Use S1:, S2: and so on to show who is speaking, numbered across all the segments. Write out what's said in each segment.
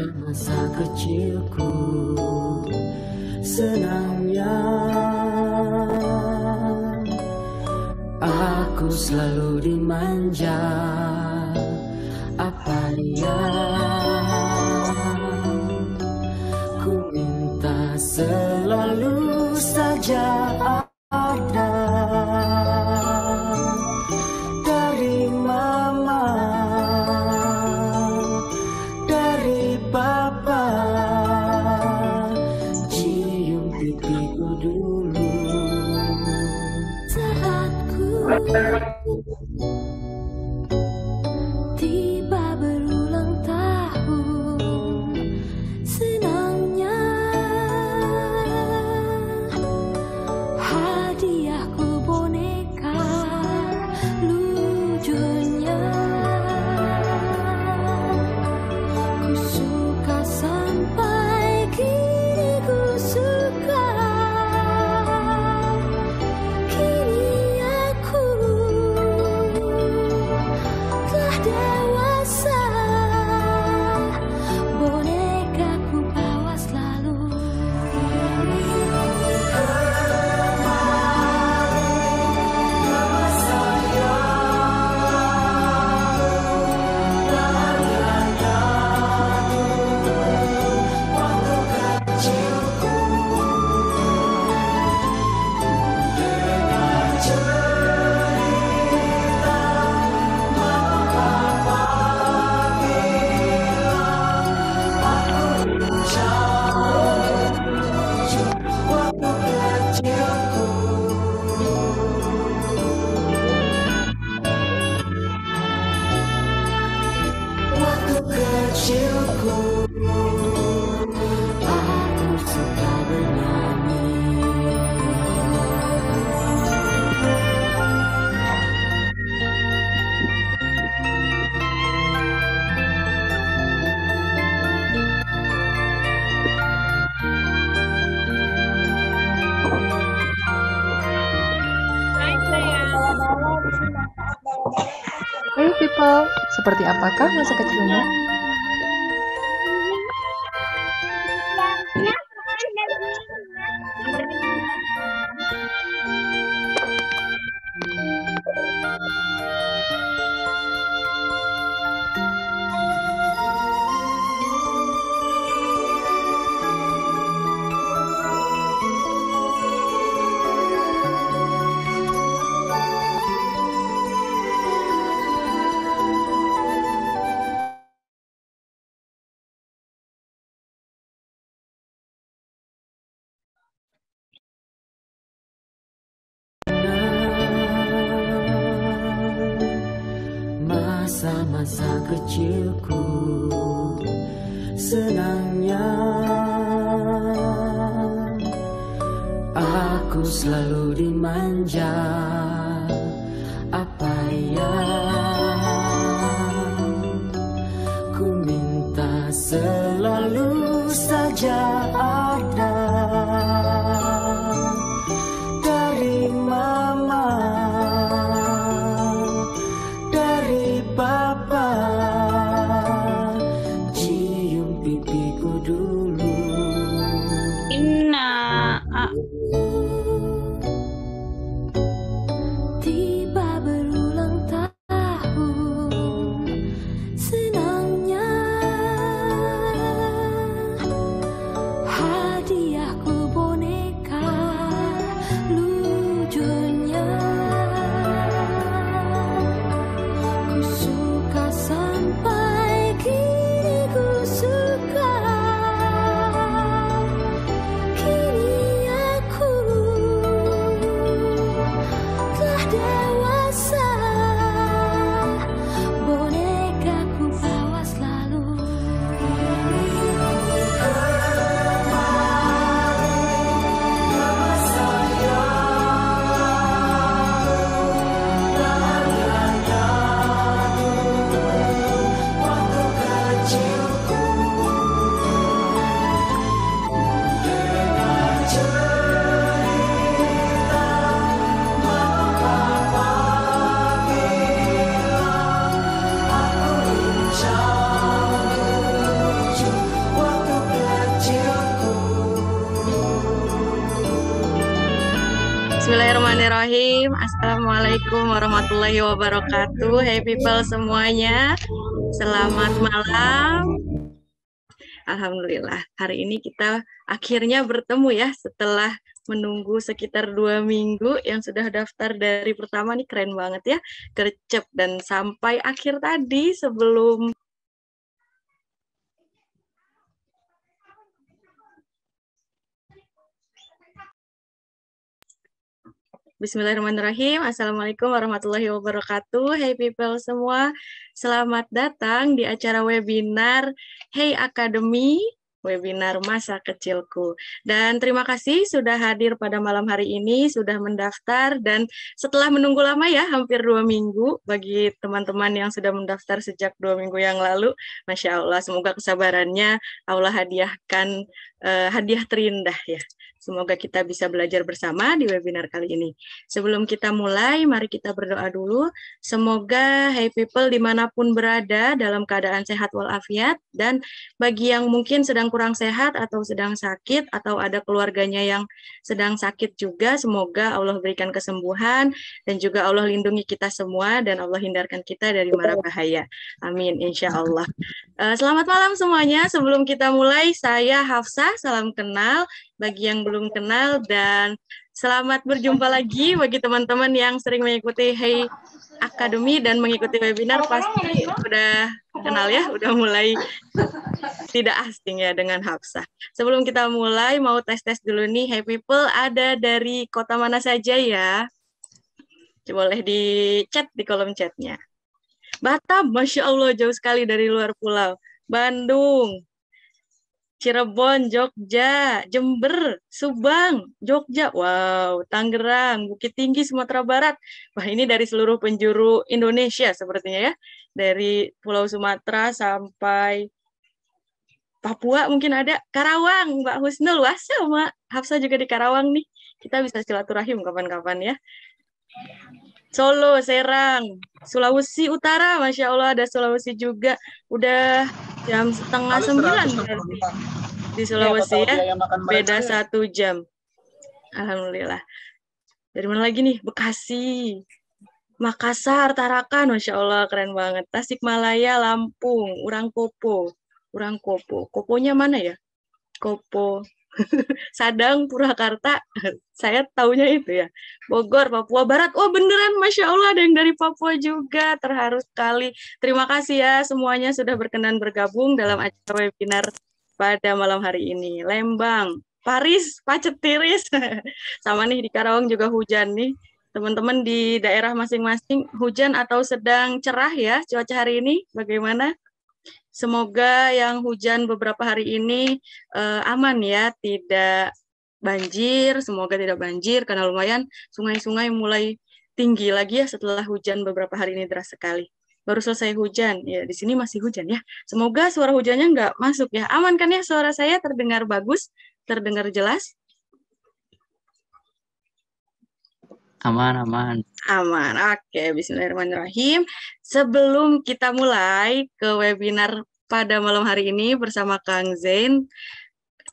S1: masa kecilku Senangnya Aku selalu dimanja Apa dia
S2: Seperti apakah masa kecilmu?
S3: warahmatullahi wabarakatuh. Hey people semuanya, selamat malam. Alhamdulillah, hari ini kita akhirnya bertemu ya setelah menunggu sekitar dua minggu yang sudah daftar dari pertama nih keren banget ya gercep dan sampai akhir tadi sebelum Bismillahirrahmanirrahim. Assalamualaikum warahmatullahi wabarakatuh. Hey people semua, selamat datang di acara webinar Hey Academy, webinar masa kecilku. Dan terima kasih sudah hadir pada malam hari ini, sudah mendaftar dan setelah menunggu lama ya, hampir dua minggu bagi teman-teman yang sudah mendaftar sejak dua minggu yang lalu. Masya Allah, semoga kesabarannya Allah hadiahkan uh, hadiah terindah ya. Semoga kita bisa belajar bersama di webinar kali ini. Sebelum kita mulai, mari kita berdoa dulu. Semoga Hey People dimanapun berada dalam keadaan sehat walafiat dan bagi yang mungkin sedang kurang sehat atau sedang sakit atau ada keluarganya yang sedang sakit juga, semoga Allah berikan kesembuhan dan juga Allah lindungi kita semua dan Allah hindarkan kita dari mara bahaya. Amin, insya Allah. Eh, selamat malam semuanya. Sebelum kita mulai, saya Hafsah, salam kenal bagi yang belum kenal dan selamat berjumpa lagi bagi teman-teman yang sering mengikuti Hey Academy dan mengikuti webinar pasti udah kenal ya, udah mulai tidak asing ya dengan Hapsah. Sebelum kita mulai mau tes-tes dulu nih Hey People ada dari kota mana saja ya? Boleh di chat di kolom chatnya. Batam, Masya Allah jauh sekali dari luar pulau. Bandung, Cirebon, Jogja, Jember, Subang, Jogja, wow, Tangerang, Bukit Tinggi, Sumatera Barat. Wah, ini dari seluruh penjuru Indonesia sepertinya ya. Dari Pulau Sumatera sampai Papua mungkin ada, Karawang, Mbak Husnul, wah sama Hafsa juga di Karawang nih. Kita bisa silaturahim kapan-kapan ya. Solo, Serang, Sulawesi Utara, masya Allah ada Sulawesi juga. Udah jam setengah Kali sembilan berarti di iya, Sulawesi ya, ya. beda ya. satu jam. Alhamdulillah. Dari mana lagi nih? Bekasi, Makassar, Tarakan, masya Allah keren banget. Tasikmalaya, Lampung, Urangkopo, Urangkopo. Koponya mana ya? Kopo. Sadang, Purwakarta, saya taunya itu ya. Bogor, Papua Barat. Oh beneran, Masya Allah ada yang dari Papua juga. Terharu sekali. Terima kasih ya semuanya sudah berkenan bergabung dalam acara webinar pada malam hari ini. Lembang, Paris, pacet tiris. Sama nih di Karawang juga hujan nih. Teman-teman di daerah masing-masing hujan atau sedang cerah ya cuaca hari ini bagaimana? Semoga yang hujan beberapa hari ini uh, aman ya, tidak banjir, semoga tidak banjir karena lumayan sungai-sungai mulai tinggi lagi ya setelah hujan beberapa hari ini deras sekali. Baru selesai hujan, ya di sini masih hujan ya. Semoga suara hujannya nggak masuk ya. Aman kan ya suara saya terdengar bagus, terdengar jelas?
S4: Aman, aman.
S3: Aman. Oke, bismillahirrahmanirrahim. Sebelum kita mulai ke webinar pada malam hari ini bersama Kang Zain,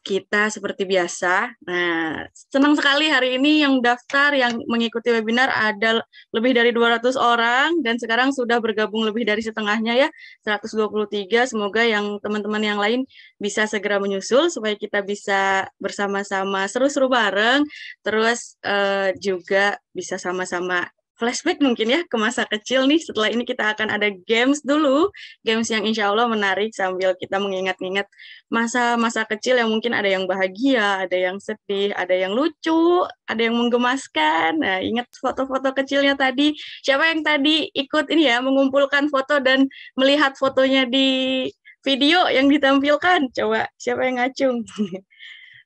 S3: kita seperti biasa. Nah, senang sekali hari ini yang daftar yang mengikuti webinar ada lebih dari 200 orang dan sekarang sudah bergabung lebih dari setengahnya ya, 123. Semoga yang teman-teman yang lain bisa segera menyusul supaya kita bisa bersama-sama seru-seru bareng terus uh, juga bisa sama-sama flashback mungkin ya ke masa kecil nih. Setelah ini kita akan ada games dulu, games yang insya Allah menarik sambil kita mengingat-ingat masa-masa kecil yang mungkin ada yang bahagia, ada yang sedih, ada yang lucu, ada yang menggemaskan. Nah, ingat foto-foto kecilnya tadi. Siapa yang tadi ikut ini ya mengumpulkan foto dan melihat fotonya di video yang ditampilkan? Coba siapa yang ngacung?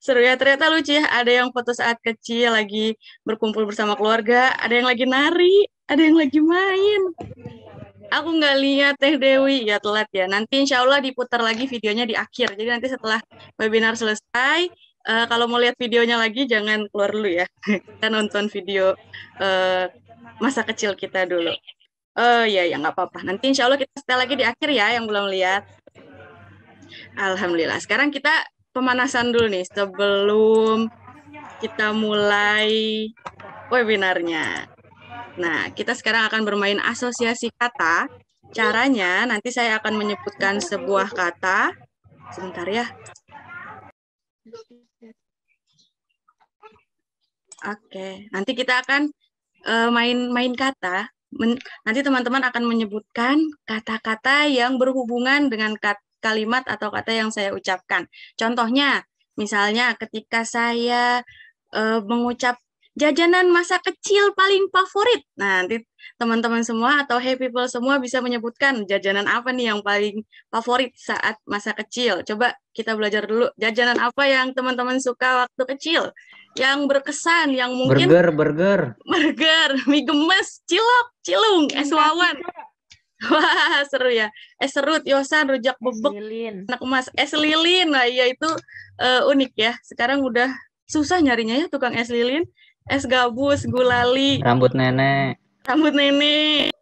S3: seru ya ternyata lucu ya ada yang foto saat kecil lagi berkumpul bersama keluarga ada yang lagi nari ada yang lagi main aku nggak lihat Teh Dewi ya telat ya nanti insya Allah diputar lagi videonya di akhir jadi nanti setelah webinar selesai uh, kalau mau lihat videonya lagi jangan keluar dulu ya kita nonton video uh, masa kecil kita dulu oh uh, ya ya nggak apa-apa nanti insya Allah kita setel lagi di akhir ya yang belum lihat Alhamdulillah. Sekarang kita pemanasan dulu nih sebelum kita mulai webinarnya. Nah, kita sekarang akan bermain asosiasi kata. Caranya nanti saya akan menyebutkan sebuah kata. Sebentar ya. Oke, nanti kita akan main-main eh, uh, kata. Men nanti teman-teman akan menyebutkan kata-kata yang berhubungan dengan kata kalimat atau kata yang saya ucapkan. Contohnya, misalnya ketika saya e, mengucap jajanan masa kecil paling favorit. Nah, nanti teman-teman semua atau hey people semua bisa menyebutkan jajanan apa nih yang paling favorit saat masa kecil. Coba kita belajar dulu jajanan apa yang teman-teman suka waktu kecil, yang berkesan, yang mungkin burger, burger, burger, mie gemes, cilok, cilung, es wawan. Iya, Wah, seru ya. Eh, es serut, yosan, rujak bebek, es lilin. anak emas, es lilin. Nah, iya itu uh, unik ya. Sekarang udah susah nyarinya ya tukang es lilin, es gabus, gulali, rambut nenek. Rambut nenek.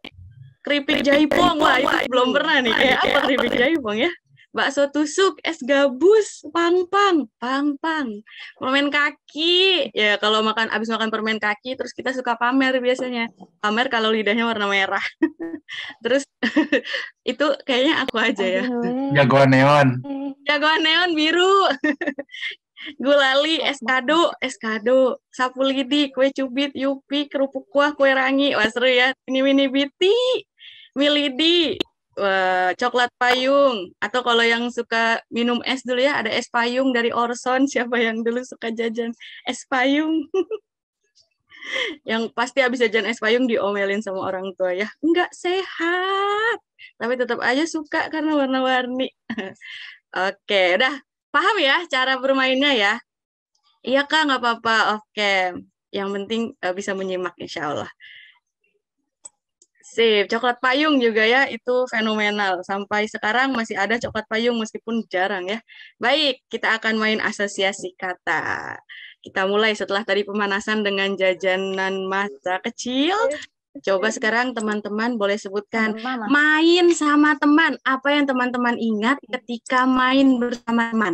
S3: Keripik jaipong, wah itu belum pernah nih. Kayak eh, apa keripik jaipong ya? bakso tusuk, es gabus, pang-pang, pang-pang, permen kaki. Ya kalau makan abis makan permen kaki, terus kita suka pamer biasanya. Pamer kalau lidahnya warna merah. terus itu kayaknya aku aja ya. Jagoan neon. Jagoan neon biru. gulali, es kado, es kado, sapu lidi, kue cubit, yupi, kerupuk kuah, kue rangi, wah seru ya, mini mini biti, milidi, Wah, eh, coklat payung atau kalau yang suka minum es dulu ya ada es payung dari Orson siapa yang dulu suka jajan es payung yang pasti habis jajan es payung diomelin sama orang tua ya nggak sehat tapi tetap aja suka karena warna-warni oke udah paham ya cara bermainnya ya iya kak nggak apa-apa oke yang penting eh, bisa menyimak insyaallah Sip, coklat payung juga ya, itu fenomenal. Sampai sekarang masih ada coklat payung meskipun jarang ya. Baik, kita akan main asosiasi kata. Kita mulai setelah tadi pemanasan dengan jajanan masa kecil. Coba sekarang teman-teman boleh sebutkan main sama teman. Apa yang teman-teman ingat ketika main bersama teman?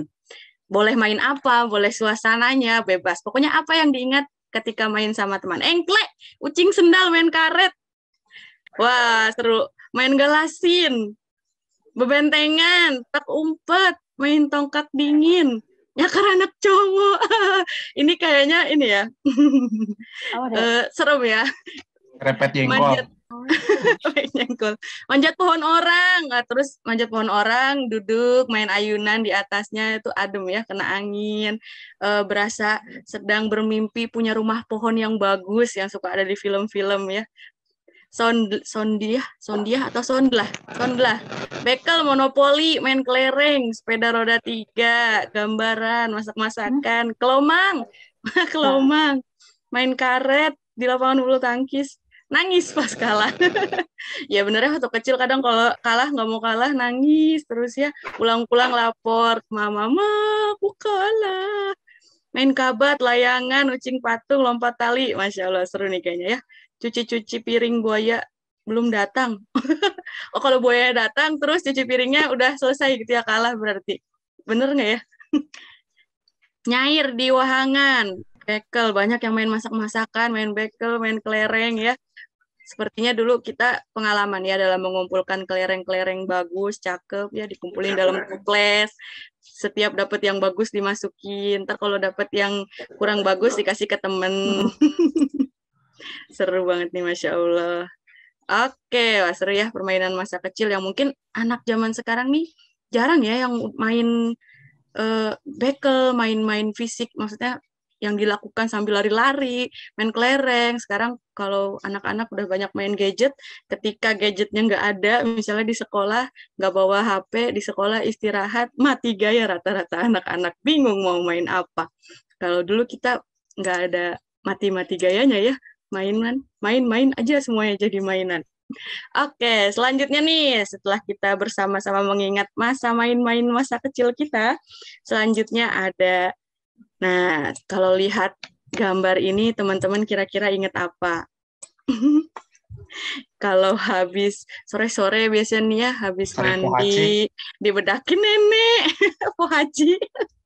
S3: Boleh main apa, boleh suasananya, bebas. Pokoknya apa yang diingat ketika main sama teman. Engklek, ucing sendal main karet. Wah, seru. Main galasin, bebentengan, tak umpet, main tongkat dingin, Ya karena anak cowok. ini kayaknya ini ya. Oh, uh, serem ya.
S5: Repet jengkol. Manjat,
S3: jengkol. manjat pohon orang, nah, terus manjat pohon orang, duduk, main ayunan di atasnya itu adem ya, kena angin, uh, berasa sedang bermimpi punya rumah pohon yang bagus yang suka ada di film-film ya, sound soundiah soundiah atau soundlah soundlah bekel monopoli main kelereng sepeda roda tiga gambaran masak masakan hmm. kelomang kelomang main karet di lapangan bulu tangkis nangis pas kalah ya ya waktu kecil kadang kalau kalah nggak mau kalah nangis terus ya pulang-pulang lapor mama mama aku kalah main kabat layangan ucing patung lompat tali masya allah seru nih kayaknya ya cuci-cuci piring buaya belum datang. oh kalau buaya datang terus cuci piringnya udah selesai gitu ya kalah berarti. Bener nggak ya? Nyair di wahangan, bekel banyak yang main masak-masakan, main bekel, main kelereng ya. Sepertinya dulu kita pengalaman ya dalam mengumpulkan kelereng-kelereng bagus, cakep ya dikumpulin dalam kulkas. Setiap dapat yang bagus dimasukin, ntar kalau dapat yang kurang bagus dikasih ke temen. Hmm. seru banget nih Masya Allah. Oke, wah seru ya permainan masa kecil yang mungkin anak zaman sekarang nih jarang ya yang main uh, bekel, main-main fisik, maksudnya yang dilakukan sambil lari-lari, main kelereng. Sekarang kalau anak-anak udah banyak main gadget, ketika gadgetnya nggak ada, misalnya di sekolah nggak bawa HP, di sekolah istirahat, mati gaya rata-rata anak-anak bingung mau main apa. Kalau dulu kita nggak ada mati-mati gayanya ya, mainan, main-main aja semuanya jadi mainan. Oke, selanjutnya nih setelah kita bersama-sama mengingat masa main-main masa kecil kita, selanjutnya ada nah, kalau lihat gambar ini teman-teman kira-kira ingat apa? kalau habis sore-sore biasanya nih ya habis mandi dibedakin nenek pohaji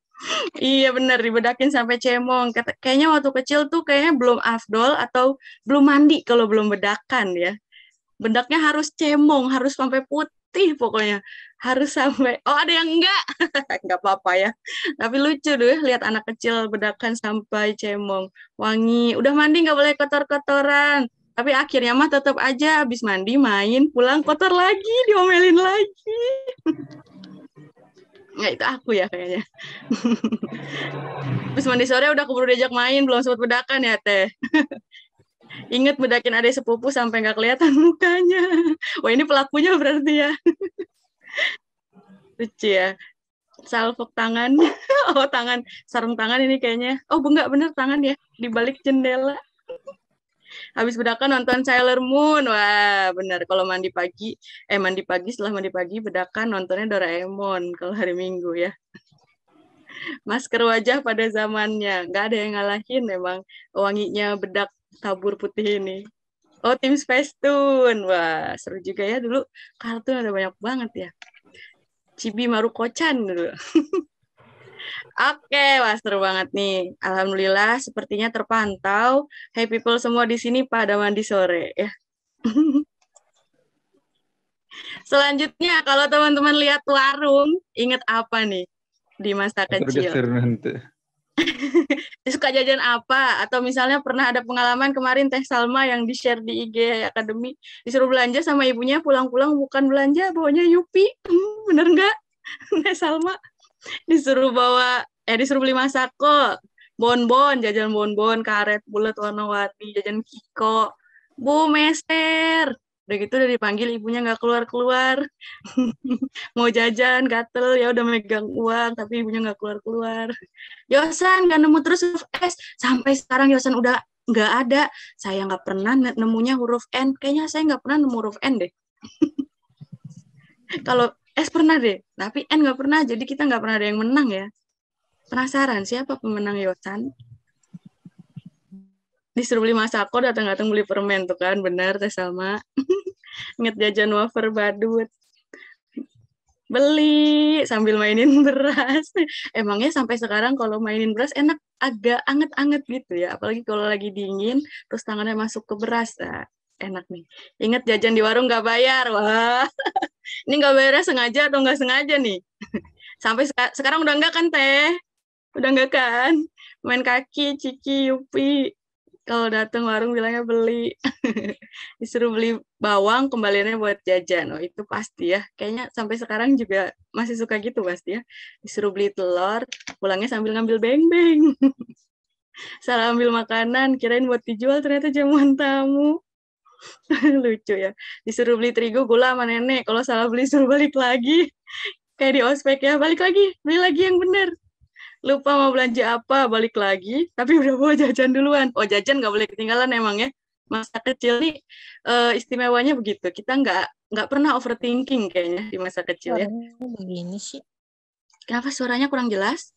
S3: iya bener dibedakin sampai cemong. Kayaknya waktu kecil tuh kayaknya belum afdol atau belum mandi kalau belum bedakan ya. Bedaknya harus cemong, harus sampai putih pokoknya. Harus sampai oh ada yang enggak. enggak apa-apa ya. Tapi lucu deh lihat anak kecil bedakan sampai cemong. Wangi, udah mandi nggak boleh kotor-kotoran. Tapi akhirnya mah tetap aja habis mandi main, pulang kotor lagi, diomelin lagi. Nggak, itu aku ya kayaknya. Terus mandi sore udah keburu diajak main, belum sempat bedakan ya, Teh. Ingat bedakin adik sepupu sampai nggak kelihatan mukanya. Wah, ini pelakunya berarti ya. Lucu ya. Salfok tangan. Oh, tangan. Sarung tangan ini kayaknya. Oh, enggak, bener tangan ya. dibalik jendela habis bedakan nonton Sailor Moon wah benar kalau mandi pagi eh mandi pagi setelah mandi pagi bedakan nontonnya Doraemon kalau hari Minggu ya masker wajah pada zamannya nggak ada yang ngalahin memang wanginya bedak tabur putih ini oh tim Spacetoon wah seru juga ya dulu kartun ada banyak banget ya Cibi Maruko-chan dulu gitu. Oke, wah seru banget nih. Alhamdulillah sepertinya terpantau. Hey people semua di sini pada mandi sore ya. Selanjutnya kalau teman-teman lihat warung, ingat apa nih di masa kecil? nanti. Suka jajan apa? Atau misalnya pernah ada pengalaman kemarin Teh Salma yang di-share di IG Akademi, disuruh belanja sama ibunya pulang-pulang bukan belanja, bawanya Yupi. Hmm, bener nggak? Teh Salma? disuruh bawa eh disuruh beli masako bonbon jajan bonbon karet bulat warna-warni jajan kiko bu meser udah gitu udah dipanggil ibunya nggak keluar keluar mau jajan gatel ya udah megang uang tapi ibunya nggak keluar keluar Yosan nggak nemu terus huruf S sampai sekarang Yosan udah nggak ada saya nggak pernah nemunya huruf N kayaknya saya nggak pernah nemu huruf N deh kalau S pernah deh, tapi N nggak pernah. Jadi kita nggak pernah ada yang menang ya. Penasaran siapa pemenang Yosan? Ya, Disuruh beli masako, datang-datang beli permen tuh kan, benar Teh Salma. Ingat jajan wafer badut. Beli sambil mainin beras. Emangnya sampai sekarang kalau mainin beras enak agak anget-anget gitu ya, apalagi kalau lagi dingin terus tangannya masuk ke beras. Nah enak nih. Ingat jajan di warung nggak bayar. Wah, ini nggak bayarnya sengaja atau nggak sengaja nih. Sampai se sekarang udah nggak kan teh? Udah nggak kan? Main kaki, ciki, yupi. Kalau datang warung bilangnya beli. Disuruh beli bawang, kembaliannya buat jajan. Oh, itu pasti ya. Kayaknya sampai sekarang juga masih suka gitu pasti ya. Disuruh beli telur, pulangnya sambil ngambil beng-beng. Salah ambil makanan, kirain buat dijual ternyata jamuan tamu. lucu ya disuruh beli terigu gula sama nenek kalau salah beli suruh balik lagi kayak di ospek ya balik lagi beli lagi yang bener lupa mau belanja apa balik lagi tapi udah bawa jajan duluan oh jajan nggak boleh ketinggalan emang ya masa kecil nih uh, istimewanya begitu kita nggak nggak pernah overthinking kayaknya di masa kecil ya begini sih kenapa suaranya kurang jelas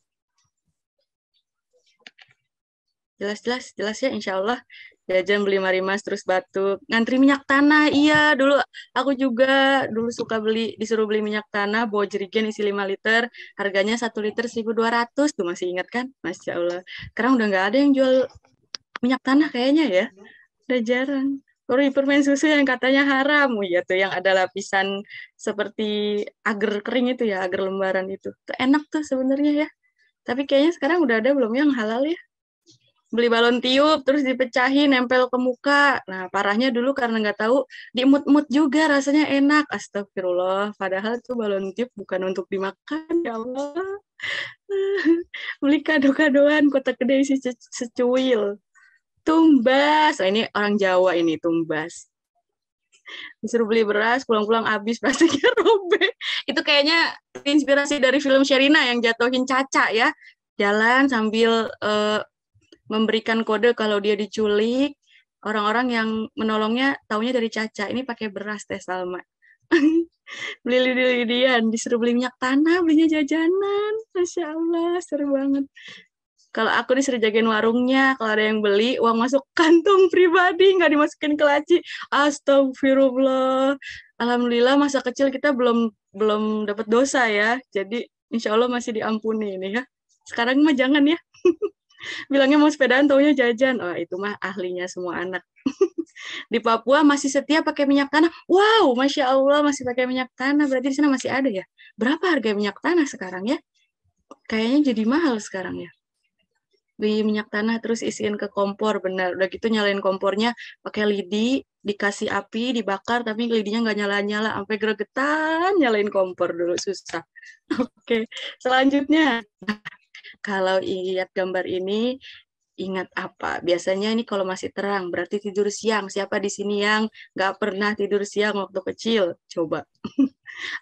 S3: jelas jelas jelas ya insya Allah jajan beli marimas terus batuk ngantri minyak tanah iya dulu aku juga dulu suka beli disuruh beli minyak tanah bawa jerigen isi 5 liter harganya satu liter seribu dua ratus tuh masih ingat kan Masya Allah sekarang udah nggak ada yang jual minyak tanah kayaknya ya udah jarang Kuri permen susu yang katanya haram, ya tuh yang ada lapisan seperti agar kering itu ya, agar lembaran itu. Tuh enak tuh sebenarnya ya. Tapi kayaknya sekarang udah ada belum yang halal ya? beli balon tiup terus dipecahin nempel ke muka nah parahnya dulu karena nggak tahu dimut mut juga rasanya enak astagfirullah padahal tuh balon tiup bukan untuk dimakan ya Allah beli kado-kadoan kota kedai si secuil tumbas nah, ini orang Jawa ini tumbas disuruh beli beras pulang-pulang habis plastiknya robek itu kayaknya inspirasi dari film Sherina yang jatuhin Caca ya jalan sambil uh, memberikan kode kalau dia diculik, orang-orang yang menolongnya taunya dari Caca. Ini pakai beras teh Salma. beli lidian disuruh beli minyak tanah, belinya jajanan. Masya Allah, seru banget. Kalau aku disuruh jagain warungnya, kalau ada yang beli, uang masuk kantong pribadi, nggak dimasukin ke laci. Astagfirullah. Alhamdulillah masa kecil kita belum belum dapat dosa ya. Jadi insya Allah masih diampuni ini ya. Sekarang mah jangan ya. bilangnya mau sepedaan taunya jajan oh itu mah ahlinya semua anak di Papua masih setia pakai minyak tanah wow masya Allah masih pakai minyak tanah berarti di sana masih ada ya berapa harga minyak tanah sekarang ya kayaknya jadi mahal sekarang ya beli minyak tanah terus isiin ke kompor benar udah gitu nyalain kompornya pakai lidi dikasih api dibakar tapi lidinya nggak nyala nyala sampai gregetan nyalain kompor dulu susah oke selanjutnya kalau ingat gambar ini, ingat apa? Biasanya ini kalau masih terang, berarti tidur siang. Siapa di sini yang nggak pernah tidur siang waktu kecil? Coba.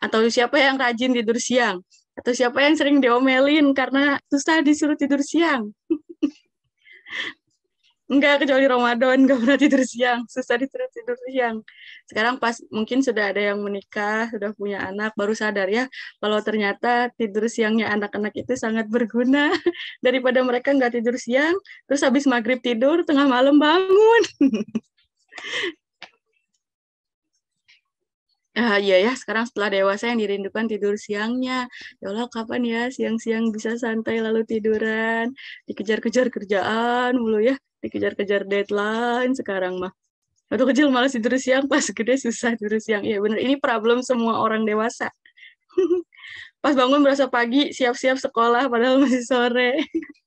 S3: Atau siapa yang rajin tidur siang? Atau siapa yang sering diomelin karena susah disuruh tidur siang? Enggak, kecuali Ramadan, nggak pernah tidur siang. Susah tidur, tidur siang. Sekarang pas mungkin sudah ada yang menikah, sudah punya anak, baru sadar ya, kalau ternyata tidur siangnya anak-anak itu sangat berguna. Daripada mereka nggak tidur siang, terus habis maghrib tidur, tengah malam bangun. Ah, iya ya, sekarang setelah dewasa yang dirindukan tidur siangnya. Ya Allah, kapan ya siang-siang bisa santai lalu tiduran, dikejar-kejar kerjaan mulu ya dikejar-kejar deadline sekarang mah waktu kecil malas tidur siang pas gede susah tidur siang iya bener ini problem semua orang dewasa pas bangun berasa pagi siap-siap sekolah padahal masih sore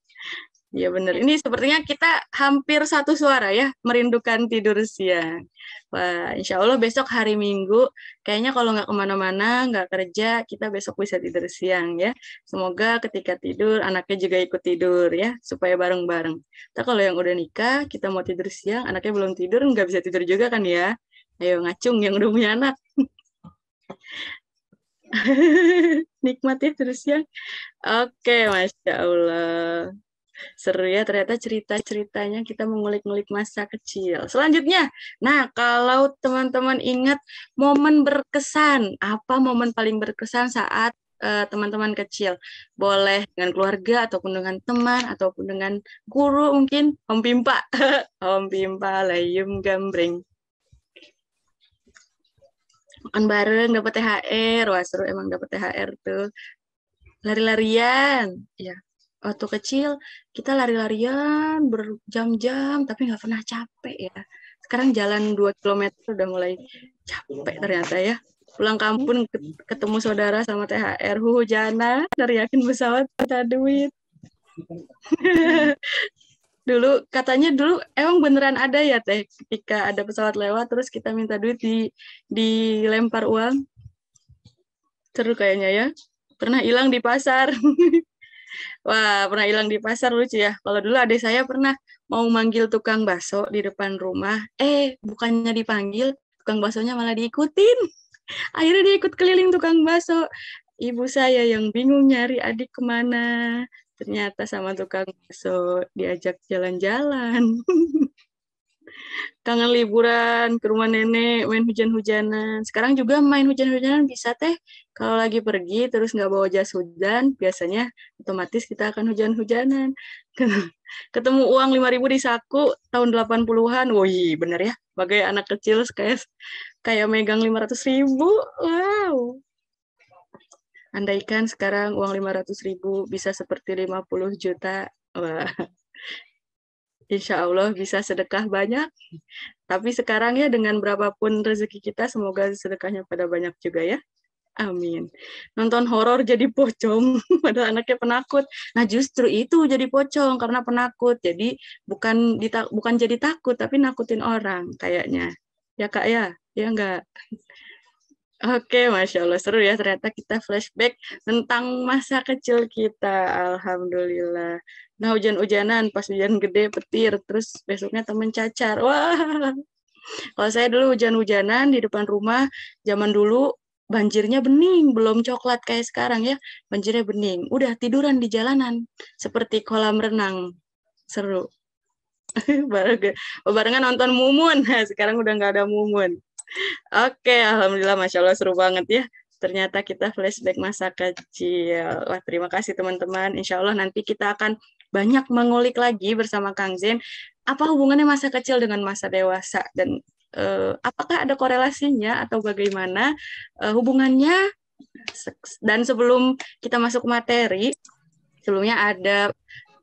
S3: Iya benar. Iya. Ini sepertinya kita hampir satu suara ya merindukan tidur siang. Wah, insya Allah besok hari Minggu, kayaknya kalau nggak kemana-mana, nggak kerja, kita besok bisa tidur siang ya. Semoga ketika tidur anaknya juga ikut tidur ya, supaya bareng-bareng. Kita kalau yang udah nikah, kita mau tidur siang, anaknya belum tidur, nggak bisa tidur juga kan ya. Ayo ngacung yang udah punya anak. Nikmat ya terus siang. Oke, masya Allah. Seru ya, ternyata cerita-ceritanya kita mengulik-ngulik masa kecil. Selanjutnya, nah kalau teman-teman ingat momen berkesan, apa momen paling berkesan saat eh, teman-teman uh, kecil? Boleh dengan keluarga, ataupun dengan teman, ataupun dengan guru mungkin, Om Pimpa. Om Pimpa layum gambring, Makan bareng, dapat THR. Wah, seru emang dapat THR tuh. Lari-larian. Ya, waktu kecil kita lari-larian berjam-jam tapi nggak pernah capek ya. Sekarang jalan 2 km udah mulai capek ternyata ya. Pulang kampung ketemu saudara sama THR hujanan jana teriyakin pesawat kita duit. dulu katanya dulu emang beneran ada ya teh ketika ada pesawat lewat terus kita minta duit di dilempar uang seru kayaknya ya pernah hilang di pasar Wah, pernah hilang di pasar lucu ya. Kalau dulu adik saya pernah mau manggil tukang bakso di depan rumah. Eh, bukannya dipanggil, tukang baksonya malah diikutin. Akhirnya dia ikut keliling tukang bakso. Ibu saya yang bingung nyari adik kemana. Ternyata sama tukang bakso diajak jalan-jalan. kangen liburan ke rumah nenek main hujan-hujanan sekarang juga main hujan-hujanan bisa teh kalau lagi pergi terus nggak bawa jas hujan biasanya otomatis kita akan hujan-hujanan ketemu uang lima ribu di saku tahun 80-an woi bener ya sebagai anak kecil kayak kayak megang ratus ribu wow andaikan sekarang uang lima ratus ribu bisa seperti 50 juta wah Insya Allah bisa sedekah banyak. Tapi sekarang ya dengan berapapun rezeki kita, semoga sedekahnya pada banyak juga ya. Amin. Nonton horor jadi pocong, pada anaknya penakut. Nah justru itu jadi pocong karena penakut. Jadi bukan ditak bukan jadi takut, tapi nakutin orang kayaknya. Ya kak ya, ya enggak. Oke, Masya Allah. Seru ya, ternyata kita flashback tentang masa kecil kita. Alhamdulillah. Nah hujan-hujanan, pas hujan gede petir, terus besoknya temen cacar. Wah. Kalau saya dulu hujan-hujanan di depan rumah, zaman dulu banjirnya bening, belum coklat kayak sekarang ya. Banjirnya bening. Udah tiduran di jalanan, seperti kolam renang. Seru. Barengan nonton Mumun. sekarang udah nggak ada Mumun. Oke, alhamdulillah masya Allah seru banget ya. Ternyata kita flashback masa kecil. Wah, terima kasih teman-teman. Insya Allah nanti kita akan banyak mengulik lagi bersama Kang Zen apa hubungannya masa kecil dengan masa dewasa dan uh, apakah ada korelasinya atau bagaimana uh, hubungannya dan sebelum kita masuk materi sebelumnya ada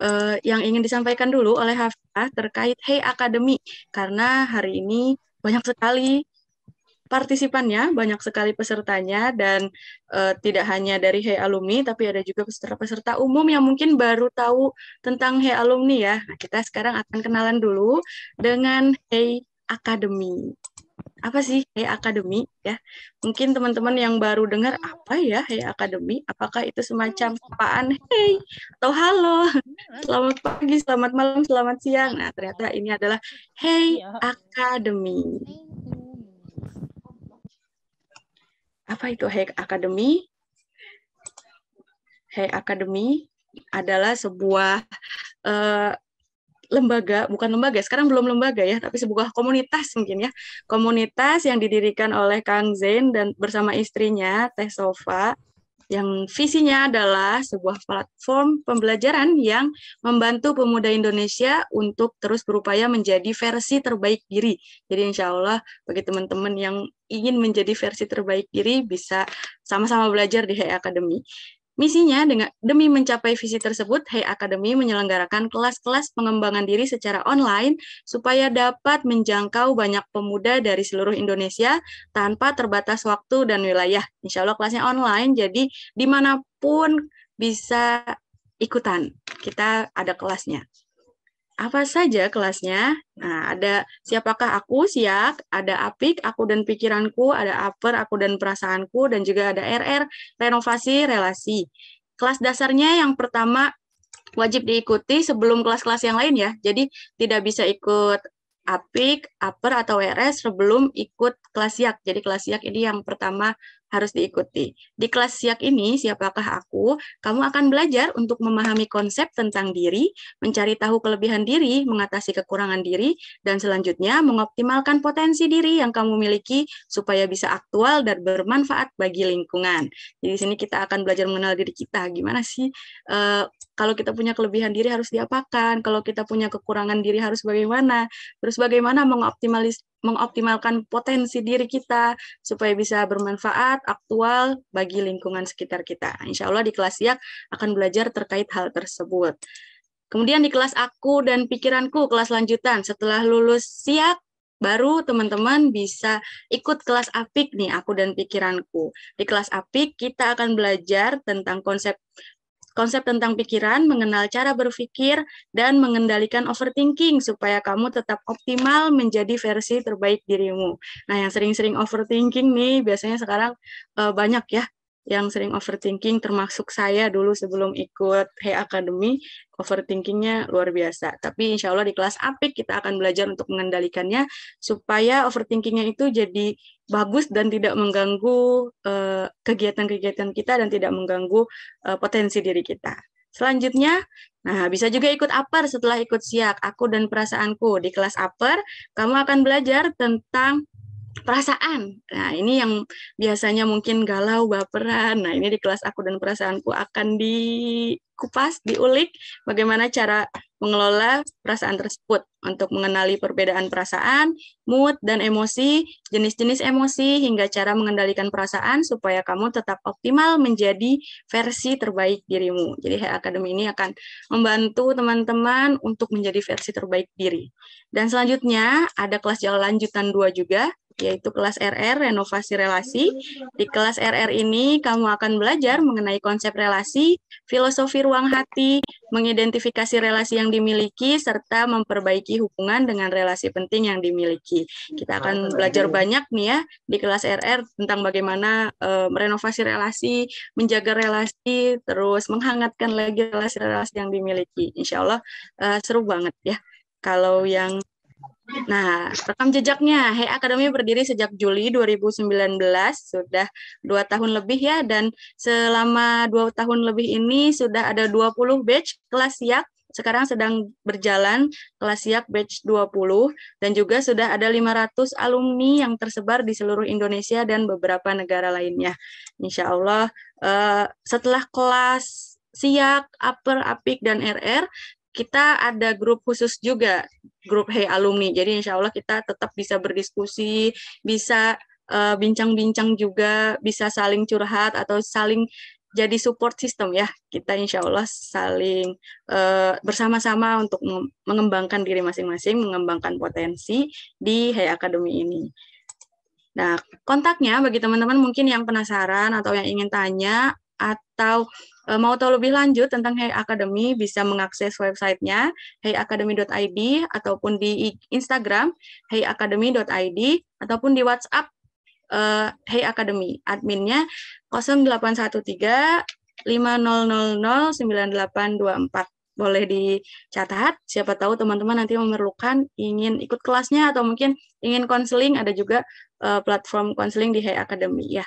S3: uh, yang ingin disampaikan dulu oleh Hafsah terkait Hey Academy karena hari ini banyak sekali partisipannya, banyak sekali pesertanya dan uh, tidak hanya dari Hey Alumni tapi ada juga peserta-peserta umum yang mungkin baru tahu tentang Hey Alumni ya. Nah, kita sekarang akan kenalan dulu dengan Hey Academy. Apa sih Hey Academy ya? Mungkin teman-teman yang baru dengar apa ya Hey Academy? Apakah itu semacam apaan hey atau halo? Selamat pagi, selamat malam, selamat siang. Nah, ternyata ini adalah Hey iya. Academy. apa itu Hack Academy? Hack Academy adalah sebuah uh, lembaga, bukan lembaga, sekarang belum lembaga ya, tapi sebuah komunitas mungkin ya. Komunitas yang didirikan oleh Kang Zain dan bersama istrinya Teh Sofa yang visinya adalah sebuah platform pembelajaran yang membantu pemuda Indonesia untuk terus berupaya menjadi versi terbaik diri. Jadi insya Allah bagi teman-teman yang ingin menjadi versi terbaik diri bisa sama-sama belajar di HI Academy. Misinya dengan demi mencapai visi tersebut, Hey Academy menyelenggarakan kelas-kelas pengembangan diri secara online supaya dapat menjangkau banyak pemuda dari seluruh Indonesia tanpa terbatas waktu dan wilayah. Insya Allah kelasnya online, jadi dimanapun bisa ikutan. Kita ada kelasnya apa saja kelasnya. Nah, ada siapakah aku, siak, ada apik, aku dan pikiranku, ada upper aku dan perasaanku, dan juga ada RR, renovasi, relasi. Kelas dasarnya yang pertama wajib diikuti sebelum kelas-kelas yang lain ya. Jadi tidak bisa ikut apik, upper atau RS sebelum ikut kelas siak. Jadi kelas siak ini yang pertama harus diikuti. Di kelas siak ini, siapakah aku? Kamu akan belajar untuk memahami konsep tentang diri, mencari tahu kelebihan diri, mengatasi kekurangan diri, dan selanjutnya mengoptimalkan potensi diri yang kamu miliki supaya bisa aktual dan bermanfaat bagi lingkungan. Jadi di sini kita akan belajar mengenal diri kita. Gimana sih e, kalau kita punya kelebihan diri harus diapakan? Kalau kita punya kekurangan diri harus bagaimana? Terus bagaimana mengoptimalis mengoptimalkan potensi diri kita supaya bisa bermanfaat, aktual bagi lingkungan sekitar kita. Insya Allah di kelas siak akan belajar terkait hal tersebut. Kemudian di kelas aku dan pikiranku, kelas lanjutan, setelah lulus siak, baru teman-teman bisa ikut kelas apik nih aku dan pikiranku. Di kelas apik kita akan belajar tentang konsep konsep tentang pikiran, mengenal cara berpikir, dan mengendalikan overthinking supaya kamu tetap optimal menjadi versi terbaik dirimu. Nah, yang sering-sering overthinking nih biasanya sekarang uh, banyak ya yang sering overthinking termasuk saya dulu sebelum ikut Hey Academy overthinkingnya luar biasa tapi insya Allah di kelas apik kita akan belajar untuk mengendalikannya supaya overthinkingnya itu jadi bagus dan tidak mengganggu eh, kegiatan-kegiatan uh, kita dan tidak mengganggu uh, potensi diri kita Selanjutnya, nah bisa juga ikut upper setelah ikut siak, aku dan perasaanku. Di kelas upper, kamu akan belajar tentang perasaan. Nah, ini yang biasanya mungkin galau, baperan. Nah, ini di kelas aku dan perasaanku akan dikupas, diulik bagaimana cara mengelola perasaan tersebut untuk mengenali perbedaan perasaan, mood dan emosi, jenis-jenis emosi hingga cara mengendalikan perasaan supaya kamu tetap optimal menjadi versi terbaik dirimu. Jadi akademi Academy ini akan membantu teman-teman untuk menjadi versi terbaik diri. Dan selanjutnya ada kelas jalan lanjutan dua juga yaitu kelas RR Renovasi Relasi. Di kelas RR ini kamu akan belajar mengenai konsep relasi, filosofi ruang hati, mengidentifikasi relasi yang dimiliki serta memperbaiki hubungan dengan relasi penting yang dimiliki. Kita akan belajar banyak nih ya di kelas RR tentang bagaimana eh, renovasi relasi, menjaga relasi, terus menghangatkan lagi relasi-relasi yang dimiliki. Insya Allah uh, seru banget ya. Kalau yang Nah, rekam jejaknya, Hey Academy berdiri sejak Juli 2019, sudah dua tahun lebih ya, dan selama dua tahun lebih ini sudah ada 20 batch kelas siak, sekarang sedang berjalan kelas siak batch 20, dan juga sudah ada 500 alumni yang tersebar di seluruh Indonesia dan beberapa negara lainnya. Insya Allah, eh, setelah kelas SIAK, upper APIK, dan RR kita ada grup khusus juga, grup Hey Alumni. Jadi insya Allah kita tetap bisa berdiskusi, bisa eh, bincang-bincang uh, juga, bisa saling curhat atau saling jadi support system ya. Kita insya Allah saling uh, bersama-sama untuk mengembangkan diri masing-masing, mengembangkan potensi di Hey Academy ini. Nah, kontaknya bagi teman-teman mungkin yang penasaran atau yang ingin tanya atau Eh, mau tahu lebih lanjut tentang Hey Academy, bisa mengakses websitenya heyacademy.id ataupun di Instagram heyacademy.id ataupun di WhatsApp eh, Hey Academy. Adminnya 0813 empat Boleh dicatat, siapa tahu teman-teman nanti memerlukan ingin ikut kelasnya atau mungkin ingin konseling, ada juga eh, platform konseling di Hey Academy ya.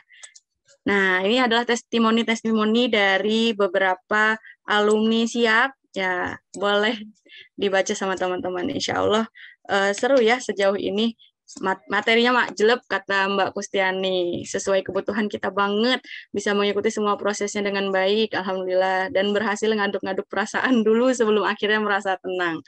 S3: Nah, ini adalah testimoni-testimoni dari beberapa alumni siap. Ya, boleh dibaca sama teman-teman. Insya Allah uh, seru ya sejauh ini. Mat materinya mak jelek kata Mbak Kustiani sesuai kebutuhan kita banget bisa mengikuti semua prosesnya dengan baik alhamdulillah dan berhasil ngaduk-ngaduk perasaan dulu sebelum akhirnya merasa tenang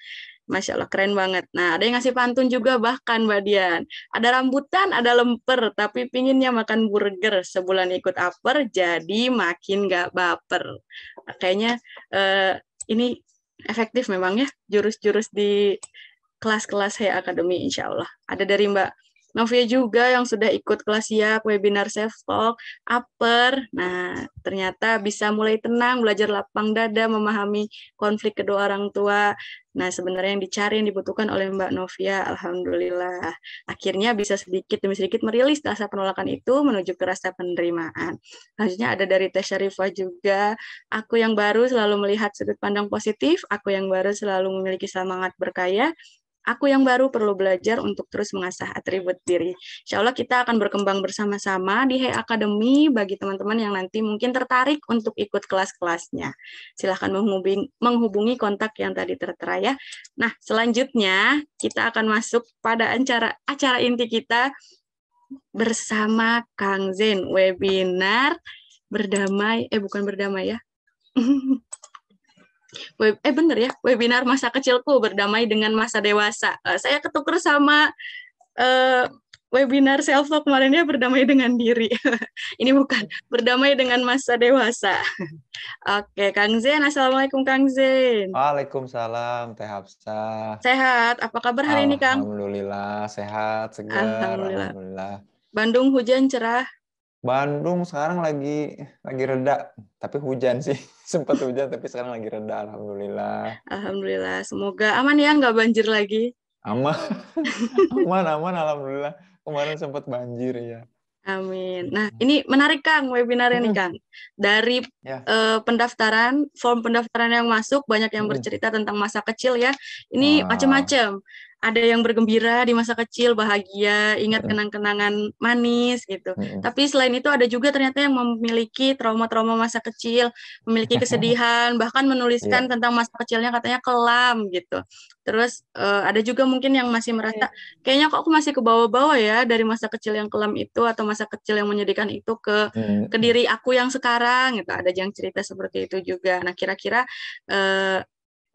S3: Masya Allah, keren banget. Nah, ada yang ngasih pantun juga bahkan, Mbak Dian. Ada rambutan, ada lemper, tapi pinginnya makan burger. Sebulan ikut upper. jadi makin nggak baper. Kayaknya eh, ini efektif memang ya, jurus-jurus di kelas-kelas Hey Academy, insya Allah. Ada dari Mbak Novia juga yang sudah ikut kelas siap, ya, webinar self talk, upper. Nah, ternyata bisa mulai tenang, belajar lapang dada, memahami konflik kedua orang tua. Nah, sebenarnya yang dicari yang dibutuhkan oleh Mbak Novia, alhamdulillah. Akhirnya bisa sedikit demi sedikit merilis rasa penolakan itu menuju ke rasa penerimaan. Selanjutnya ada dari Teh Syarifah juga. Aku yang baru selalu melihat sudut pandang positif, aku yang baru selalu memiliki semangat berkaya, aku yang baru perlu belajar untuk terus mengasah atribut diri. Insya Allah kita akan berkembang bersama-sama di Hey Academy bagi teman-teman yang nanti mungkin tertarik untuk ikut kelas-kelasnya. Silahkan menghubungi, menghubungi kontak yang tadi tertera ya. Nah, selanjutnya kita akan masuk pada acara, acara inti kita bersama Kang Zen, webinar berdamai, eh bukan berdamai ya, web, eh bener ya webinar masa kecilku berdamai dengan masa dewasa. Uh, saya ketuker sama uh, webinar self talk kemarinnya berdamai dengan diri. Ini bukan berdamai dengan masa dewasa. Oke, Kang Zen, assalamualaikum Kang Zen.
S5: Waalaikumsalam Teh Hapsa.
S3: Sehat. Apa kabar hari ini Kang?
S5: Alhamdulillah sehat, segar. Alhamdulillah. Alhamdulillah.
S3: Bandung hujan cerah.
S5: Bandung sekarang lagi lagi reda, tapi hujan sih. Sempat hujan tapi sekarang lagi reda alhamdulillah.
S3: Alhamdulillah, semoga aman ya nggak banjir lagi.
S5: Aman. aman aman alhamdulillah. Kemarin sempat banjir ya.
S3: Amin. Nah, ini menarik Kang webinar ini Kang. Dari ya. uh, pendaftaran, form pendaftaran yang masuk banyak yang bercerita tentang masa kecil ya. Ini macam-macam ada yang bergembira di masa kecil, bahagia, ingat iya. kenang-kenangan manis gitu. Mm Tapi selain itu ada juga ternyata yang memiliki trauma-trauma masa kecil, memiliki kesedihan, bahkan menuliskan yeah. tentang masa kecilnya katanya kelam gitu. Terus uh, ada juga mungkin yang masih merasa yeah. kayaknya kok aku masih ke bawah-bawah ya dari masa kecil yang kelam itu atau masa kecil yang menyedihkan itu ke mm -hmm. diri aku yang sekarang gitu. Ada yang cerita seperti itu juga. Nah, kira-kira eh,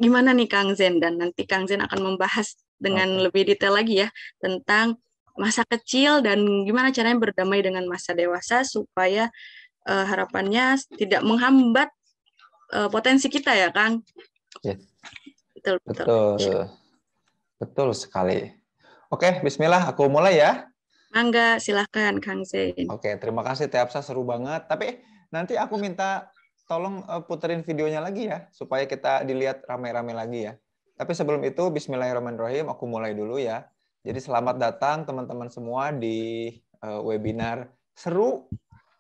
S3: gimana nih Kang Zen dan nanti Kang Zen akan membahas dengan okay. lebih detail lagi ya tentang masa kecil dan gimana caranya berdamai dengan masa dewasa supaya uh, harapannya tidak menghambat uh, potensi kita ya Kang.
S5: Yes. Iya. Betul, betul. Betul. Betul sekali. Oke, bismillah aku mulai ya. Mangga, silahkan Kang Zen Oke, terima kasih Teapsa seru banget. Tapi nanti aku minta tolong eh, puterin videonya lagi ya supaya kita dilihat rame-rame lagi ya. Tapi sebelum itu bismillahirrahmanirrahim aku mulai dulu ya. Jadi selamat datang teman-teman semua di eh, webinar seru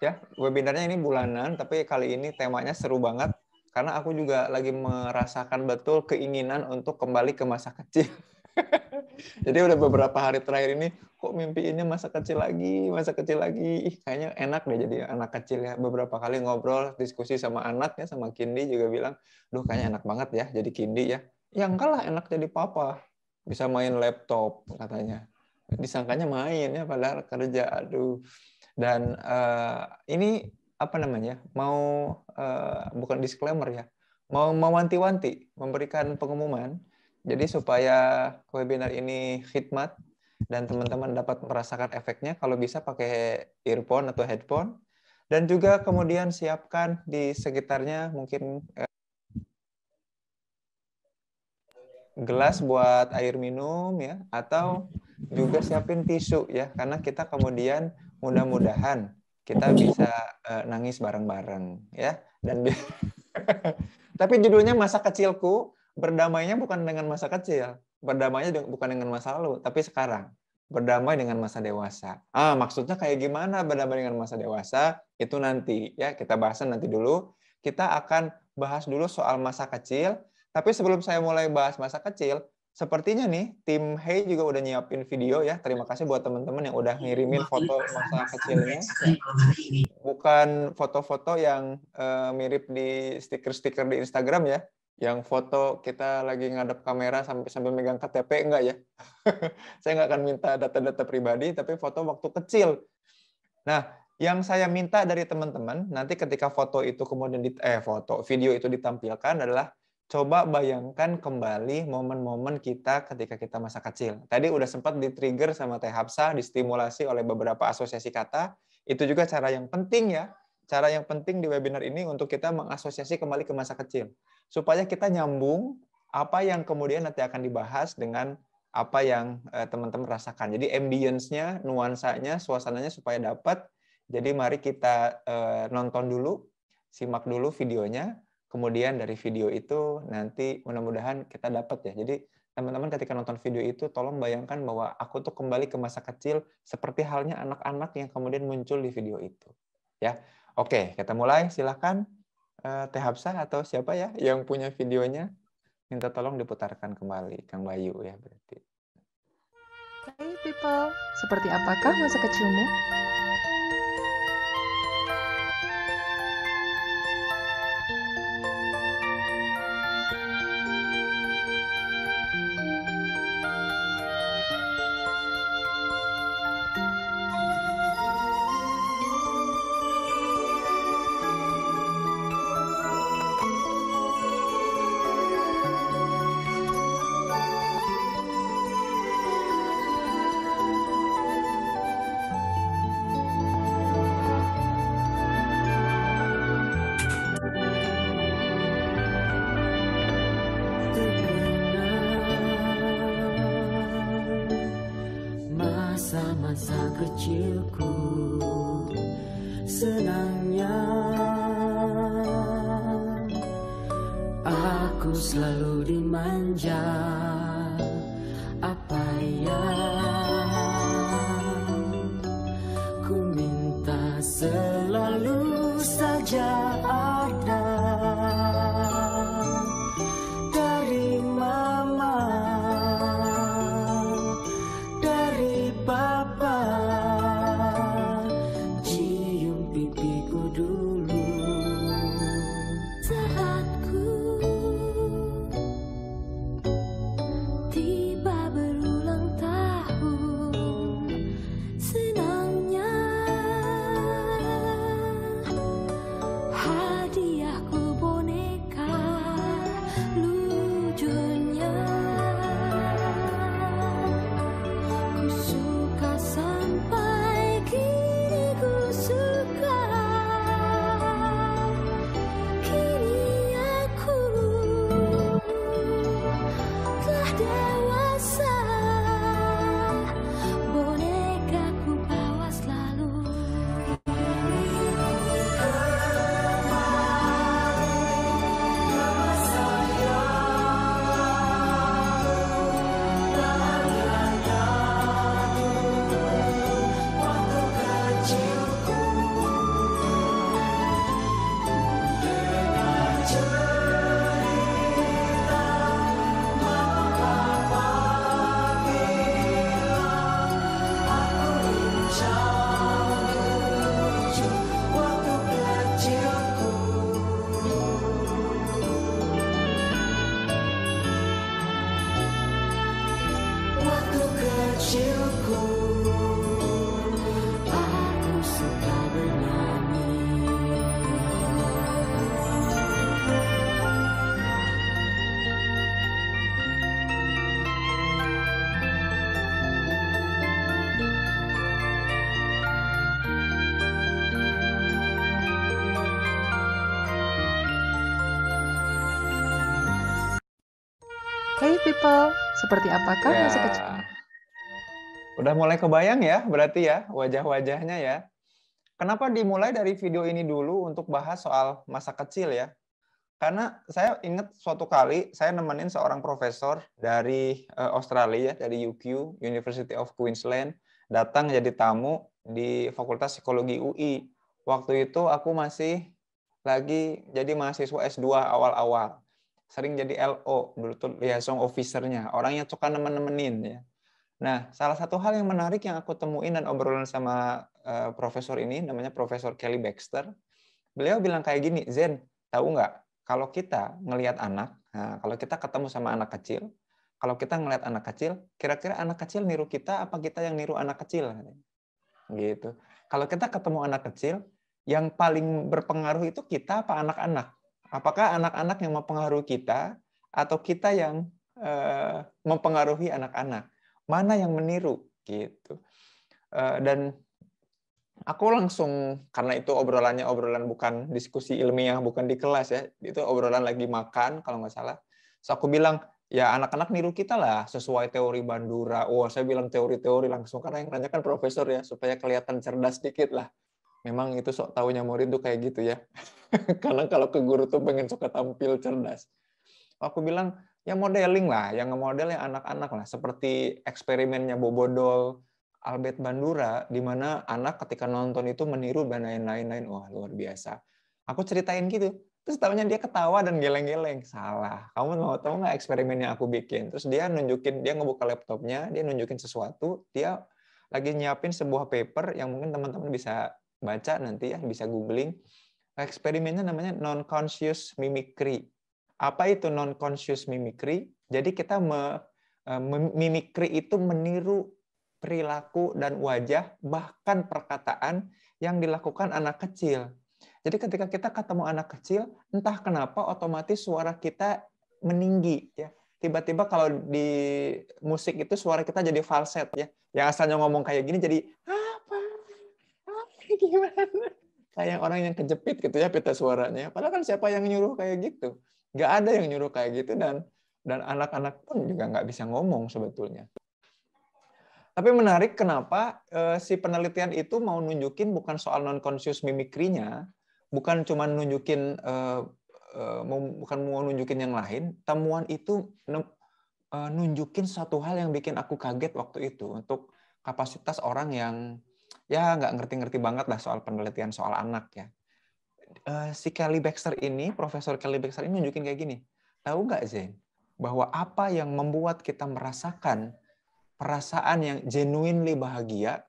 S5: ya. Webinarnya ini bulanan tapi kali ini temanya seru banget karena aku juga lagi merasakan betul keinginan untuk kembali ke masa kecil. Jadi udah beberapa hari terakhir ini kok mimpi ini masa kecil lagi, masa kecil lagi. Ih, kayaknya enak deh jadi anak kecil ya. Beberapa kali ngobrol, diskusi sama anaknya sama Kindi juga bilang, "Duh, kayaknya enak banget ya jadi Kindi ya." Yang kalah enak jadi papa. Bisa main laptop katanya. Disangkanya main ya padahal kerja. Aduh. Dan uh, ini apa namanya? Mau uh, bukan disclaimer ya. Mau mewanti-wanti memberikan pengumuman jadi supaya webinar ini khidmat dan teman-teman dapat merasakan efeknya, kalau bisa pakai earphone atau headphone, dan juga kemudian siapkan di sekitarnya mungkin eh, gelas buat air minum ya atau juga siapin tisu ya karena kita kemudian mudah-mudahan kita bisa uh, nangis bareng-bareng ya dan tapi judulnya masa kecilku berdamainya bukan dengan masa kecil, berdamainya bukan dengan masa lalu, tapi sekarang berdamai dengan masa dewasa. Ah, maksudnya kayak gimana berdamai dengan masa dewasa? Itu nanti ya kita bahas nanti dulu. Kita akan bahas dulu soal masa kecil. Tapi sebelum saya mulai bahas masa kecil, sepertinya nih tim Hey juga udah nyiapin video ya. Terima kasih buat teman-teman yang udah ngirimin foto masa kecilnya. Bukan foto-foto yang eh, mirip di stiker-stiker di Instagram ya, yang foto kita lagi ngadep kamera sampai sambil megang KTP enggak ya? saya nggak akan minta data-data pribadi, tapi foto waktu kecil. Nah, yang saya minta dari teman-teman nanti ketika foto itu kemudian di, eh foto video itu ditampilkan adalah coba bayangkan kembali momen-momen kita ketika kita masa kecil. Tadi udah sempat di-trigger sama Teh Hapsa, distimulasi oleh beberapa asosiasi kata. Itu juga cara yang penting ya, cara yang penting di webinar ini untuk kita mengasosiasi kembali ke masa kecil supaya kita nyambung apa yang kemudian nanti akan dibahas dengan apa yang eh, teman-teman rasakan. Jadi ambience-nya, nuansanya, suasananya supaya dapat. Jadi mari kita eh, nonton dulu, simak dulu videonya, kemudian dari video itu nanti mudah-mudahan kita dapat ya. Jadi teman-teman ketika nonton video itu tolong bayangkan bahwa aku tuh kembali ke masa kecil seperti halnya anak-anak yang kemudian muncul di video itu. Ya. Oke, kita mulai silahkan uh, Teh atau siapa ya yang punya videonya minta tolong diputarkan kembali Kang Bayu ya berarti.
S2: Hey people, seperti apakah masa kecilmu? atau seperti apakah ya. masa kecil?
S5: Udah mulai kebayang ya berarti ya wajah-wajahnya ya. Kenapa dimulai dari video ini dulu untuk bahas soal masa kecil ya? Karena saya ingat suatu kali saya nemenin seorang profesor dari eh, Australia, dari UQ, University of Queensland, datang jadi tamu di Fakultas Psikologi UI. Waktu itu aku masih lagi jadi mahasiswa S2 awal-awal sering jadi LO dulu tuh liaison officernya orangnya suka nemen-nemenin ya nah salah satu hal yang menarik yang aku temuin dan obrolan sama uh, profesor ini namanya Profesor Kelly Baxter beliau bilang kayak gini Zen tahu nggak kalau kita ngelihat anak nah, kalau kita ketemu sama anak kecil kalau kita ngelihat anak kecil kira-kira anak kecil niru kita apa kita yang niru anak kecil gitu kalau kita ketemu anak kecil yang paling berpengaruh itu kita apa anak-anak apakah anak-anak yang mempengaruhi kita atau kita yang uh, mempengaruhi anak-anak? Mana yang meniru gitu? Uh, dan aku langsung karena itu obrolannya obrolan bukan diskusi ilmiah bukan di kelas ya itu obrolan lagi makan kalau nggak salah so aku bilang ya anak-anak niru kita lah sesuai teori Bandura wah oh, saya bilang teori-teori langsung karena yang nanya kan profesor ya supaya kelihatan cerdas sedikit lah memang itu sok taunya murid tuh kayak gitu ya. Karena kalau ke guru tuh pengen suka tampil cerdas. Aku bilang, ya modeling lah, yang ngemodel ya anak-anak lah. Seperti eksperimennya Bobodol, Albert Bandura, di mana anak ketika nonton itu meniru dan lain-lain. Wah, luar biasa. Aku ceritain gitu. Terus tahunya dia ketawa dan geleng-geleng. Salah. Kamu mau tahu nggak eksperimen yang aku bikin? Terus dia nunjukin, dia ngebuka laptopnya, dia nunjukin sesuatu, dia lagi nyiapin sebuah paper yang mungkin teman-teman bisa baca nanti ya, bisa googling. Eksperimennya namanya non-conscious mimicry. Apa itu non-conscious mimicry? Jadi kita me, eh, mimikri itu meniru perilaku dan wajah, bahkan perkataan yang dilakukan anak kecil. Jadi ketika kita ketemu anak kecil, entah kenapa otomatis suara kita meninggi ya. Tiba-tiba kalau di musik itu suara kita jadi falset ya. Yang asalnya ngomong kayak gini jadi ah Kayak orang yang kejepit gitu ya pita suaranya. Padahal kan siapa yang nyuruh kayak gitu? Gak ada yang nyuruh kayak gitu dan dan anak-anak pun juga nggak bisa ngomong sebetulnya. Tapi menarik kenapa e, si penelitian itu mau nunjukin bukan soal non-conscious mimikrinya, bukan cuma nunjukin e, e, bukan mau nunjukin yang lain. Temuan itu nunjukin satu hal yang bikin aku kaget waktu itu untuk kapasitas orang yang ya nggak ngerti-ngerti banget lah soal penelitian soal anak ya. Uh, si Kelly Baxter ini, Profesor Kelly Baxter ini nunjukin kayak gini. Tahu nggak Zain, bahwa apa yang membuat kita merasakan perasaan yang genuinely bahagia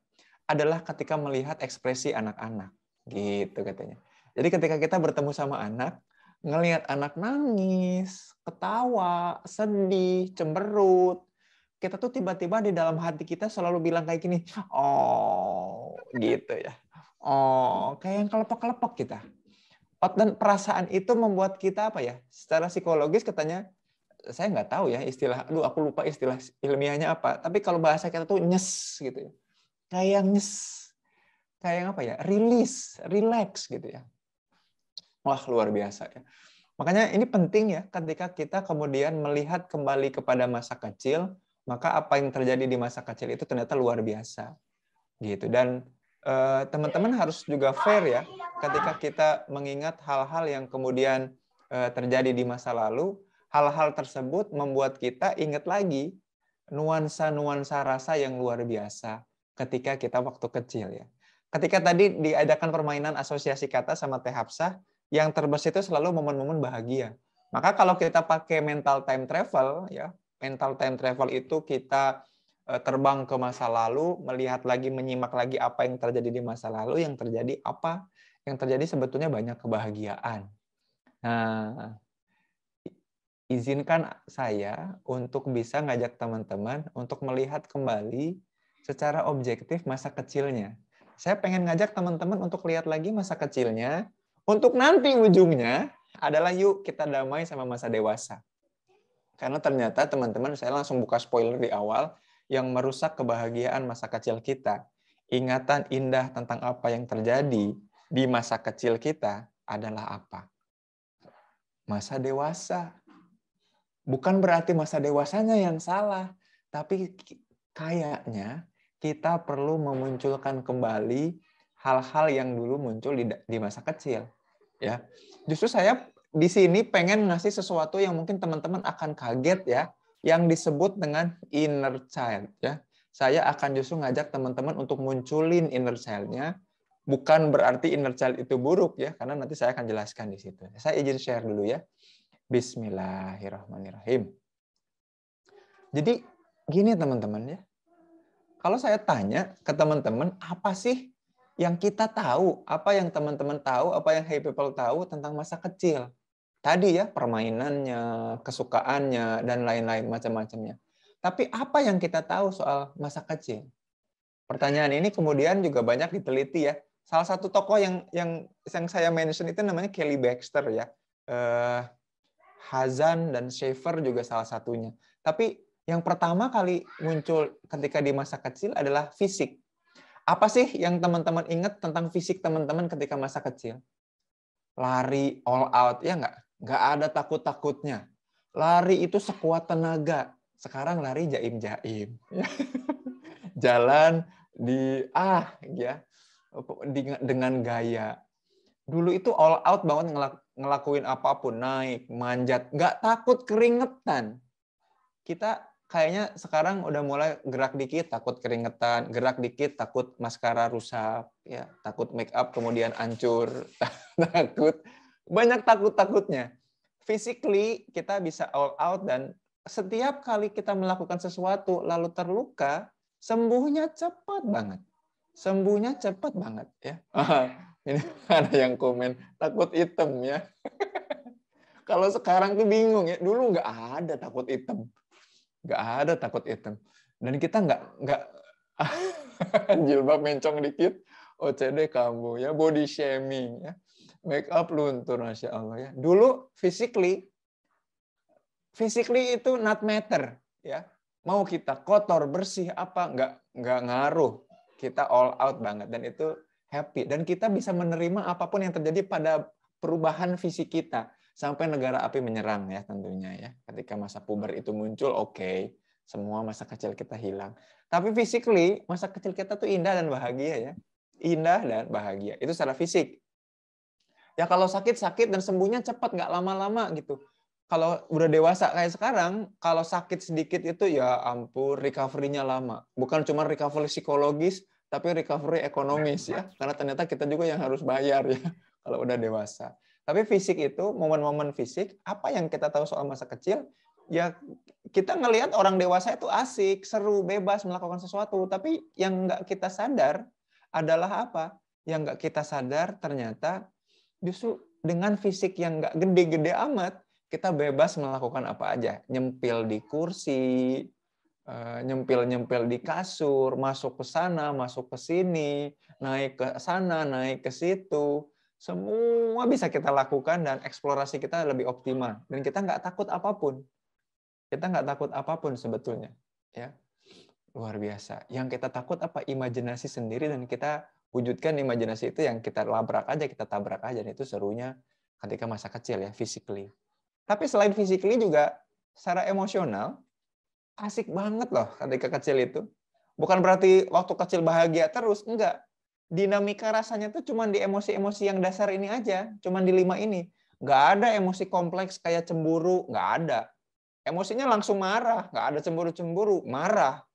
S5: adalah ketika melihat ekspresi anak-anak. Gitu katanya. Jadi ketika kita bertemu sama anak, ngelihat anak nangis, ketawa, sedih, cemberut, kita tuh tiba-tiba di dalam hati kita selalu bilang kayak gini, oh gitu ya. Oh, kayak yang kelepek-kelepek kita. Dan perasaan itu membuat kita apa ya? Secara psikologis katanya, saya nggak tahu ya istilah, aduh aku lupa istilah ilmiahnya apa. Tapi kalau bahasa kita tuh nyes gitu ya. Kayak nyes. Kayak apa ya? Release, relax gitu ya. Wah luar biasa ya. Makanya ini penting ya ketika kita kemudian melihat kembali kepada masa kecil, maka apa yang terjadi di masa kecil itu ternyata luar biasa gitu dan eh, teman-teman eh, harus juga fair ya ketika kita mengingat hal-hal yang kemudian eh, terjadi di masa lalu hal-hal tersebut membuat kita ingat lagi nuansa-nuansa rasa yang luar biasa ketika kita waktu kecil ya ketika tadi diadakan permainan asosiasi kata sama teh Hapsah, yang terbesit itu selalu momen-momen bahagia. Maka kalau kita pakai mental time travel ya, mental time travel itu kita eh, terbang ke masa lalu, melihat lagi, menyimak lagi apa yang terjadi di masa lalu, yang terjadi apa, yang terjadi sebetulnya banyak kebahagiaan. Nah, izinkan saya untuk bisa ngajak teman-teman untuk melihat kembali secara objektif masa kecilnya. Saya pengen ngajak teman-teman untuk lihat lagi masa kecilnya, untuk nanti ujungnya adalah yuk kita damai sama masa dewasa. Karena ternyata teman-teman saya langsung buka spoiler di awal yang merusak kebahagiaan masa kecil kita. Ingatan indah tentang apa yang terjadi di masa kecil kita adalah apa? Masa dewasa. Bukan berarti masa dewasanya yang salah, tapi kayaknya kita perlu memunculkan kembali hal-hal yang dulu muncul di, masa kecil. Ya, justru saya di sini pengen ngasih sesuatu yang mungkin teman-teman akan kaget ya, yang disebut dengan inner child ya. Saya akan justru ngajak teman-teman untuk munculin inner child-nya. Bukan berarti inner child itu buruk ya, karena nanti saya akan jelaskan di situ. Saya izin share dulu ya. Bismillahirrahmanirrahim. Jadi gini teman-teman ya. Kalau saya tanya ke teman-teman, apa sih yang kita tahu, apa yang teman-teman tahu, apa yang hey people tahu tentang masa kecil? Tadi ya permainannya, kesukaannya dan lain-lain macam-macamnya. Tapi apa yang kita tahu soal masa kecil? Pertanyaan ini kemudian juga banyak diteliti ya. Salah satu tokoh yang yang yang saya mention itu namanya Kelly Baxter ya. Eh, Hazan dan Shaver juga salah satunya. Tapi yang pertama kali muncul ketika di masa kecil adalah fisik. Apa sih yang teman-teman ingat tentang fisik teman-teman ketika masa kecil? Lari all out, ya nggak? Nggak ada takut-takutnya. Lari itu sekuat tenaga. Sekarang lari jaim-jaim. Jalan di ah ya dengan gaya. Dulu itu all out banget ngelakuin apapun, naik, manjat, nggak takut keringetan. Kita kayaknya sekarang udah mulai gerak dikit takut keringetan, gerak dikit takut maskara rusak, ya, takut make up kemudian hancur, takut banyak takut-takutnya. Physically kita bisa all out dan setiap kali kita melakukan sesuatu lalu terluka, sembuhnya cepat banget. Sembuhnya cepat banget ya. Ini ada yang komen takut item ya. Kalau sekarang tuh bingung ya. Dulu nggak ada takut item, nggak ada takut item Dan kita nggak nggak jilbab mencong dikit, OCD oh, kamu ya body shaming ya make up luntur masya Allah ya dulu physically physically itu not matter ya mau kita kotor bersih apa nggak nggak ngaruh kita all out banget dan itu happy dan kita bisa menerima apapun yang terjadi pada perubahan fisik kita sampai negara api menyerang ya tentunya ya ketika masa puber itu muncul oke okay, semua masa kecil kita hilang tapi physically masa kecil kita tuh indah dan bahagia ya indah dan bahagia itu secara fisik ya kalau sakit sakit dan sembuhnya cepat nggak lama-lama gitu kalau udah dewasa kayak sekarang kalau sakit sedikit itu ya ampun recovery-nya lama bukan cuma recovery psikologis tapi recovery ekonomis ya karena ternyata kita juga yang harus bayar ya kalau udah dewasa tapi fisik itu momen-momen fisik apa yang kita tahu soal masa kecil ya kita ngelihat orang dewasa itu asik seru bebas melakukan sesuatu tapi yang nggak kita sadar adalah apa yang nggak kita sadar ternyata justru dengan fisik yang nggak gede-gede amat, kita bebas melakukan apa aja. Nyempil di kursi, eh, nyempil-nyempil di kasur, masuk ke sana, masuk ke sini, naik ke sana, naik ke situ. Semua bisa kita lakukan dan eksplorasi kita lebih optimal. Dan kita nggak takut apapun. Kita nggak takut apapun sebetulnya. ya Luar biasa. Yang kita takut apa? Imajinasi sendiri dan kita wujudkan imajinasi itu yang kita labrak aja, kita tabrak aja. Dan itu serunya ketika masa kecil ya, physically. Tapi selain physically juga secara emosional, asik banget loh ketika kecil itu. Bukan berarti waktu kecil bahagia terus, enggak. Dinamika rasanya tuh cuma di emosi-emosi yang dasar ini aja, cuma di lima ini. enggak ada emosi kompleks kayak cemburu, enggak ada. Emosinya langsung marah, enggak ada cemburu-cemburu, marah.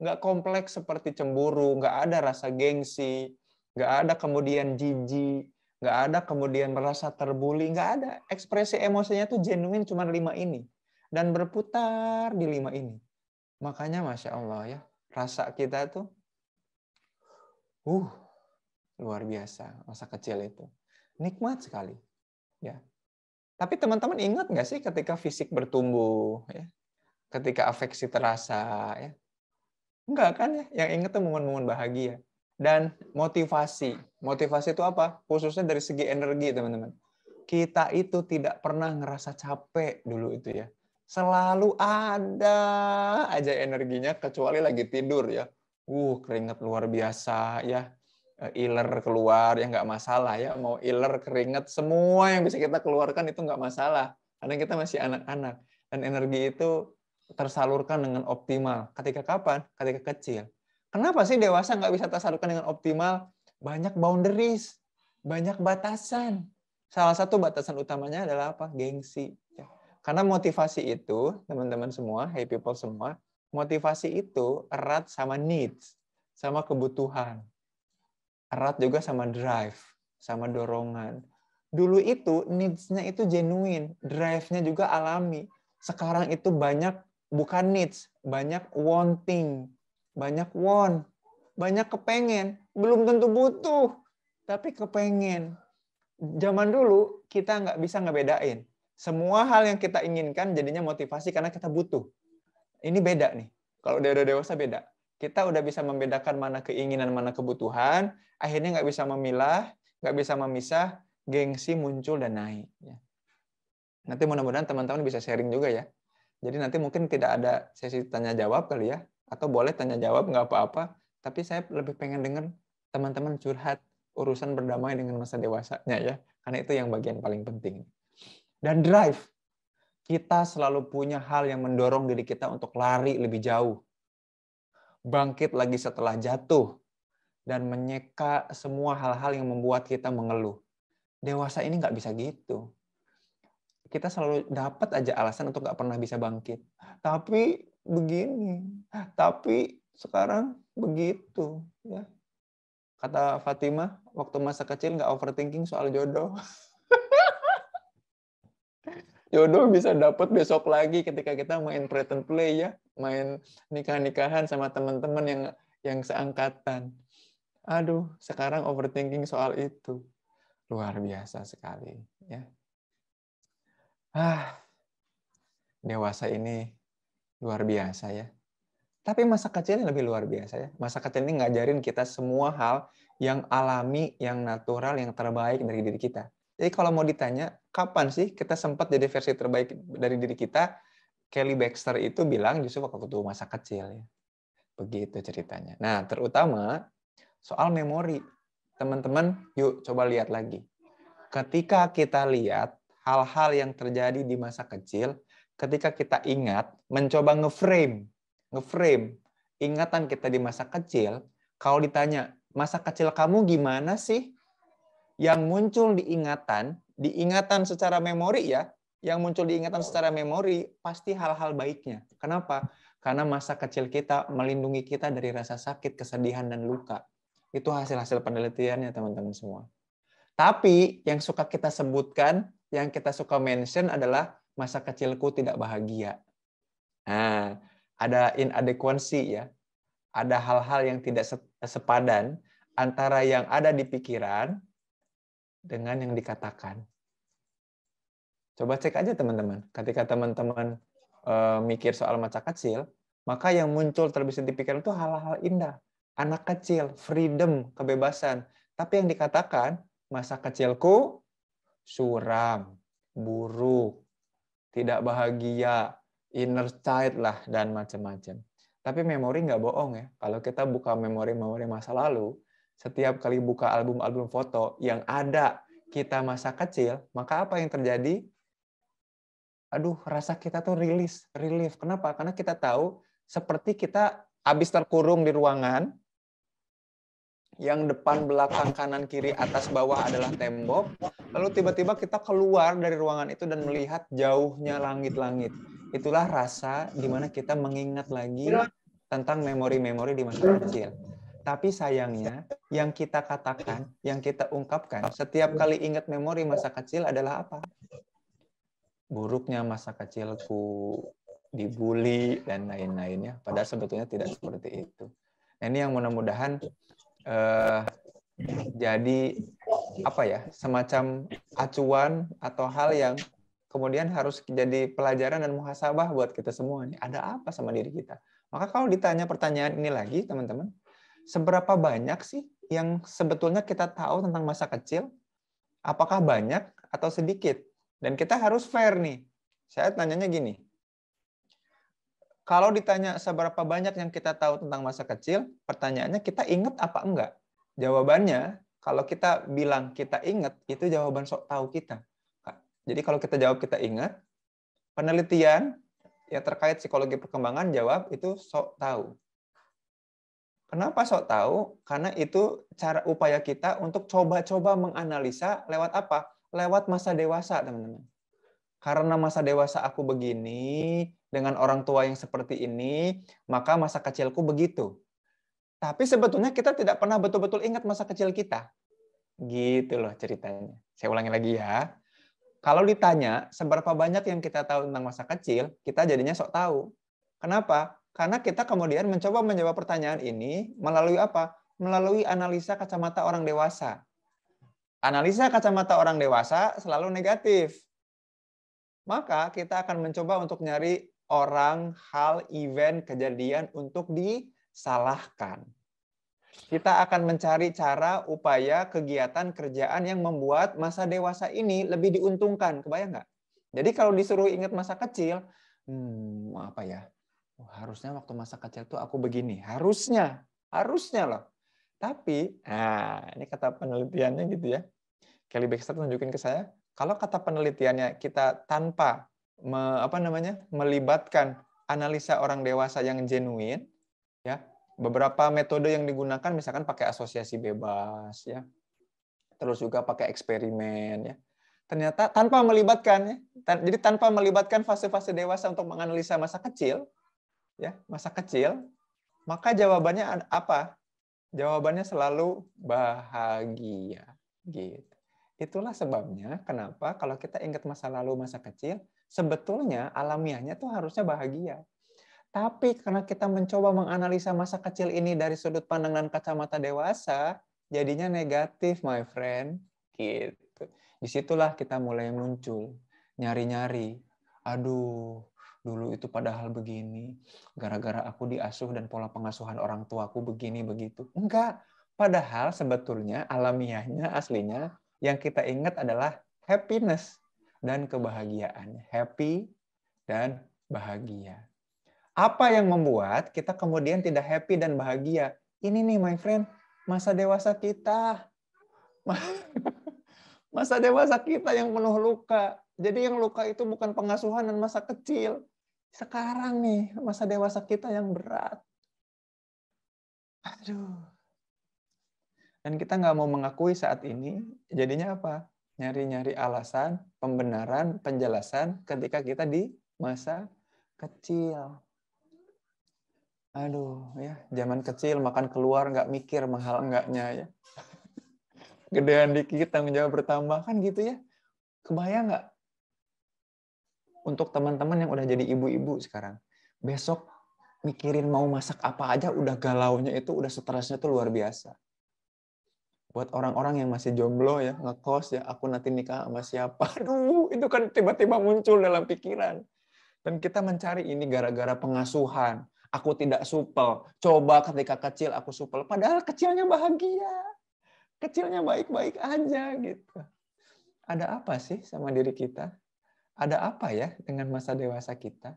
S5: enggak kompleks seperti cemburu, enggak ada rasa gengsi, nggak ada kemudian jijik, nggak ada kemudian merasa terbuli, nggak ada. Ekspresi emosinya tuh genuine cuma lima ini. Dan berputar di lima ini. Makanya Masya Allah ya, rasa kita tuh uh, luar biasa masa kecil itu. Nikmat sekali. ya. Tapi teman-teman ingat nggak sih ketika fisik bertumbuh, ya? ketika afeksi terasa, ya? Enggak kan ya? Yang ingat tuh momen-momen bahagia dan motivasi. Motivasi itu apa? Khususnya dari segi energi, teman-teman. Kita itu tidak pernah ngerasa capek dulu itu ya. Selalu ada aja energinya kecuali lagi tidur ya. Uh, keringat luar biasa ya. Eh, iler keluar ya nggak masalah ya. Mau iler keringat semua yang bisa kita keluarkan itu nggak masalah. Karena kita masih anak-anak dan energi itu tersalurkan dengan optimal. Ketika kapan? Ketika kecil Kenapa sih dewasa nggak bisa tersalurkan dengan optimal? Banyak boundaries, banyak batasan. Salah satu batasan utamanya adalah apa? Gengsi. Ya. Karena motivasi itu, teman-teman semua, hey people semua, motivasi itu erat sama needs, sama kebutuhan. Erat juga sama drive, sama dorongan. Dulu itu needs-nya itu genuine, drive-nya juga alami. Sekarang itu banyak bukan needs, banyak wanting, banyak want, banyak kepengen, belum tentu butuh, tapi kepengen. Zaman dulu kita nggak bisa ngebedain. Semua hal yang kita inginkan jadinya motivasi karena kita butuh. Ini beda nih. Kalau udah dewasa beda. Kita udah bisa membedakan mana keinginan, mana kebutuhan. Akhirnya nggak bisa memilah, nggak bisa memisah, gengsi muncul dan naik. Ya. Nanti mudah-mudahan teman-teman bisa sharing juga ya. Jadi nanti mungkin tidak ada sesi tanya jawab kali ya atau boleh tanya jawab nggak apa-apa tapi saya lebih pengen dengar teman-teman curhat urusan berdamai dengan masa dewasanya ya karena itu yang bagian paling penting dan drive kita selalu punya hal yang mendorong diri kita untuk lari lebih jauh bangkit lagi setelah jatuh dan menyeka semua hal-hal yang membuat kita mengeluh dewasa ini nggak bisa gitu kita selalu dapat aja alasan untuk nggak pernah bisa bangkit. Tapi begini, tapi sekarang begitu. Ya. Kata Fatima, waktu masa kecil nggak overthinking soal jodoh. jodoh bisa dapat besok lagi ketika kita main pretend play ya, main nikah-nikahan sama teman-teman yang yang seangkatan. Aduh, sekarang overthinking soal itu. Luar biasa sekali ya. Ah, dewasa ini Luar biasa ya. Tapi masa kecilnya lebih luar biasa ya. Masa kecil ini ngajarin kita semua hal yang alami, yang natural, yang terbaik dari diri kita. Jadi kalau mau ditanya, kapan sih kita sempat jadi versi terbaik dari diri kita? Kelly Baxter itu bilang justru waktu masa kecil ya. Begitu ceritanya. Nah, terutama soal memori. Teman-teman, yuk coba lihat lagi. Ketika kita lihat hal-hal yang terjadi di masa kecil, ketika kita ingat, mencoba ngeframe, ngeframe ingatan kita di masa kecil, kalau ditanya, masa kecil kamu gimana sih? Yang muncul di ingatan, di ingatan secara memori ya, yang muncul di ingatan secara memori pasti hal-hal baiknya. Kenapa? Karena masa kecil kita melindungi kita dari rasa sakit, kesedihan, dan luka. Itu hasil-hasil penelitiannya teman-teman semua. Tapi yang suka kita sebutkan, yang kita suka mention adalah masa kecilku tidak bahagia. Nah, ada inadequacy ya. Ada hal-hal yang tidak sepadan antara yang ada di pikiran dengan yang dikatakan. Coba cek aja teman-teman. Ketika teman-teman e, mikir soal masa kecil, maka yang muncul terbesit di pikiran itu hal-hal indah. Anak kecil, freedom, kebebasan. Tapi yang dikatakan, masa kecilku suram, buruk, tidak bahagia, inner child lah, dan macam-macam. Tapi memori nggak bohong ya. Kalau kita buka memori-memori masa lalu, setiap kali buka album-album foto yang ada kita masa kecil, maka apa yang terjadi? Aduh, rasa kita tuh rilis, relief. Kenapa? Karena kita tahu seperti kita habis terkurung di ruangan, yang depan, belakang, kanan, kiri, atas, bawah adalah tembok, Lalu tiba-tiba kita keluar dari ruangan itu dan melihat jauhnya langit-langit. Itulah rasa di mana kita mengingat lagi tentang memori-memori di masa kecil. Tapi sayangnya, yang kita katakan, yang kita ungkapkan, setiap kali ingat memori masa kecil adalah apa? Buruknya masa kecilku, dibully, dan lain-lainnya. Padahal sebetulnya tidak seperti itu. Nah, ini yang mudah-mudahan eh, jadi apa ya semacam acuan atau hal yang kemudian harus jadi pelajaran dan muhasabah buat kita semua nih ada apa sama diri kita maka kalau ditanya pertanyaan ini lagi teman-teman seberapa banyak sih yang sebetulnya kita tahu tentang masa kecil apakah banyak atau sedikit dan kita harus fair nih saya tanyanya gini kalau ditanya seberapa banyak yang kita tahu tentang masa kecil pertanyaannya kita ingat apa enggak Jawabannya, kalau kita bilang kita ingat, itu jawaban sok tahu kita. Jadi kalau kita jawab kita ingat, penelitian yang terkait psikologi perkembangan jawab itu sok tahu. Kenapa sok tahu? Karena itu cara upaya kita untuk coba-coba menganalisa lewat apa? Lewat masa dewasa, teman-teman. Karena masa dewasa aku begini, dengan orang tua yang seperti ini, maka masa kecilku begitu. Tapi sebetulnya kita tidak pernah betul-betul ingat masa kecil kita. Gitu loh ceritanya. Saya ulangi lagi ya. Kalau ditanya seberapa banyak yang kita tahu tentang masa kecil, kita jadinya sok tahu. Kenapa? Karena kita kemudian mencoba menjawab pertanyaan ini melalui apa? Melalui analisa kacamata orang dewasa. Analisa kacamata orang dewasa selalu negatif. Maka kita akan mencoba untuk nyari orang, hal, event, kejadian untuk di salahkan. Kita akan mencari cara, upaya, kegiatan, kerjaan yang membuat masa dewasa ini lebih diuntungkan. Kebayang nggak? Jadi kalau disuruh ingat masa kecil, hmm, apa ya? Oh, harusnya waktu masa kecil tuh aku begini. Harusnya, harusnya loh. Tapi, nah ini kata penelitiannya gitu ya. Kelly Baxter tunjukin ke saya, kalau kata penelitiannya kita tanpa me, apa namanya melibatkan analisa orang dewasa yang genuine, ya beberapa metode yang digunakan misalkan pakai asosiasi bebas ya terus juga pakai eksperimen ya ternyata tanpa melibatkan ya tan jadi tanpa melibatkan fase-fase dewasa untuk menganalisa masa kecil ya masa kecil maka jawabannya apa jawabannya selalu bahagia gitu itulah sebabnya kenapa kalau kita ingat masa lalu masa kecil sebetulnya alamiahnya tuh harusnya bahagia tapi karena kita mencoba menganalisa masa kecil ini dari sudut pandang dan kacamata dewasa, jadinya negatif, my friend. Gitu. Disitulah kita mulai muncul, nyari-nyari. Aduh, dulu itu padahal begini. Gara-gara aku diasuh dan pola pengasuhan orang tuaku begini begitu. Enggak. Padahal sebetulnya alamiahnya aslinya yang kita ingat adalah happiness dan kebahagiaan. Happy dan bahagia apa yang membuat kita kemudian tidak happy dan bahagia? Ini nih, my friend, masa dewasa kita. Masa dewasa kita yang penuh luka. Jadi yang luka itu bukan pengasuhan dan masa kecil. Sekarang nih, masa dewasa kita yang berat. Aduh. Dan kita nggak mau mengakui saat ini, jadinya apa? Nyari-nyari alasan, pembenaran, penjelasan ketika kita di masa kecil. Aduh, ya zaman kecil makan keluar nggak mikir mahal enggaknya ya. Gedean dikit tanggung jawab bertambah kan gitu ya. Kebayang nggak? Untuk teman-teman yang udah jadi ibu-ibu sekarang, besok mikirin mau masak apa aja udah galaunya itu udah stresnya tuh luar biasa. Buat orang-orang yang masih jomblo ya, ngekos ya, aku nanti nikah sama siapa. Aduh, itu kan tiba-tiba muncul dalam pikiran. Dan kita mencari ini gara-gara pengasuhan Aku tidak supel. Coba ketika kecil aku supel. Padahal kecilnya bahagia. Kecilnya baik-baik aja gitu. Ada apa sih sama diri kita? Ada apa ya dengan masa dewasa kita?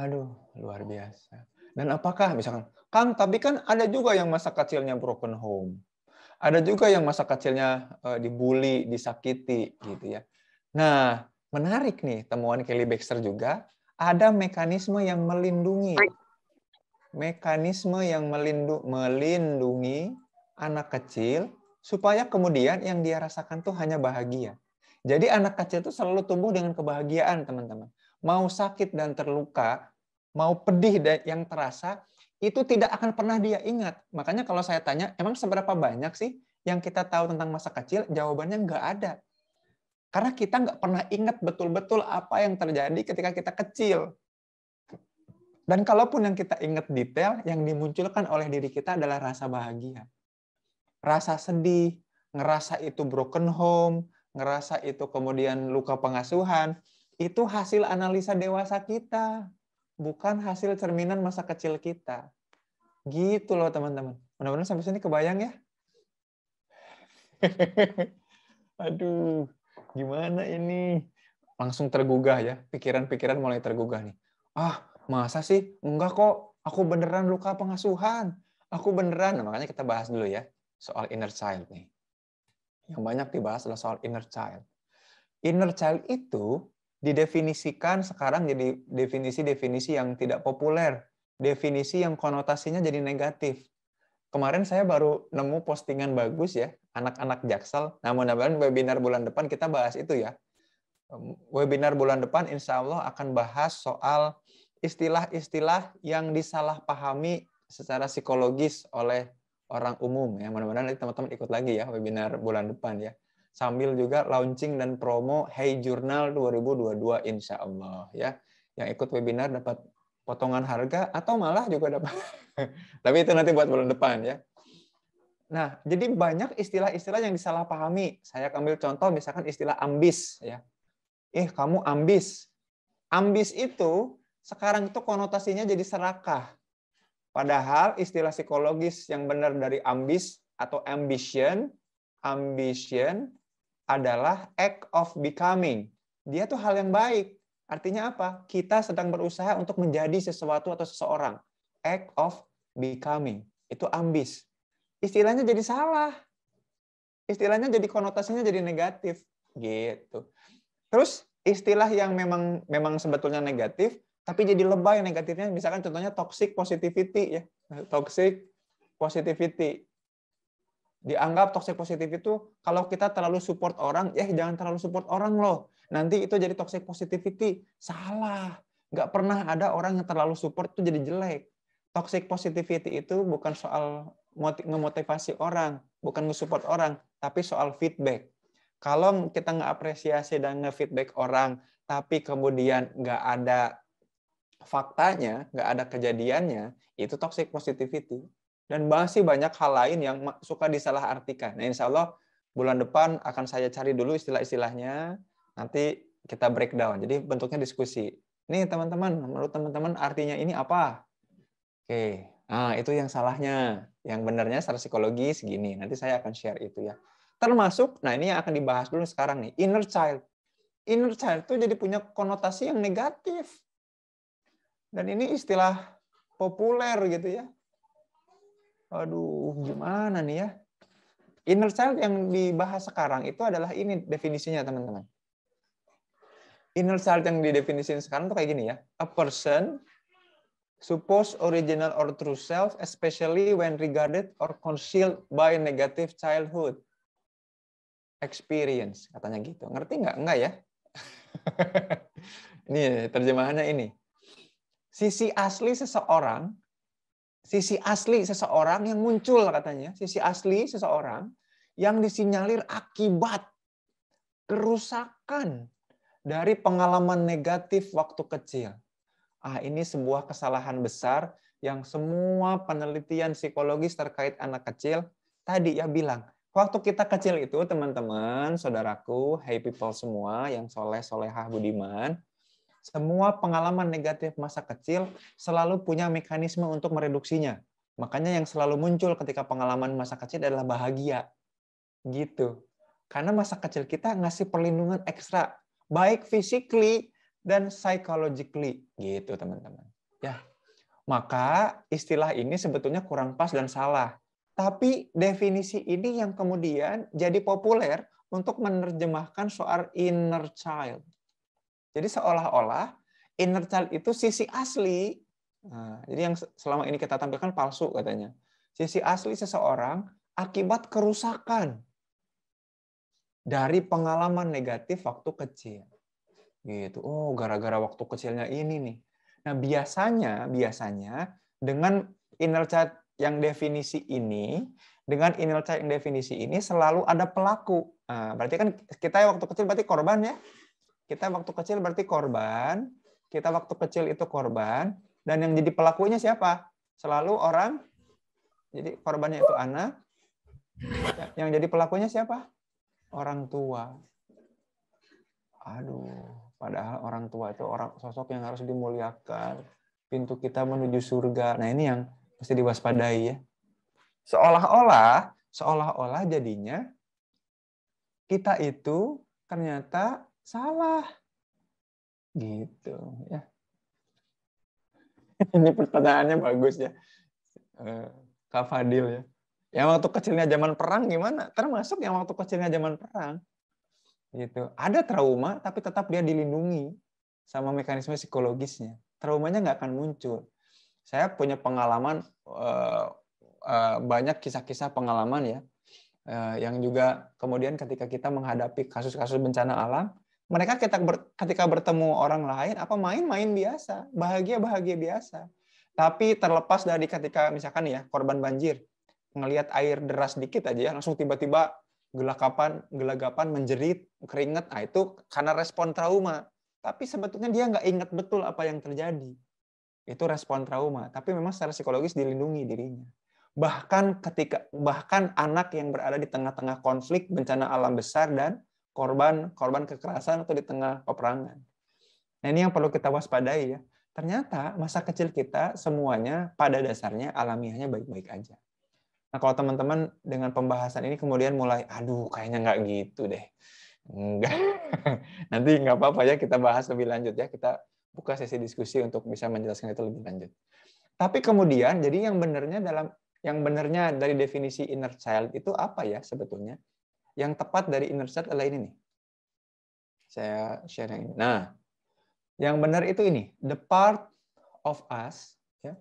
S5: Aduh, luar biasa. Dan apakah misalkan, Kang, tapi kan ada juga yang masa kecilnya broken home. Ada juga yang masa kecilnya eh, dibully, disakiti gitu ya. Nah, menarik nih temuan Kelly Baxter juga ada mekanisme yang melindungi mekanisme yang melindu, melindungi anak kecil supaya kemudian yang dia rasakan tuh hanya bahagia. Jadi anak kecil itu selalu tumbuh dengan kebahagiaan, teman-teman. Mau sakit dan terluka, mau pedih dan yang terasa, itu tidak akan pernah dia ingat. Makanya kalau saya tanya, emang seberapa banyak sih yang kita tahu tentang masa kecil? Jawabannya nggak ada. Karena kita nggak pernah ingat betul-betul apa yang terjadi ketika kita kecil. Dan kalaupun yang kita ingat detail, yang dimunculkan oleh diri kita adalah rasa bahagia. Rasa sedih, ngerasa itu broken home, ngerasa itu kemudian luka pengasuhan, itu hasil analisa dewasa kita, bukan hasil cerminan masa kecil kita. Gitu loh teman-teman. benar-benar sampai sini kebayang ya. Aduh gimana ini? Langsung tergugah ya, pikiran-pikiran mulai tergugah nih. Ah, masa sih? Enggak kok, aku beneran luka pengasuhan. Aku beneran. Nah, makanya kita bahas dulu ya, soal inner child nih. Yang banyak dibahas adalah soal inner child. Inner child itu didefinisikan sekarang jadi definisi-definisi yang tidak populer. Definisi yang konotasinya jadi negatif kemarin saya baru nemu postingan bagus ya, anak-anak Jaksel. Nah, mudah-mudahan webinar bulan depan kita bahas itu ya. Webinar bulan depan insya Allah akan bahas soal istilah-istilah yang disalahpahami secara psikologis oleh orang umum ya. Mudah-mudahan nanti teman-teman ikut lagi ya webinar bulan depan ya. Sambil juga launching dan promo Hey Journal 2022 insya Allah ya. Yang ikut webinar dapat potongan harga atau malah juga dapat. Tapi itu nanti buat bulan depan ya. Nah, jadi banyak istilah-istilah yang disalahpahami. Saya ambil contoh misalkan istilah ambis ya. Eh, kamu ambis. Ambis itu sekarang itu konotasinya jadi serakah. Padahal istilah psikologis yang benar dari ambis atau ambition, ambition adalah act of becoming. Dia tuh hal yang baik. Artinya apa? Kita sedang berusaha untuk menjadi sesuatu atau seseorang. Act of becoming. Itu ambis. Istilahnya jadi salah. Istilahnya jadi konotasinya jadi negatif gitu. Terus istilah yang memang memang sebetulnya negatif tapi jadi lebay negatifnya misalkan contohnya toxic positivity ya. Toxic positivity. Dianggap toxic positivity itu kalau kita terlalu support orang, ya jangan terlalu support orang loh Nanti itu jadi toxic positivity. Salah. Nggak pernah ada orang yang terlalu support itu jadi jelek. Toxic positivity itu bukan soal ngemotivasi orang, bukan nge-support orang, tapi soal feedback. Kalau kita nggak dan nge-feedback orang, tapi kemudian nggak ada faktanya, nggak ada kejadiannya, itu toxic positivity. Dan masih banyak hal lain yang suka disalahartikan. Nah, insya Allah bulan depan akan saya cari dulu istilah-istilahnya. Nanti kita breakdown. Jadi bentuknya diskusi. Nih teman-teman, menurut teman-teman artinya ini apa? Oke, nah itu yang salahnya. Yang benarnya secara psikologi segini. Nanti saya akan share itu ya. Termasuk, nah ini yang akan dibahas dulu sekarang nih, inner child. Inner child itu jadi punya konotasi yang negatif. Dan ini istilah populer gitu ya. Aduh, gimana nih ya? Inner child yang dibahas sekarang itu adalah ini definisinya teman-teman inner child yang didefinisikan sekarang tuh kayak gini ya. A person suppose original or true self, especially when regarded or concealed by negative childhood experience. Katanya gitu. Ngerti nggak? Enggak ya? ini terjemahannya ini. Sisi asli seseorang, sisi asli seseorang yang muncul katanya, sisi asli seseorang yang disinyalir akibat kerusakan dari pengalaman negatif waktu kecil. Ah, ini sebuah kesalahan besar yang semua penelitian psikologis terkait anak kecil tadi ya bilang. Waktu kita kecil itu, teman-teman, saudaraku, hey people semua yang soleh, solehah, budiman, semua pengalaman negatif masa kecil selalu punya mekanisme untuk mereduksinya. Makanya yang selalu muncul ketika pengalaman masa kecil adalah bahagia. Gitu. Karena masa kecil kita ngasih perlindungan ekstra baik physically dan psychologically gitu teman-teman. Ya. Maka istilah ini sebetulnya kurang pas dan salah. Tapi definisi ini yang kemudian jadi populer untuk menerjemahkan soal inner child. Jadi seolah-olah inner child itu sisi asli. Nah, jadi yang selama ini kita tampilkan palsu katanya. Sisi asli seseorang akibat kerusakan dari pengalaman negatif waktu kecil. Gitu. Oh, gara-gara waktu kecilnya ini nih. Nah, biasanya biasanya dengan inner child yang definisi ini, dengan inner child yang definisi ini selalu ada pelaku. Nah, berarti kan kita waktu kecil berarti korban ya. Kita waktu kecil berarti korban, kita waktu kecil itu korban dan yang jadi pelakunya siapa? Selalu orang jadi korbannya itu anak. Ya, yang jadi pelakunya siapa? orang tua. Aduh, padahal orang tua itu orang sosok yang harus dimuliakan, pintu kita menuju surga. Nah, ini yang mesti diwaspadai ya. Seolah-olah, seolah-olah jadinya kita itu ternyata salah. Gitu ya. Ini pertanyaannya bagus ya. Eh, Kak Fadil ya. Yang waktu kecilnya zaman perang gimana? Termasuk yang waktu kecilnya zaman perang. Gitu. Ada trauma tapi tetap dia dilindungi sama mekanisme psikologisnya. Traumanya nggak akan muncul. Saya punya pengalaman eh, eh, banyak kisah-kisah pengalaman ya eh, yang juga kemudian ketika kita menghadapi kasus-kasus bencana alam, mereka kita ketika bertemu orang lain apa main-main biasa, bahagia-bahagia biasa. Tapi terlepas dari ketika misalkan ya korban banjir, ngelihat air deras dikit aja ya langsung tiba-tiba gelagapan gelagapan menjerit keringet nah itu karena respon trauma tapi sebetulnya dia nggak ingat betul apa yang terjadi itu respon trauma tapi memang secara psikologis dilindungi dirinya bahkan ketika bahkan anak yang berada di tengah-tengah konflik bencana alam besar dan korban korban kekerasan atau di tengah peperangan nah ini yang perlu kita waspadai ya ternyata masa kecil kita semuanya pada dasarnya alamiahnya baik-baik aja Nah, kalau teman-teman dengan pembahasan ini kemudian mulai, aduh, kayaknya nggak gitu deh. Enggak. Nanti nggak apa-apa ya, kita bahas lebih lanjut ya. Kita buka sesi diskusi untuk bisa menjelaskan itu lebih lanjut. Tapi kemudian, jadi yang benernya dalam yang benernya dari definisi inner child itu apa ya sebetulnya? Yang tepat dari inner child adalah ini nih. Saya share yang ini. Nah, yang benar itu ini, the part of us, ya,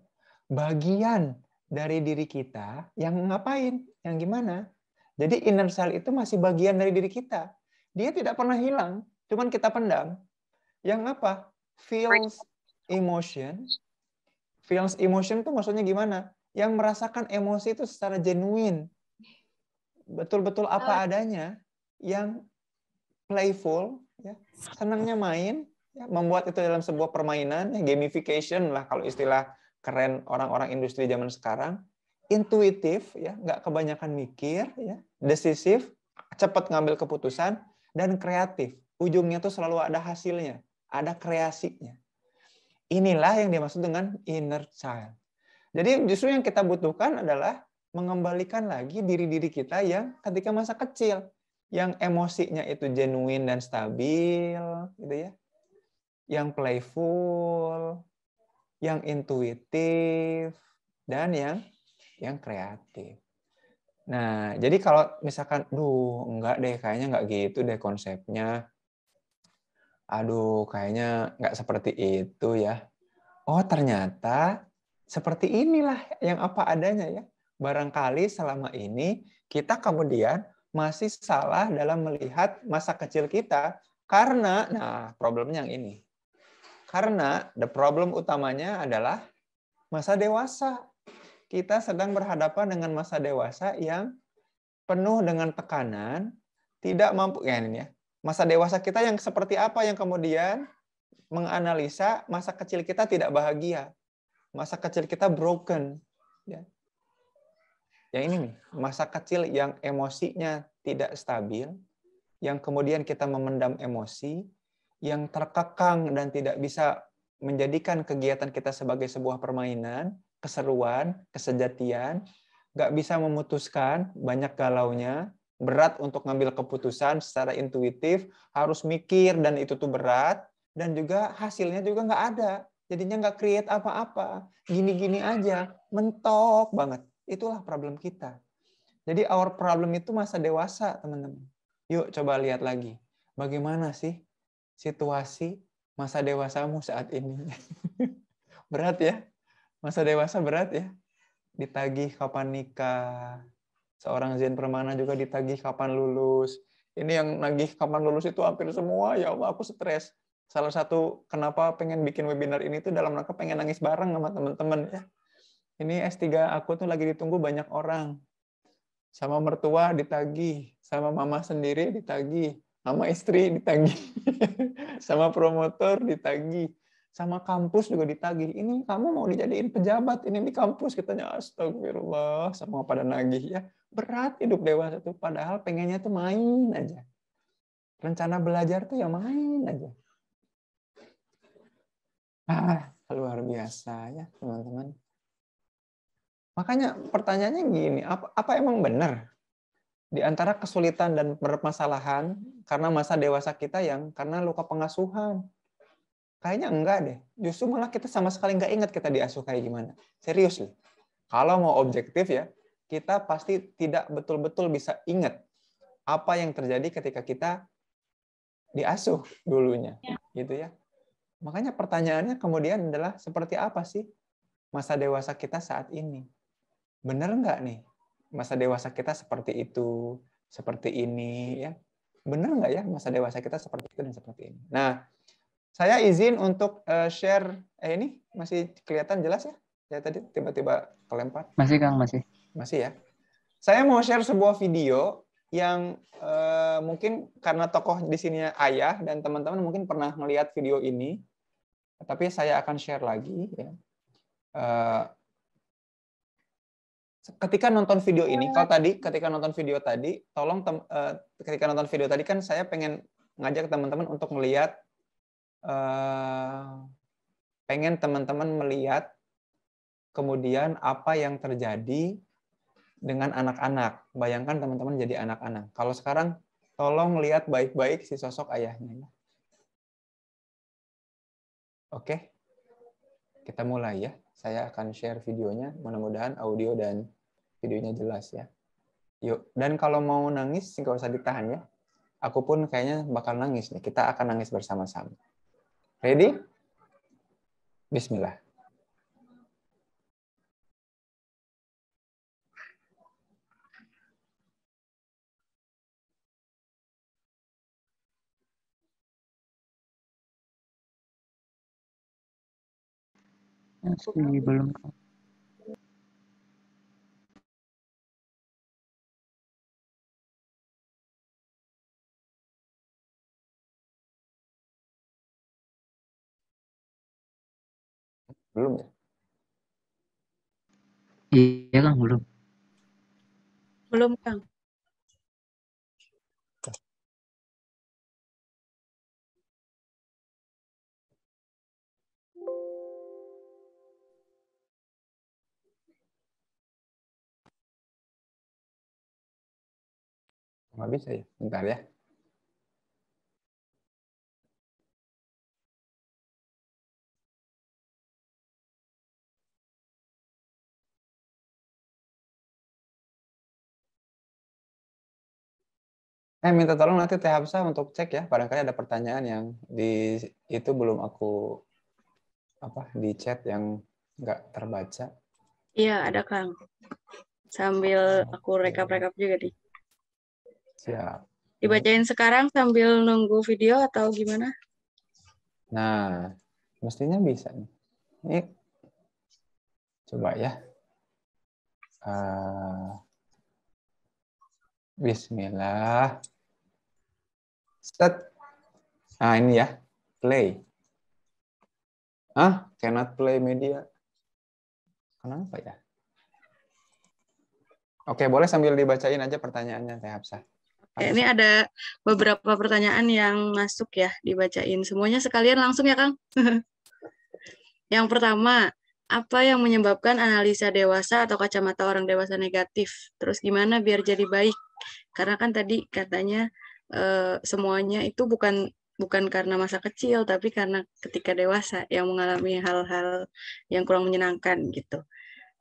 S5: bagian dari diri kita yang ngapain, yang gimana. Jadi inner self itu masih bagian dari diri kita. Dia tidak pernah hilang, cuman kita pendam. Yang apa? Feels emotion. Feels emotion itu maksudnya gimana? Yang merasakan emosi itu secara genuine. Betul-betul apa adanya. Yang playful, ya, senangnya main, ya, membuat itu dalam sebuah permainan, gamification lah kalau istilah keren orang-orang industri zaman sekarang, intuitif ya, nggak kebanyakan mikir ya, decisif, cepat ngambil keputusan dan kreatif. Ujungnya tuh selalu ada hasilnya, ada kreasinya. Inilah yang dimaksud dengan inner child. Jadi justru yang kita butuhkan adalah mengembalikan lagi diri-diri kita yang ketika masa kecil yang emosinya itu genuine dan stabil gitu ya. Yang playful, yang intuitif, dan yang yang kreatif. Nah, jadi kalau misalkan, duh, enggak deh, kayaknya enggak gitu deh konsepnya. Aduh, kayaknya enggak seperti itu ya. Oh, ternyata seperti inilah yang apa adanya ya. Barangkali selama ini kita kemudian masih salah dalam melihat masa kecil kita karena, nah, problemnya yang ini. Karena the problem utamanya adalah masa dewasa. Kita sedang berhadapan dengan masa dewasa yang penuh dengan tekanan, tidak mampu ya ini ya. Masa dewasa kita yang seperti apa yang kemudian menganalisa masa kecil kita tidak bahagia. Masa kecil kita broken. Ya. Yang ini nih, masa kecil yang emosinya tidak stabil, yang kemudian kita memendam emosi, yang terkekang dan tidak bisa menjadikan kegiatan kita sebagai sebuah permainan, keseruan, kesejatian, nggak bisa memutuskan, banyak galaunya, berat untuk ngambil keputusan secara intuitif, harus mikir dan itu tuh berat, dan juga hasilnya juga nggak ada. Jadinya nggak create apa-apa. Gini-gini aja, mentok banget. Itulah problem kita. Jadi our problem itu masa dewasa, teman-teman. Yuk coba lihat lagi. Bagaimana sih situasi masa dewasamu saat ini. berat ya? Masa dewasa berat ya? Ditagih kapan nikah. Seorang Zen Permana juga ditagih kapan lulus. Ini yang nagih kapan lulus itu hampir semua. Ya Allah, aku stres. Salah satu kenapa pengen bikin webinar ini tuh dalam rangka pengen nangis bareng sama teman-teman ya. Ini S3 aku tuh lagi ditunggu banyak orang. Sama mertua ditagih, sama mama sendiri ditagih, sama istri ditagi, sama promotor ditagi, sama kampus juga ditagi. Ini kamu mau dijadiin pejabat, ini di kampus katanya astagfirullah, sama pada nagih ya. Berat hidup dewasa itu, padahal pengennya tuh main aja. Rencana belajar tuh ya main aja. Ah, luar biasa ya teman-teman. Makanya pertanyaannya gini, apa, apa emang benar di antara kesulitan dan permasalahan karena masa dewasa kita yang karena luka pengasuhan. Kayaknya enggak deh. Justru malah kita sama sekali nggak ingat kita diasuh kayak gimana. Serius loh. Kalau mau objektif ya, kita pasti tidak betul-betul bisa ingat apa yang terjadi ketika kita diasuh dulunya. Ya. Gitu ya. Makanya pertanyaannya kemudian adalah seperti apa sih masa dewasa kita saat ini? Benar nggak nih masa dewasa kita seperti itu, seperti ini, ya. Benar nggak ya masa dewasa kita seperti itu dan seperti ini? Nah, saya izin untuk eh, share, eh ini masih kelihatan jelas ya? ya tadi tiba-tiba kelempar.
S6: Masih Kang, masih.
S5: Masih ya. Saya mau share sebuah video yang uh, mungkin karena tokoh di sini ayah dan teman-teman mungkin pernah melihat video ini, tapi saya akan share lagi ya. Uh, ketika nonton video iya. ini, kalau tadi ketika nonton video tadi, tolong tem, uh, ketika nonton video tadi kan saya pengen ngajak teman-teman untuk melihat, uh, pengen teman-teman melihat kemudian apa yang terjadi dengan anak-anak. Bayangkan teman-teman jadi anak-anak. Kalau sekarang tolong lihat baik-baik si sosok ayahnya. Ya. Oke, kita mulai ya. Saya akan share videonya. Mudah-mudahan audio dan videonya jelas ya. Yuk, dan kalau mau nangis nggak usah ditahan ya. Aku pun kayaknya bakal nangis nih. Kita akan nangis bersama-sama. Ready?
S7: Bismillah.
S8: Masih belum. Belum ya? Iya, Kang, belum. Belum, Kang. Nggak bisa ya? Bentar ya. Eh minta tolong nanti
S5: Teh Hapsa untuk cek ya, barangkali ada pertanyaan yang di itu belum aku apa di chat yang nggak terbaca.
S3: Iya ada Kang. Sambil aku rekap-rekap juga di. Siap. Dibacain sekarang sambil nunggu video atau gimana?
S5: Nah, mestinya bisa nih. Ini coba ya. Uh, Bismillah. Set, nah ini ya, play. Ah, cannot play media. Kenapa ya? Oke, boleh sambil dibacain aja pertanyaannya Teh Hapsah.
S3: Ini ada beberapa pertanyaan yang masuk ya, dibacain. Semuanya sekalian langsung ya, Kang. yang pertama, apa yang menyebabkan analisa dewasa atau kacamata orang dewasa negatif? Terus gimana biar jadi baik? Karena kan tadi katanya Eh, semuanya itu bukan bukan karena masa kecil tapi karena ketika dewasa yang mengalami hal-hal yang kurang menyenangkan gitu.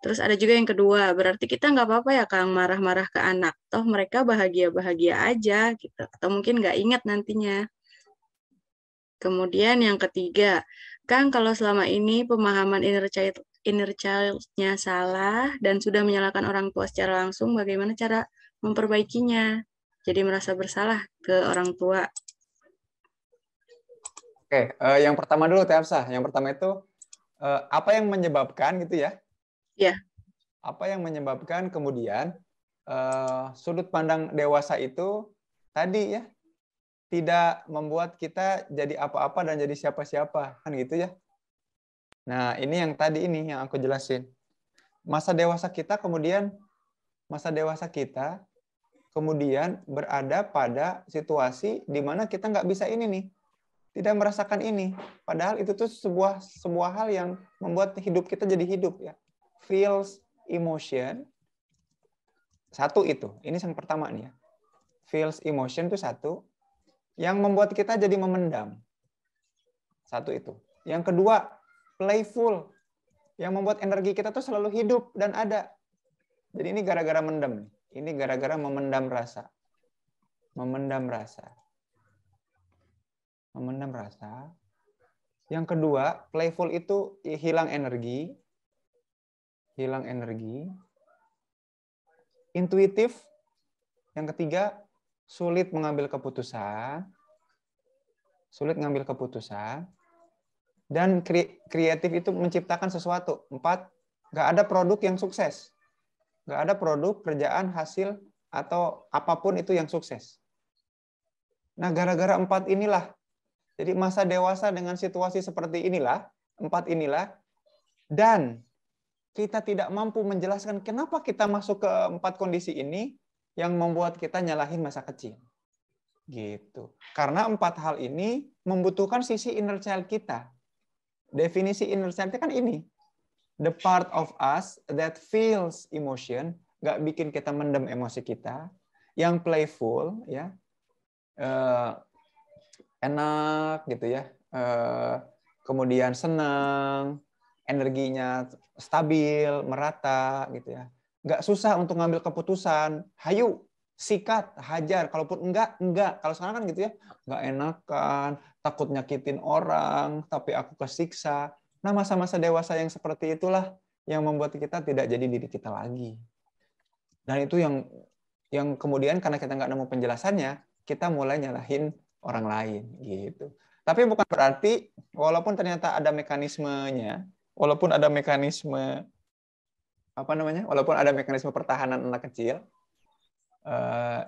S3: Terus ada juga yang kedua, berarti kita nggak apa-apa ya Kang marah-marah ke anak, toh mereka bahagia-bahagia aja gitu, atau mungkin nggak ingat nantinya. Kemudian yang ketiga, Kang kalau selama ini pemahaman inner child inner child salah dan sudah menyalahkan orang tua secara langsung, bagaimana cara memperbaikinya? jadi merasa bersalah ke orang tua.
S5: Oke, uh, yang pertama dulu Tersa. Yang pertama itu uh, apa yang menyebabkan gitu ya? Iya. Apa yang menyebabkan kemudian uh, sudut pandang dewasa itu tadi ya tidak membuat kita jadi apa-apa dan jadi siapa-siapa kan gitu ya? Nah ini yang tadi ini yang aku jelasin masa dewasa kita kemudian masa dewasa kita kemudian berada pada situasi di mana kita nggak bisa ini nih, tidak merasakan ini. Padahal itu tuh sebuah sebuah hal yang membuat hidup kita jadi hidup ya. Feels emotion satu itu. Ini yang pertama nih ya. Feels emotion itu satu yang membuat kita jadi memendam. Satu itu. Yang kedua, playful yang membuat energi kita tuh selalu hidup dan ada. Jadi ini gara-gara mendam nih. Ini gara-gara memendam rasa. Memendam rasa. Memendam rasa. Yang kedua, playful itu hilang energi. Hilang energi. Intuitif. Yang ketiga, sulit mengambil keputusan. Sulit mengambil keputusan. Dan kreatif itu menciptakan sesuatu. Empat, nggak ada produk yang sukses nggak ada produk, kerjaan, hasil, atau apapun itu yang sukses. Nah, gara-gara empat inilah, jadi masa dewasa dengan situasi seperti inilah, empat inilah, dan kita tidak mampu menjelaskan kenapa kita masuk ke empat kondisi ini yang membuat kita nyalahin masa kecil. Gitu. Karena empat hal ini membutuhkan sisi inner child kita. Definisi inner child kan ini the part of us that feels emotion, nggak bikin kita mendem emosi kita, yang playful, ya, uh, enak gitu ya, uh, kemudian senang, energinya stabil, merata gitu ya, nggak susah untuk ngambil keputusan, hayu sikat, hajar. Kalaupun enggak, enggak. Kalau sekarang kan gitu ya, nggak enakan, takut nyakitin orang, tapi aku kesiksa. Nah, masa-masa dewasa yang seperti itulah yang membuat kita tidak jadi diri kita lagi. Dan itu yang yang kemudian karena kita nggak nemu penjelasannya, kita mulai nyalahin orang lain gitu. Tapi bukan berarti walaupun ternyata ada mekanismenya, walaupun ada mekanisme apa namanya, walaupun ada mekanisme pertahanan anak kecil, uh,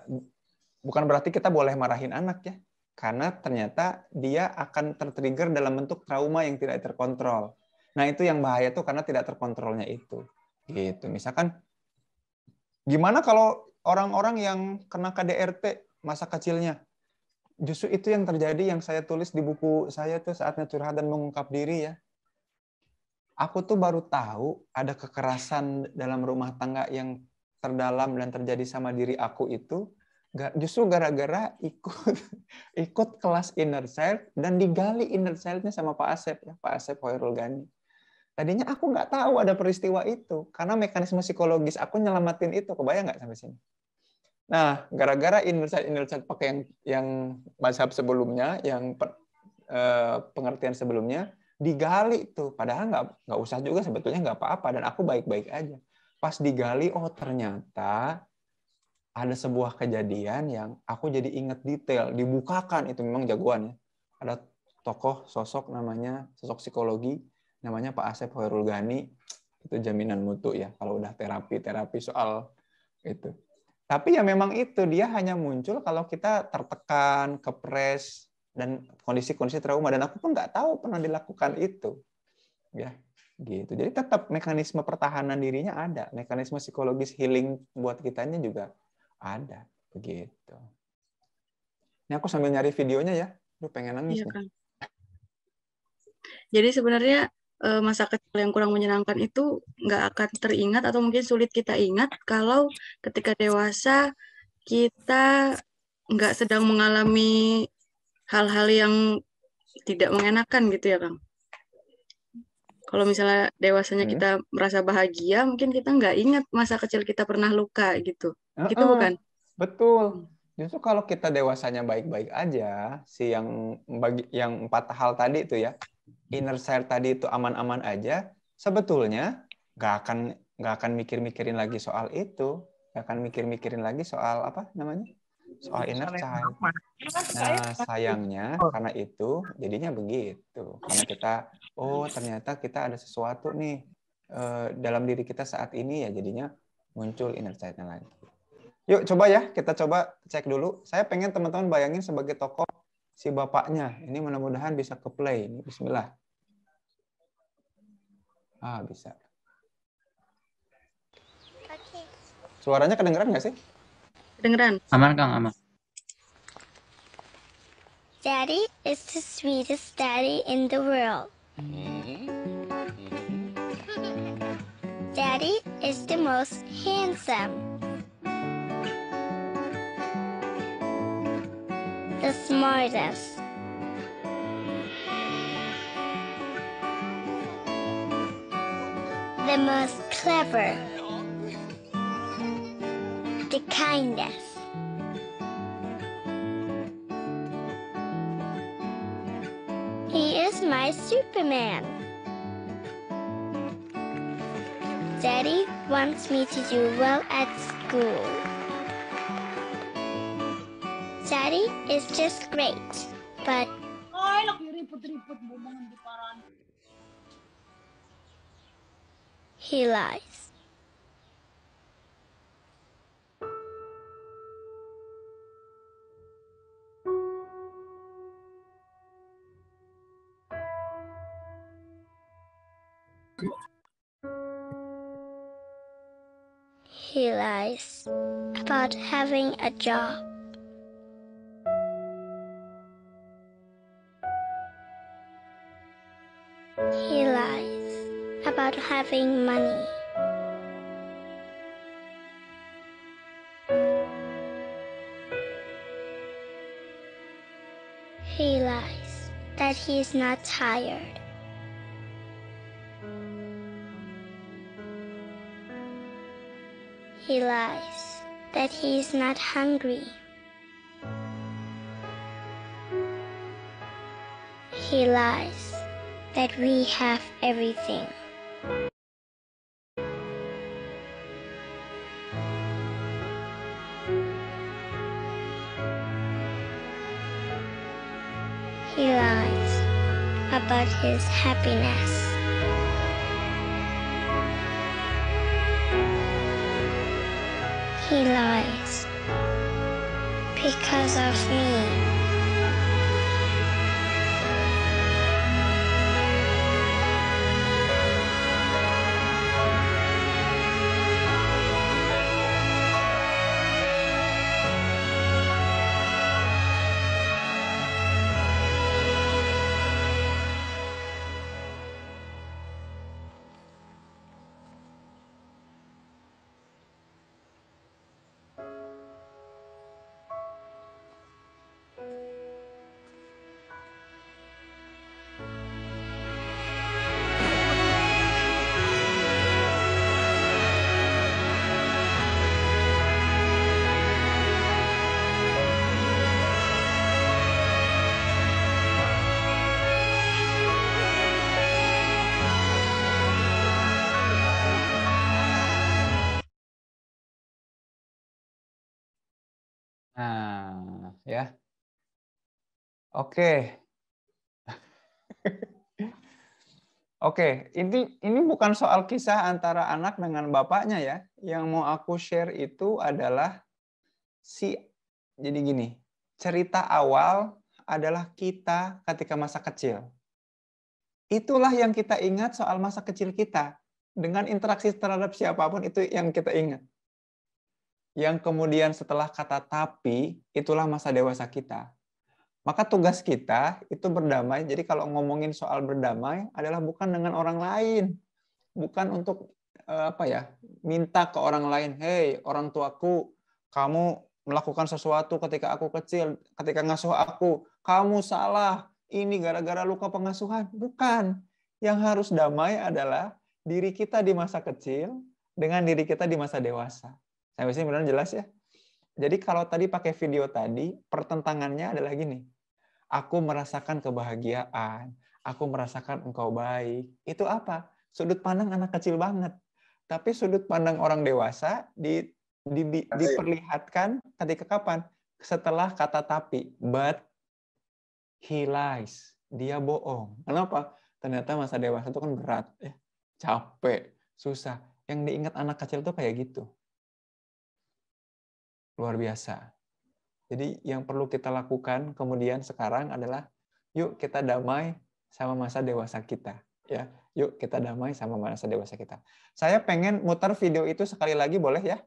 S5: bukan berarti kita boleh marahin anak ya karena ternyata dia akan tertrigger dalam bentuk trauma yang tidak terkontrol. Nah, itu yang bahaya tuh karena tidak terkontrolnya itu. Gitu. Misalkan gimana kalau orang-orang yang kena KDRT masa kecilnya? Justru itu yang terjadi yang saya tulis di buku saya tuh saatnya curhat dan mengungkap diri ya. Aku tuh baru tahu ada kekerasan dalam rumah tangga yang terdalam dan terjadi sama diri aku itu justru gara-gara ikut ikut kelas inner self dan digali inner self sama Pak Asep ya Pak Asep Hoirul Gani. Tadinya aku nggak tahu ada peristiwa itu karena mekanisme psikologis aku nyelamatin itu kebayang nggak sampai sini. Nah gara-gara inner self inner self pakai yang yang mazhab sebelumnya yang per, eh, pengertian sebelumnya digali tuh padahal nggak nggak usah juga sebetulnya nggak apa-apa dan aku baik-baik aja. Pas digali oh ternyata ada sebuah kejadian yang aku jadi ingat detail, dibukakan itu memang jagoan ya Ada tokoh sosok namanya sosok psikologi namanya Pak Asep Hoirul Gani itu jaminan mutu ya kalau udah terapi terapi soal itu. Tapi ya memang itu dia hanya muncul kalau kita tertekan, kepres dan kondisi-kondisi trauma dan aku pun nggak tahu pernah dilakukan itu. Ya, gitu. Jadi tetap mekanisme pertahanan dirinya ada, mekanisme psikologis healing buat kitanya juga ada begitu. Ini aku sambil nyari videonya ya.
S9: Lu pengen nangis. Iya, kan.
S3: Jadi sebenarnya eh, masa kecil yang kurang menyenangkan itu nggak akan teringat atau mungkin sulit kita ingat kalau ketika dewasa kita nggak sedang mengalami hal-hal yang tidak mengenakan gitu ya, Kang kalau misalnya dewasanya hmm. kita merasa bahagia mungkin kita nggak ingat masa kecil kita pernah luka
S5: gitu uh -uh. gitu bukan betul justru kalau kita dewasanya baik-baik aja si yang bagi yang empat hal tadi itu ya inner self tadi itu aman-aman aja sebetulnya nggak akan nggak akan mikir-mikirin lagi soal itu nggak akan mikir-mikirin lagi soal apa namanya soal ya, nah, inner child. Nah, sayangnya oh. karena itu jadinya begitu. Karena kita, oh ternyata kita ada sesuatu nih eh, dalam diri kita saat ini ya jadinya muncul inner child lagi. Yuk coba ya, kita coba cek dulu. Saya pengen teman-teman bayangin sebagai tokoh si bapaknya. Ini mudah-mudahan bisa ke play. Bismillah. Ah, bisa. Suaranya kedengeran nggak sih?
S10: Kedengeran?
S7: Aman Kang, aman.
S10: Daddy is the sweetest daddy in the world. Daddy is the most handsome. The smartest. The most clever to kindness. He is my Superman. Daddy wants me to do well at school. Daddy is just great, but... He lies. He lies about having a job. He lies about having money. He lies that he is not tired. he lies, that he is not hungry. He lies, that we have everything. He lies about his happiness. he lies because of me.
S5: Oke. Oke, ini ini bukan soal kisah antara anak dengan bapaknya ya. Yang mau aku share itu adalah si jadi gini, cerita awal adalah kita ketika masa kecil. Itulah yang kita ingat soal masa kecil kita dengan interaksi terhadap siapapun itu yang kita ingat. Yang kemudian setelah kata tapi itulah masa dewasa kita maka tugas kita itu berdamai. Jadi kalau ngomongin soal berdamai adalah bukan dengan orang lain, bukan untuk eh, apa ya minta ke orang lain, "Hei, orang tuaku, kamu melakukan sesuatu ketika aku kecil, ketika ngasuh aku, kamu salah, ini gara-gara luka pengasuhan. Bukan. Yang harus damai adalah diri kita di masa kecil dengan diri kita di masa dewasa. Sampai sini benar jelas ya? Jadi kalau tadi pakai video tadi, pertentangannya adalah gini. Aku merasakan kebahagiaan, aku merasakan engkau baik. Itu apa? Sudut pandang anak kecil banget. Tapi sudut pandang orang dewasa di, di, di ah, iya. diperlihatkan ketika kapan? Setelah kata tapi, but he lies. Dia bohong. Kenapa? Ternyata masa dewasa itu kan berat, ya. capek, susah. Yang diingat anak kecil itu kayak gitu. Luar biasa. Jadi yang perlu kita lakukan kemudian sekarang adalah yuk kita damai sama masa dewasa kita ya. Yuk kita damai sama masa dewasa kita. Saya pengen muter video itu sekali lagi boleh ya?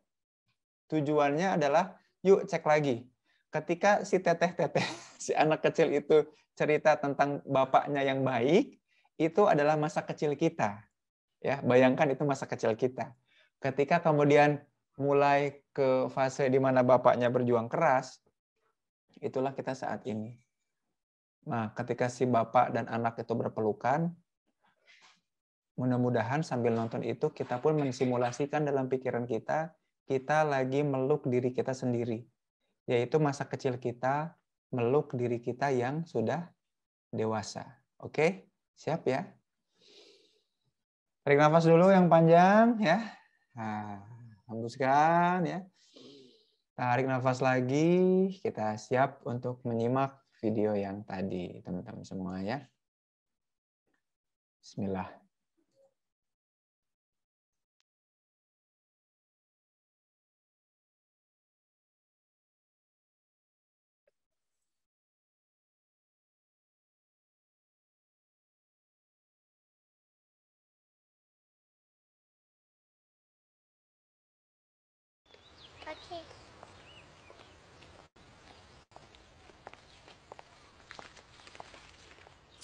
S5: Tujuannya adalah yuk cek lagi. Ketika si teteh-teteh si anak kecil itu cerita tentang bapaknya yang baik, itu adalah masa kecil kita. Ya, bayangkan itu masa kecil kita. Ketika kemudian mulai ke fase di mana bapaknya berjuang keras, itulah kita saat ini. Nah, ketika si bapak dan anak itu berpelukan, mudah-mudahan sambil nonton itu kita pun mensimulasikan dalam pikiran kita, kita lagi meluk diri kita sendiri, yaitu masa kecil kita meluk diri kita yang sudah dewasa. Oke, siap ya? Tarik nafas dulu yang panjang ya. Nah, hembuskan ya. Tarik nafas lagi, kita siap untuk menyimak video yang tadi, teman-teman semua ya. Bismillah.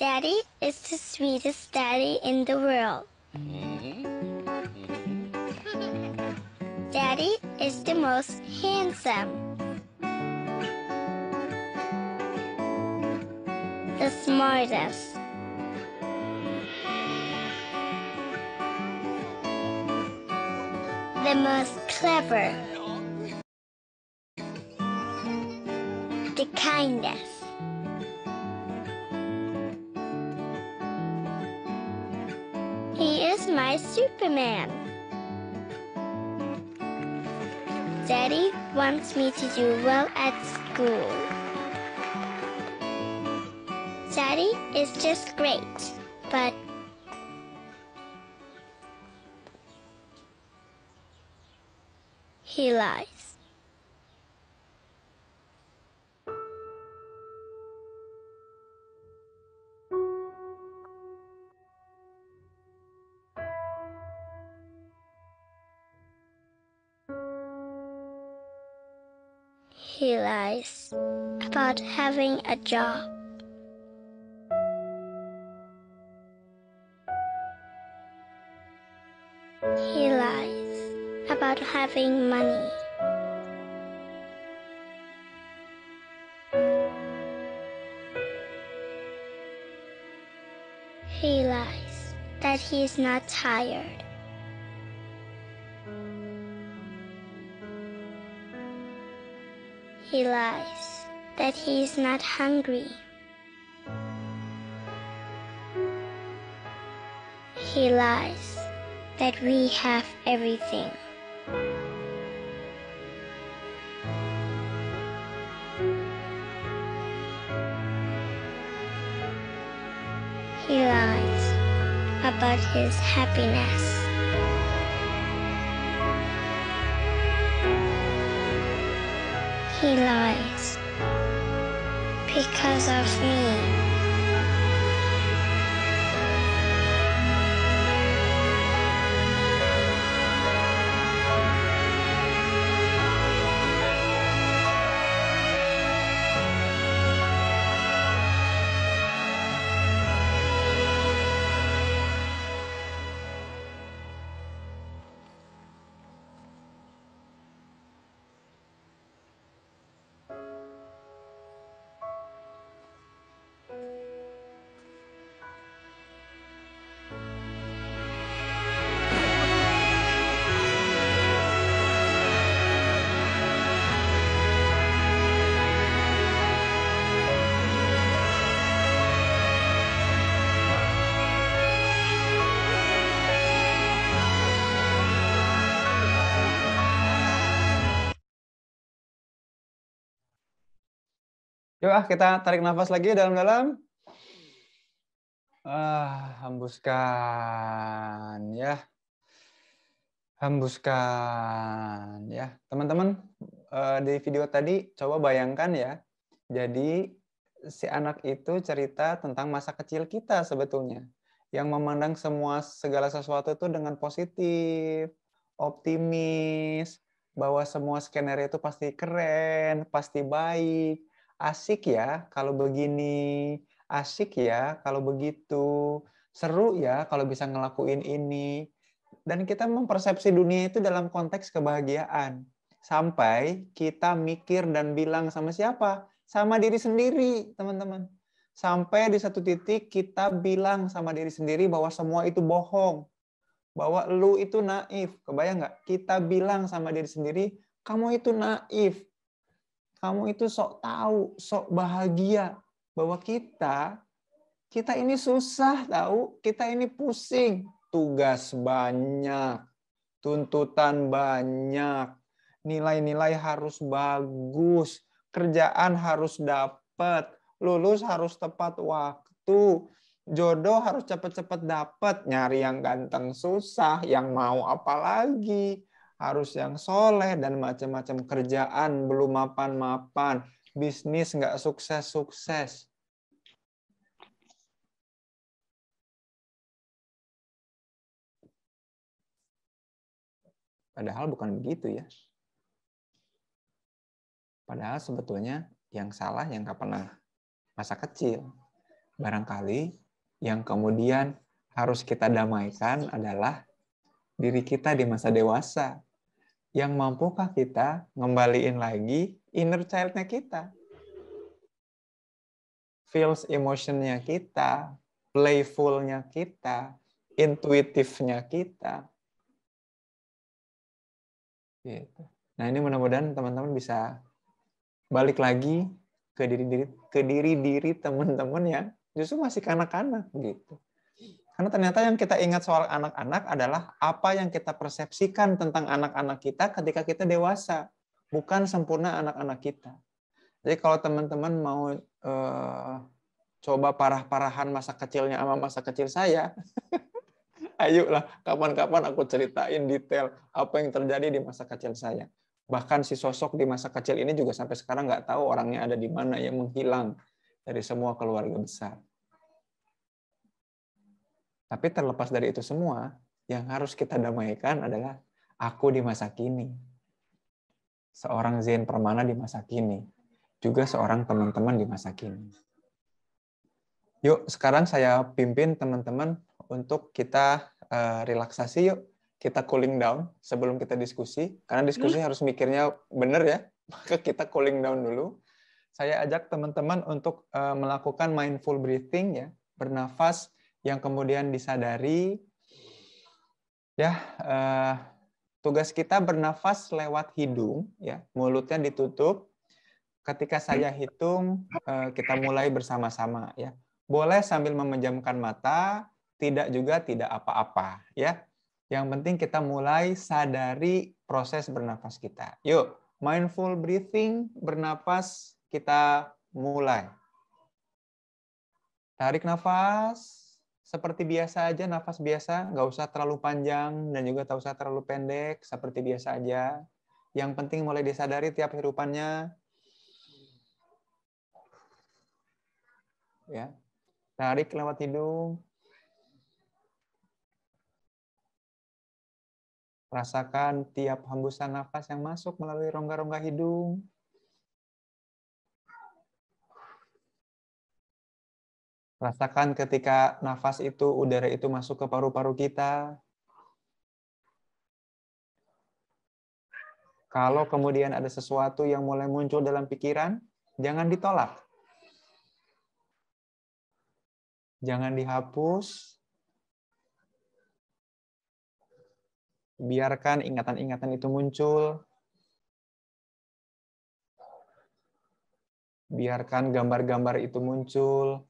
S10: Daddy is the sweetest daddy in the world. Daddy is the most handsome. The smartest. The most clever. The kindest. Superman. Daddy wants me to do well at school. Daddy is just great, but he lies. without having a job. He lies about having money. He lies that he's not tired. He lies that he is not hungry. He lies that we have everything. He lies about his happiness. He lies because of me.
S5: Coba ah, kita tarik nafas lagi dalam-dalam. Ah, hembuskan ya. Hembuskan ya. Teman-teman eh, di video tadi coba bayangkan ya. Jadi si anak itu cerita tentang masa kecil kita sebetulnya yang memandang semua segala sesuatu itu dengan positif, optimis, bahwa semua skenario itu pasti keren, pasti baik, asik ya kalau begini, asik ya kalau begitu, seru ya kalau bisa ngelakuin ini. Dan kita mempersepsi dunia itu dalam konteks kebahagiaan. Sampai kita mikir dan bilang sama siapa? Sama diri sendiri, teman-teman. Sampai di satu titik kita bilang sama diri sendiri bahwa semua itu bohong. Bahwa lu itu naif. Kebayang nggak? Kita bilang sama diri sendiri, kamu itu naif kamu itu sok tahu, sok bahagia bahwa kita kita ini susah tahu, kita ini pusing, tugas banyak, tuntutan banyak, nilai-nilai harus bagus, kerjaan harus dapat, lulus harus tepat waktu, jodoh harus cepat-cepat dapat, nyari yang ganteng susah, yang mau apa lagi, harus yang soleh dan macam-macam kerjaan belum mapan-mapan, bisnis nggak sukses-sukses. Padahal bukan begitu ya. Padahal sebetulnya yang salah yang nggak pernah masa kecil. Barangkali yang kemudian harus kita damaikan adalah diri kita di masa dewasa yang mampukah kita ngembaliin lagi inner child-nya kita? Feels emotion-nya kita, playful-nya kita, intuitifnya kita. Gitu. Nah ini mudah-mudahan teman-teman bisa balik lagi ke diri diri ke diri diri teman-teman yang justru masih kanak-kanak gitu. Karena ternyata yang kita ingat soal anak-anak adalah apa yang kita persepsikan tentang anak-anak kita ketika kita dewasa, bukan sempurna anak-anak kita. Jadi kalau teman-teman mau uh, coba parah-parahan masa kecilnya sama masa kecil saya, ayolah kapan-kapan aku ceritain detail apa yang terjadi di masa kecil saya. Bahkan si sosok di masa kecil ini juga sampai sekarang nggak tahu orangnya ada di mana, yang menghilang dari semua keluarga besar. Tapi terlepas dari itu semua, yang harus kita damaikan adalah aku di masa kini. Seorang Zen Permana di masa kini. Juga seorang teman-teman di masa kini. Yuk, sekarang saya pimpin teman-teman untuk kita uh, relaksasi yuk. Kita cooling down sebelum kita diskusi. Karena diskusi harus mikirnya benar ya. Maka kita cooling down dulu. Saya ajak teman-teman untuk uh, melakukan mindful breathing ya. Bernafas yang kemudian disadari ya uh, tugas kita bernafas lewat hidung ya mulutnya ditutup ketika saya hitung uh, kita mulai bersama-sama ya boleh sambil memejamkan mata tidak juga tidak apa-apa ya yang penting kita mulai sadari proses bernafas kita yuk mindful breathing bernafas kita mulai tarik nafas seperti biasa aja, nafas biasa, nggak usah terlalu panjang dan juga tak usah terlalu pendek, seperti biasa aja. Yang penting mulai disadari tiap hirupannya. Ya. Tarik lewat hidung. Rasakan tiap hembusan nafas yang masuk melalui rongga-rongga hidung. Rasakan ketika nafas itu, udara itu masuk ke paru-paru kita. Kalau kemudian ada sesuatu yang mulai muncul dalam pikiran, jangan ditolak. Jangan dihapus. Biarkan ingatan-ingatan itu muncul. Biarkan gambar-gambar itu muncul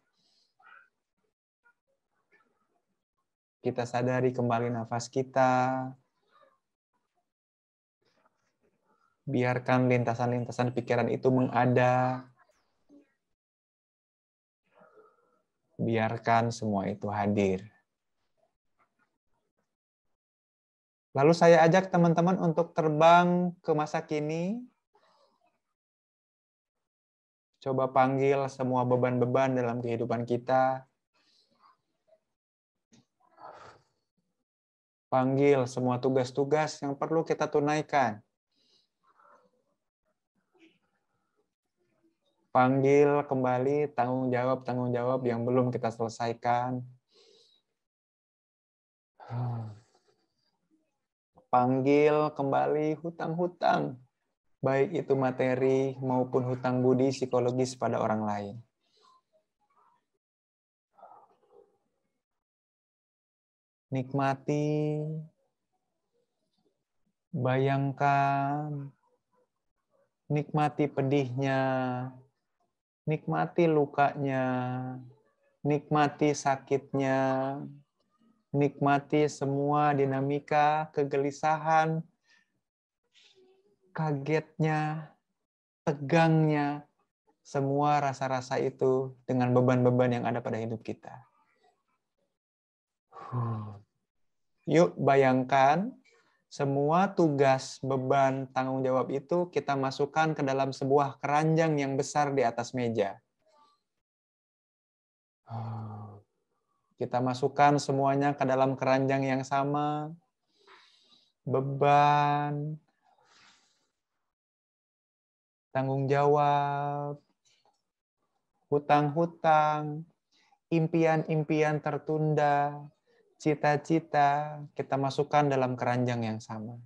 S5: kita sadari kembali nafas kita. Biarkan lintasan-lintasan pikiran itu mengada. Biarkan semua itu hadir. Lalu saya ajak teman-teman untuk terbang ke masa kini, coba panggil semua beban-beban dalam kehidupan kita panggil semua tugas-tugas yang perlu kita tunaikan. Panggil kembali tanggung jawab-tanggung jawab yang belum kita selesaikan. Panggil kembali hutang-hutang, baik itu materi maupun hutang budi psikologis pada orang lain. nikmati, bayangkan, nikmati pedihnya, nikmati lukanya, nikmati sakitnya, nikmati semua dinamika, kegelisahan, kagetnya, tegangnya, semua rasa-rasa itu dengan beban-beban yang ada pada hidup kita.
S11: Huh.
S5: Yuk bayangkan semua tugas, beban, tanggung jawab itu kita masukkan ke dalam sebuah keranjang yang besar di atas meja. Ah, kita masukkan semuanya ke dalam keranjang yang sama. Beban, tanggung jawab, hutang-hutang, impian-impian tertunda, cita-cita kita masukkan dalam keranjang yang sama.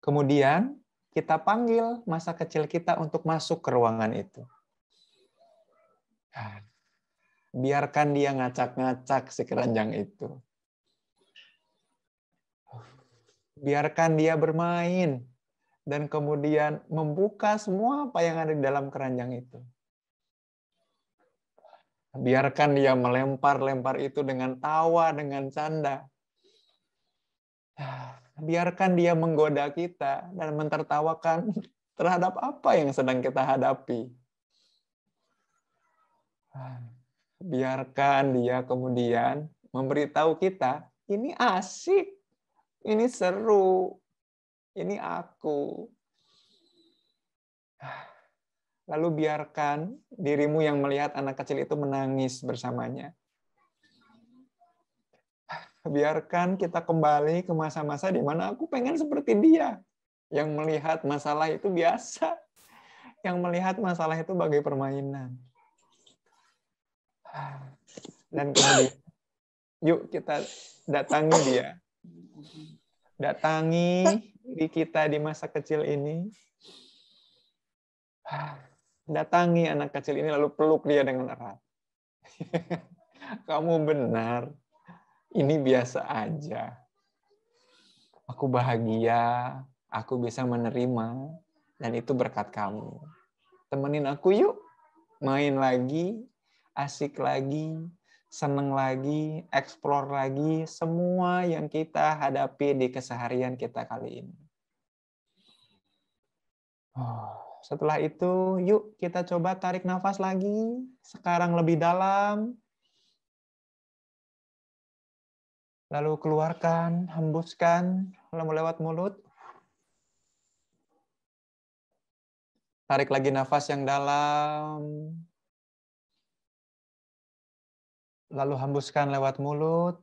S5: Kemudian kita panggil masa kecil kita untuk masuk ke ruangan itu. Ah, biarkan dia ngacak-ngacak si keranjang itu. Biarkan dia bermain dan kemudian membuka semua apa yang ada di dalam keranjang itu. Biarkan dia melempar-lempar itu dengan tawa, dengan canda. Biarkan dia menggoda kita dan mentertawakan terhadap apa yang sedang kita hadapi. Biarkan dia kemudian memberitahu kita, ini asik, ini seru, ini aku. lalu biarkan dirimu yang melihat anak kecil itu menangis bersamanya. Biarkan kita kembali ke masa-masa di mana aku pengen seperti dia. Yang melihat masalah itu biasa. Yang melihat masalah itu bagai permainan. Dan kemudian, yuk kita datangi dia. Datangi diri kita di masa kecil ini datangi anak kecil ini lalu peluk dia dengan erat. Kamu benar. Ini biasa aja. Aku bahagia, aku bisa menerima, dan itu berkat kamu. Temenin aku yuk, main lagi, asik lagi, seneng lagi, eksplor lagi semua yang kita hadapi di keseharian kita kali ini. Oh. Setelah itu, yuk kita coba tarik nafas lagi. Sekarang lebih dalam. Lalu keluarkan, hembuskan lalu lewat mulut. Tarik lagi nafas yang dalam. Lalu hembuskan lewat mulut.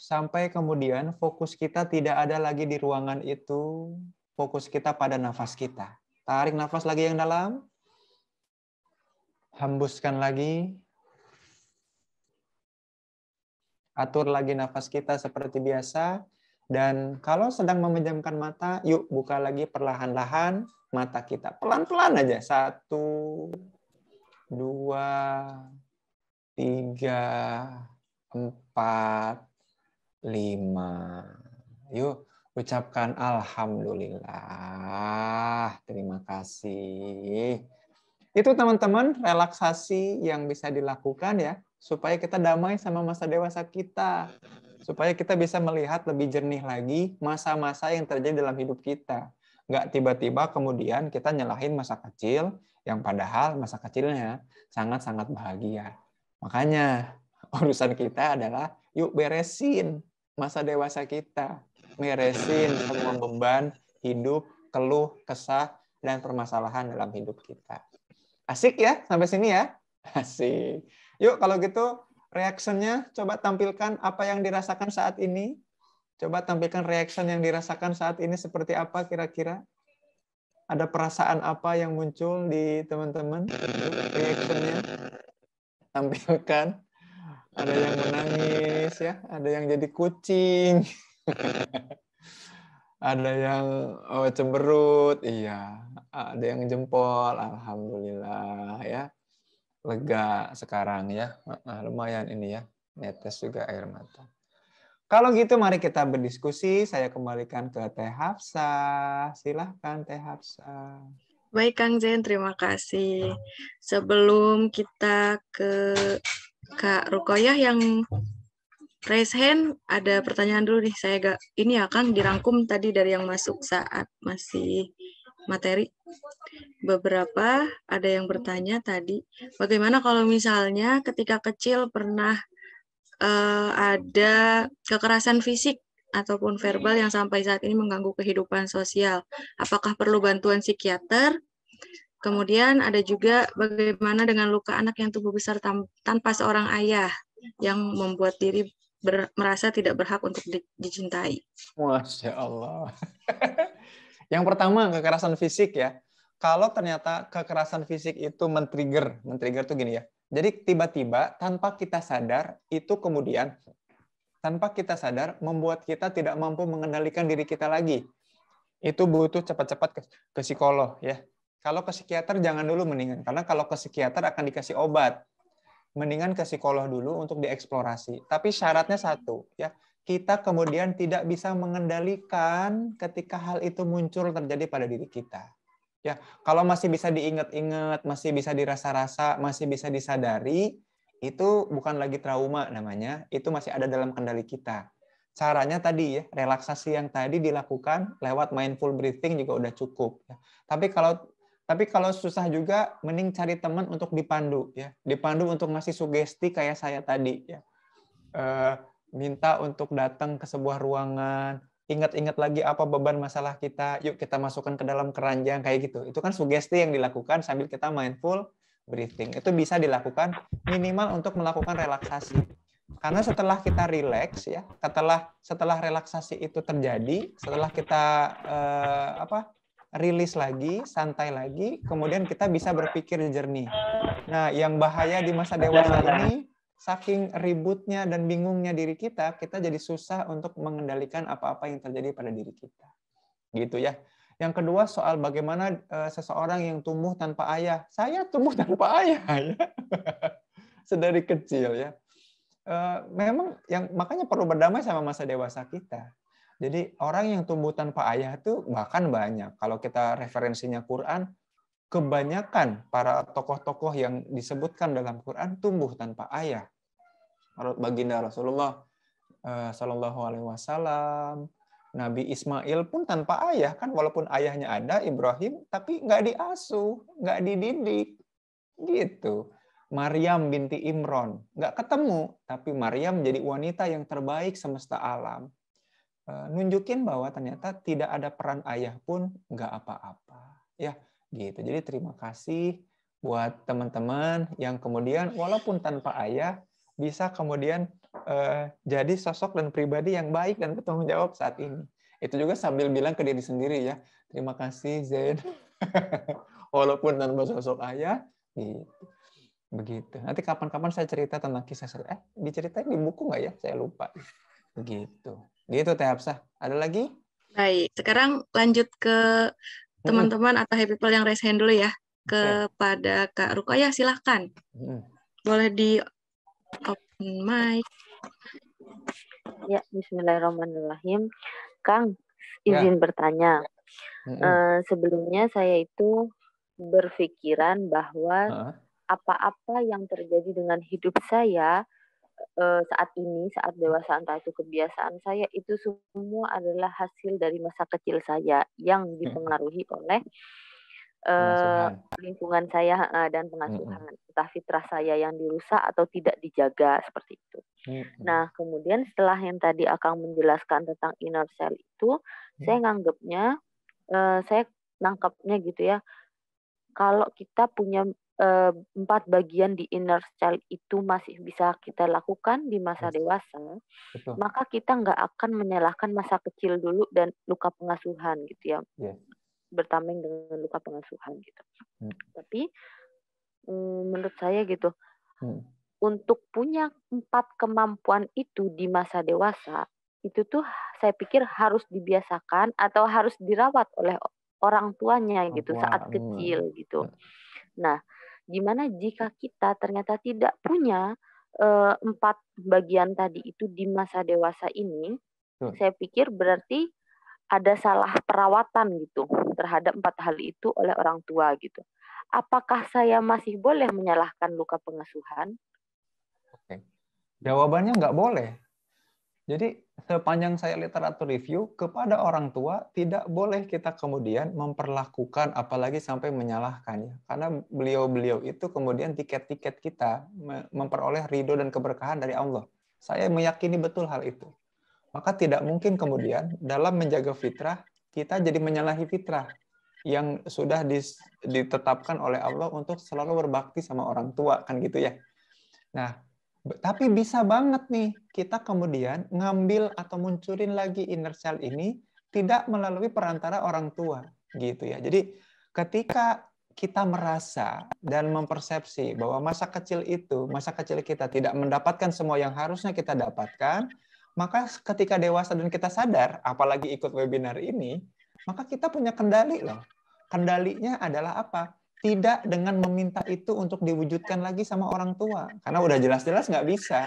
S5: Sampai kemudian fokus kita tidak ada lagi di ruangan itu. Fokus kita pada nafas kita. Tarik nafas lagi yang dalam. Hembuskan lagi. Atur lagi nafas kita seperti biasa. Dan kalau sedang memejamkan mata, yuk buka lagi perlahan-lahan mata kita. Pelan-pelan aja. Satu, dua, tiga, empat, lima. Yuk, Ucapkan Alhamdulillah. Terima kasih. Itu teman-teman relaksasi yang bisa dilakukan ya. Supaya kita damai sama masa dewasa kita. Supaya kita bisa melihat lebih jernih lagi masa-masa yang terjadi dalam hidup kita. Nggak tiba-tiba kemudian kita nyalahin masa kecil yang padahal masa kecilnya sangat-sangat bahagia. Makanya urusan kita adalah yuk beresin masa dewasa kita meresin semua beban hidup, keluh, kesah, dan permasalahan dalam hidup kita. Asik ya sampai sini ya? Asik. Yuk kalau gitu reaksinya coba tampilkan apa yang dirasakan saat ini. Coba tampilkan reaction yang dirasakan saat ini seperti apa kira-kira. Ada perasaan apa yang muncul di teman-teman? reaksinya tampilkan. Ada yang menangis ya, ada yang jadi kucing. ada yang oh, cemberut, iya. Ada yang jempol, alhamdulillah ya. Lega sekarang ya. Nah, lumayan ini ya. Netes juga air mata. Kalau gitu mari kita berdiskusi. Saya kembalikan ke Teh Hafsa. Silahkan Teh Hafsa.
S3: Baik Kang Zen, terima kasih. Sebelum kita ke Kak Rukoyah yang raise hand ada pertanyaan dulu nih saya gak ini akan dirangkum tadi dari yang masuk saat masih materi beberapa ada yang bertanya tadi bagaimana kalau misalnya ketika kecil pernah uh, ada kekerasan fisik ataupun verbal yang sampai saat ini mengganggu kehidupan sosial apakah perlu bantuan psikiater kemudian ada juga bagaimana dengan luka anak yang tubuh besar tanpa seorang ayah yang membuat diri ber, merasa tidak berhak untuk di, dicintai.
S5: Masya Allah. yang pertama kekerasan fisik ya. Kalau ternyata kekerasan fisik itu men-trigger, men-trigger tuh gini ya. Jadi tiba-tiba tanpa kita sadar itu kemudian tanpa kita sadar membuat kita tidak mampu mengendalikan diri kita lagi. Itu butuh cepat-cepat ke, ke psikolog ya. Kalau ke psikiater jangan dulu mendingan karena kalau ke psikiater akan dikasih obat mendingan ke psikolog dulu untuk dieksplorasi. Tapi syaratnya satu, ya kita kemudian tidak bisa mengendalikan ketika hal itu muncul terjadi pada diri kita. Ya, kalau masih bisa diingat-ingat, masih bisa dirasa-rasa, masih bisa disadari, itu bukan lagi trauma namanya, itu masih ada dalam kendali kita. Caranya tadi ya, relaksasi yang tadi dilakukan lewat mindful breathing juga udah cukup. Ya. Tapi kalau tapi kalau susah juga, mending cari teman untuk dipandu ya, dipandu untuk ngasih sugesti kayak saya tadi ya. E, minta untuk datang ke sebuah ruangan, ingat-ingat lagi apa beban masalah kita, yuk kita masukkan ke dalam keranjang kayak gitu. Itu kan sugesti yang dilakukan sambil kita mindful breathing. Itu bisa dilakukan minimal untuk melakukan relaksasi. Karena setelah kita relax ya, setelah setelah relaksasi itu terjadi, setelah kita eh, apa rilis lagi, santai lagi, kemudian kita bisa berpikir jernih. Nah, yang bahaya di masa dewasa ini, saking ributnya dan bingungnya diri kita, kita jadi susah untuk mengendalikan apa-apa yang terjadi pada diri kita. Gitu ya. Yang kedua soal bagaimana eh, seseorang yang tumbuh tanpa ayah. Saya tumbuh tanpa ayah ya. Sedari kecil ya. Eh, memang yang makanya perlu berdamai sama masa dewasa kita jadi orang yang tumbuh tanpa ayah itu bahkan banyak. Kalau kita referensinya Quran, kebanyakan para tokoh-tokoh yang disebutkan dalam Quran tumbuh tanpa ayah. Baginda Rasulullah eh, Shallallahu Alaihi Wasallam, Nabi Ismail pun tanpa ayah kan, walaupun ayahnya ada Ibrahim, tapi nggak diasuh, nggak dididik, gitu. Maryam binti Imron nggak ketemu, tapi Maryam jadi wanita yang terbaik semesta alam Eh, nunjukin bahwa ternyata tidak ada peran ayah pun nggak apa-apa ya gitu jadi terima kasih buat teman-teman yang kemudian walaupun tanpa ayah bisa kemudian eh, jadi sosok dan pribadi yang baik dan bertanggung jawab saat ini itu juga sambil bilang ke diri sendiri ya terima kasih Zen walaupun tanpa sosok ayah gitu begitu nanti kapan-kapan saya cerita tentang kisah saya eh diceritain di buku nggak ya saya lupa begitu Gitu Teh Hapsah. Ada lagi? Baik, sekarang lanjut
S3: ke teman-teman atau happy people yang raise hand dulu ya. Kepada Kak ya,
S12: silahkan. Boleh di open mic. Ya, bismillahirrahmanirrahim. Kang, ya. izin ya. bertanya. -hmm. uh, sebelumnya saya itu berpikiran bahwa apa-apa -huh. yang terjadi dengan hidup saya uh, saat ini, saat dewasa entah itu kebiasaan saya itu semua adalah hasil dari masa kecil saya yang hmm, hmm. dipengaruhi oleh uh, lingkungan saya uh, dan hmm, pengasuhan, hmm. entah fitrah saya yang dirusak atau tidak dijaga seperti itu. Hmm. Nah, kemudian setelah yang tadi akan menjelaskan tentang inner cell itu, hmm. saya nganggapnya uh, saya nangkapnya gitu ya. Kalau kita punya Eh, empat bagian di inner child itu masih bisa kita lakukan di masa dewasa, Betul. maka kita nggak akan menyalahkan masa kecil dulu dan luka pengasuhan gitu ya, yes. bertameng dengan luka pengasuhan gitu. Hmm. Tapi mm, menurut saya gitu, hmm. untuk punya empat kemampuan itu di masa dewasa itu tuh saya pikir harus dibiasakan atau harus dirawat oleh orang tuanya gitu saat hmm. kecil hmm. gitu. Nah Gimana jika kita ternyata tidak punya uh, empat bagian tadi itu di masa dewasa ini? Hmm. Saya pikir berarti ada salah perawatan gitu terhadap empat hal itu oleh orang tua gitu. Apakah saya masih boleh menyalahkan luka pengasuhan?
S5: Oke. Jawabannya nggak boleh jadi sepanjang saya literatur review kepada orang tua tidak boleh kita kemudian memperlakukan apalagi sampai menyalahkannya Karena beliau-beliau itu kemudian tiket-tiket kita memperoleh ridho dan keberkahan dari Allah. Saya meyakini betul hal itu. Maka tidak mungkin kemudian dalam menjaga fitrah kita jadi menyalahi fitrah yang sudah ditetapkan oleh Allah untuk selalu berbakti sama orang tua kan gitu ya. Nah, tapi bisa banget nih kita kemudian ngambil atau munculin lagi inner child ini tidak melalui perantara orang tua gitu ya. Jadi ketika kita merasa dan mempersepsi bahwa masa kecil itu, masa kecil kita tidak mendapatkan semua yang harusnya kita dapatkan, maka ketika dewasa dan kita sadar, apalagi ikut webinar ini, maka kita punya kendali loh. Kendalinya adalah apa? tidak dengan meminta itu untuk diwujudkan lagi sama orang tua karena udah jelas-jelas nggak bisa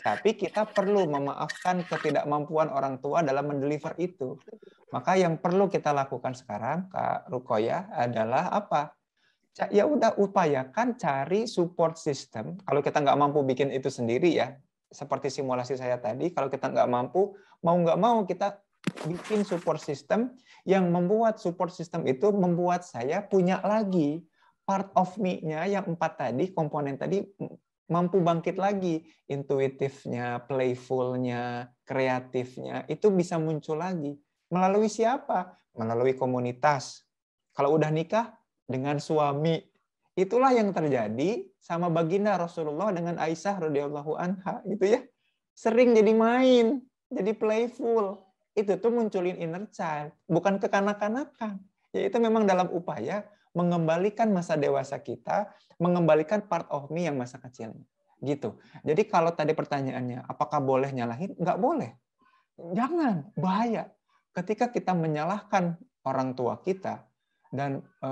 S5: tapi kita perlu memaafkan ketidakmampuan orang tua dalam mendeliver itu maka yang perlu kita lakukan sekarang kak Rukoya adalah apa ya udah upayakan cari support system kalau kita nggak mampu bikin itu sendiri ya seperti simulasi saya tadi kalau kita nggak mampu mau nggak mau kita bikin support system yang membuat support system itu membuat saya punya lagi part of me-nya yang empat tadi, komponen tadi mampu bangkit lagi intuitifnya, playfulnya, kreatifnya itu bisa muncul lagi melalui siapa? Melalui komunitas. Kalau udah nikah dengan suami, itulah yang terjadi sama baginda Rasulullah dengan Aisyah radhiyallahu anha gitu ya. Sering jadi main, jadi playful, itu tuh munculin inner child, bukan kekanak-kanakan. yaitu memang dalam upaya mengembalikan masa dewasa kita, mengembalikan part of me yang masa kecil Gitu. Jadi kalau tadi pertanyaannya, apakah boleh nyalahin? Nggak boleh. Jangan, bahaya. Ketika kita menyalahkan orang tua kita dan e,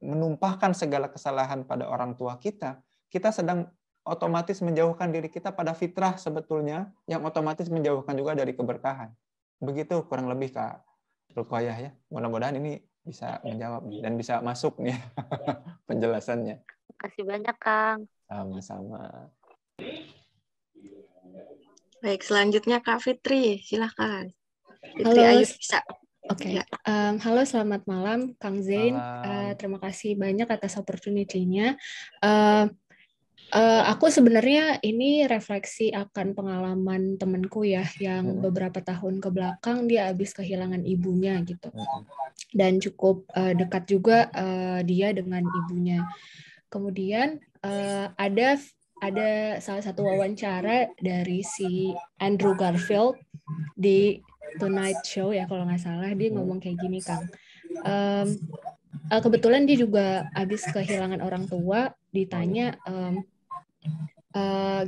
S5: menumpahkan segala kesalahan pada orang tua kita, kita sedang otomatis menjauhkan diri kita pada fitrah sebetulnya yang otomatis menjauhkan juga dari keberkahan. Begitu kurang lebih Kak rukayah ya. Mudah-mudahan ini bisa ya. menjawab dan bisa masuk nih ya. penjelasannya. Terima kasih banyak Kang. Sama-sama. Baik,
S3: selanjutnya Kak Fitri, silahkan.
S5: Fitri Halo. Ayu bisa.
S3: Oke, okay. ya. um,
S6: halo selamat malam Kang Zain. Uh, terima kasih banyak atas opportunity-nya. Uh, Uh, aku sebenarnya ini refleksi akan pengalaman temanku ya yang hmm. beberapa tahun ke belakang dia habis kehilangan ibunya gitu. Hmm. Dan cukup uh, dekat juga uh, dia dengan ibunya. Kemudian uh, ada ada salah satu wawancara dari si Andrew Garfield di Tonight Show ya kalau nggak salah dia ngomong kayak gini Kang. Um, kebetulan dia juga habis kehilangan orang tua ditanya um, uh,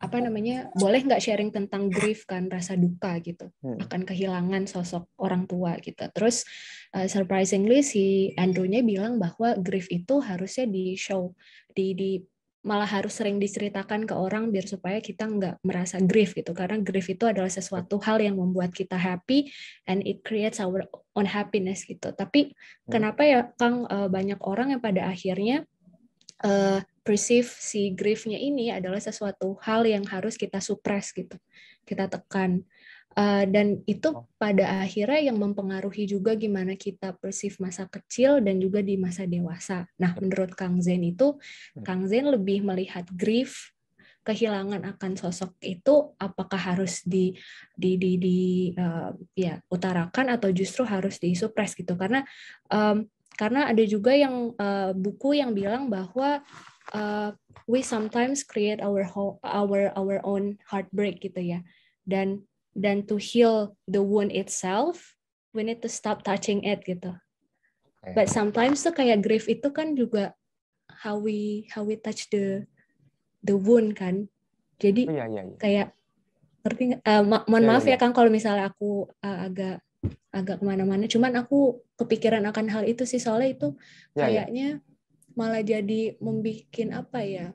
S6: apa namanya boleh nggak sharing tentang grief kan rasa duka gitu hmm. akan kehilangan sosok orang tua gitu terus uh, surprisingly si Andrewnya bilang bahwa grief itu harusnya di show di di malah harus sering diceritakan ke orang biar supaya kita nggak merasa grief gitu karena grief itu adalah sesuatu hal yang membuat kita happy and it creates our own happiness gitu tapi hmm. kenapa ya Kang eh, banyak orang yang pada akhirnya uh, perceive si griefnya ini adalah sesuatu hal yang harus kita supres gitu, kita tekan. Uh, dan itu oh. pada akhirnya yang mempengaruhi juga gimana kita perceive masa kecil dan juga di masa dewasa. Nah, menurut Kang Zen itu, hmm. Kang Zen lebih melihat grief kehilangan akan sosok itu apakah harus di di di, di uh, ya utarakan atau justru harus di disupres gitu karena um, karena ada juga yang uh, buku yang bilang bahwa uh, we sometimes create our our our own heartbreak gitu ya dan dan to heal the wound itself we need to stop touching it gitu eh. but sometimes tuh kayak grief itu kan juga how we how we touch the the wound kan jadi oh, iya, yeah, yeah, kayak ngerti uh, ma mohon iya, maaf iya, ya kan kalau misalnya aku uh, agak agak kemana-mana cuman aku kepikiran akan hal itu sih soalnya itu
S13: kayaknya
S6: malah jadi membuat apa ya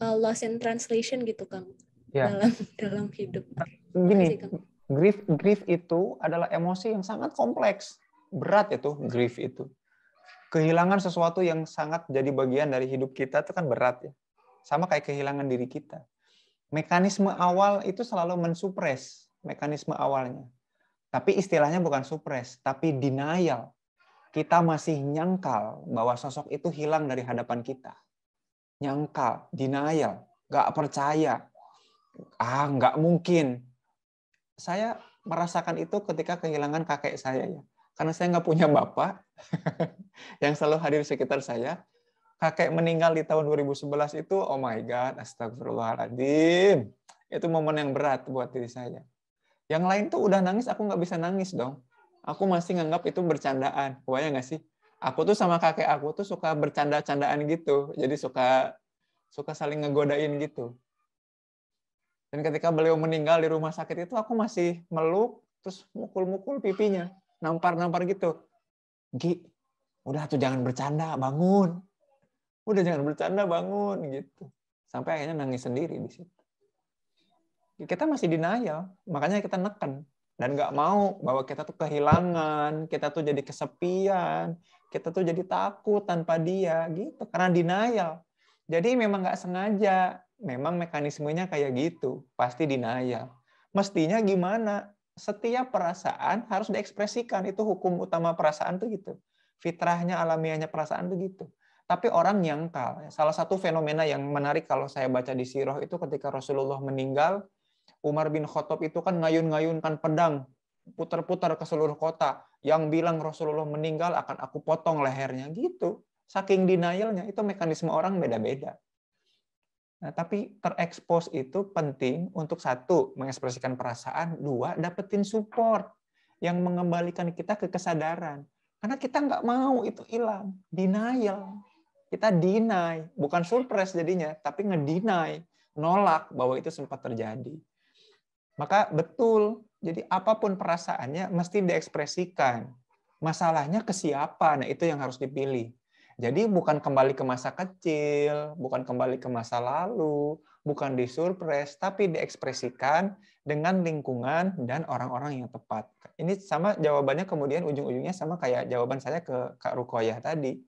S6: uh, loss in translation gitu kang ya. dalam dalam hidup
S5: gini Masih, grief grief itu adalah emosi yang sangat kompleks berat itu ya grief itu kehilangan sesuatu yang sangat jadi bagian dari hidup kita itu kan berat ya sama kayak kehilangan diri kita mekanisme awal itu selalu mensupres mekanisme awalnya tapi istilahnya bukan supres tapi denial kita masih nyangkal bahwa sosok itu hilang dari hadapan kita. Nyangkal, denial, gak percaya. Ah, gak mungkin. Saya merasakan itu ketika kehilangan kakek saya ya. Karena saya gak punya bapak yang selalu hadir sekitar saya. Kakek meninggal di tahun 2011 itu, oh my God, astagfirullahaladzim. Itu momen yang berat buat diri saya. Yang lain tuh udah nangis, aku gak bisa nangis dong aku masih nganggap itu bercandaan. Kebayang nggak sih? Aku tuh sama kakek aku tuh suka bercanda-candaan gitu. Jadi suka suka saling ngegodain gitu. Dan ketika beliau meninggal di rumah sakit itu aku masih meluk terus mukul-mukul pipinya, nampar-nampar gitu. Gi, udah tuh jangan bercanda, bangun. Udah jangan bercanda, bangun gitu. Sampai akhirnya nangis sendiri di situ. Kita masih denial, makanya kita neken dan nggak mau bahwa kita tuh kehilangan, kita tuh jadi kesepian, kita tuh jadi takut tanpa dia gitu karena denial. Jadi memang nggak sengaja, memang mekanismenya kayak gitu, pasti denial. Mestinya gimana? Setiap perasaan harus diekspresikan, itu hukum utama perasaan tuh gitu. Fitrahnya alamiahnya perasaan tuh gitu. Tapi orang nyangkal. Salah satu fenomena yang menarik kalau saya baca di Sirah itu ketika Rasulullah meninggal, Umar bin Khattab itu kan ngayun-ngayunkan pedang putar-putar ke seluruh kota yang bilang Rasulullah meninggal akan aku potong lehernya gitu saking denialnya itu mekanisme orang beda-beda nah tapi terekspos itu penting untuk satu mengekspresikan perasaan dua dapetin support yang mengembalikan kita ke kesadaran karena kita nggak mau itu hilang denial kita deny bukan surprise jadinya tapi ngedinai nolak bahwa itu sempat terjadi maka betul, jadi apapun perasaannya mesti diekspresikan. Masalahnya ke siapa, nah itu yang harus dipilih. Jadi bukan kembali ke masa kecil, bukan kembali ke masa lalu, bukan di disurpres, tapi diekspresikan dengan lingkungan dan orang-orang yang tepat. Ini sama jawabannya kemudian ujung-ujungnya sama kayak jawaban saya ke Kak Rukoyah tadi.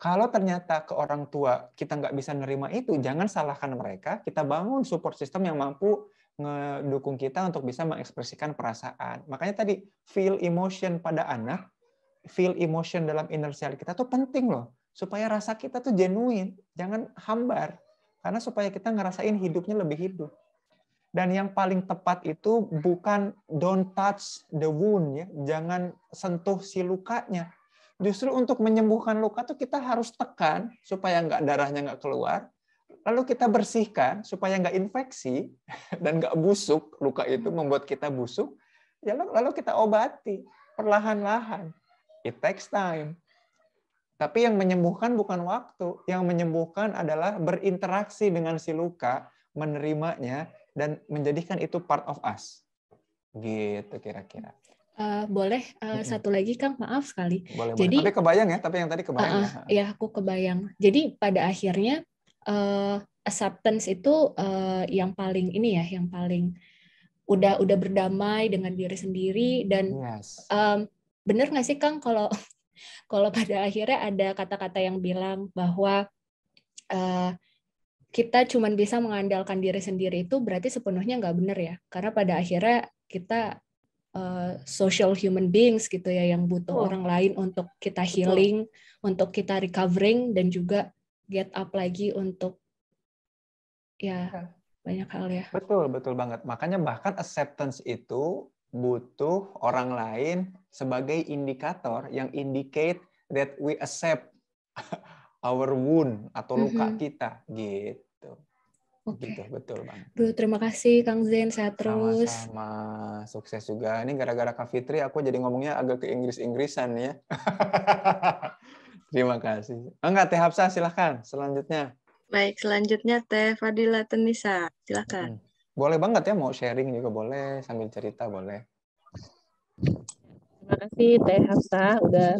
S5: Kalau ternyata ke orang tua kita nggak bisa nerima itu, jangan salahkan mereka. Kita bangun support system yang mampu ngedukung kita untuk bisa mengekspresikan perasaan. Makanya tadi feel emotion pada anak, feel emotion dalam inner child kita tuh penting loh supaya rasa kita tuh genuine, jangan hambar. Karena supaya kita ngerasain hidupnya lebih hidup. Dan yang paling tepat itu bukan don't touch the wound ya, jangan sentuh si lukanya. Justru untuk menyembuhkan luka tuh kita harus tekan supaya nggak darahnya nggak keluar, lalu kita bersihkan supaya nggak infeksi dan nggak busuk luka itu membuat kita busuk ya lalu kita obati perlahan-lahan it takes time tapi yang menyembuhkan bukan waktu yang menyembuhkan adalah berinteraksi dengan si luka menerimanya dan menjadikan itu part of us gitu kira-kira
S6: Uh, boleh uh, -hmm. satu lagi Kang maaf sekali. Boleh, Jadi boleh. tapi kebayang
S5: ya, tapi yang tadi kebayang uh, Ya ah,
S6: iya, aku kebayang. Jadi pada akhirnya uh, acceptance itu uh, yang paling ini ya, yang paling udah udah berdamai dengan diri sendiri dan yes. um, bener nggak sih Kang kalau kalau pada akhirnya ada kata-kata yang bilang bahwa uh, kita cuma bisa mengandalkan diri sendiri itu berarti sepenuhnya nggak benar ya karena pada akhirnya kita uh, social human beings gitu ya yang butuh oh. orang lain untuk kita healing, Betul. untuk kita recovering dan juga get up lagi untuk ya iya.
S5: banyak hal ya. Betul, betul banget. Makanya bahkan acceptance itu butuh orang lain sebagai indikator yang indicate that we accept our wound atau luka mm -hmm. kita gitu. Okay. Betul gitu, betul
S6: banget. terima kasih Kang Zen, saya
S5: terus. Sama-sama, sukses juga. Ini gara-gara Kak Fitri aku jadi ngomongnya agak ke Inggris-Inggrisan ya. Terima kasih. Enggak, oh, Teh Hapsa silahkan selanjutnya.
S3: Baik, selanjutnya Teh Fadila Tenisa, silahkan.
S5: Boleh banget ya, mau sharing juga boleh, sambil cerita boleh.
S14: Terima kasih Teh Hapsa udah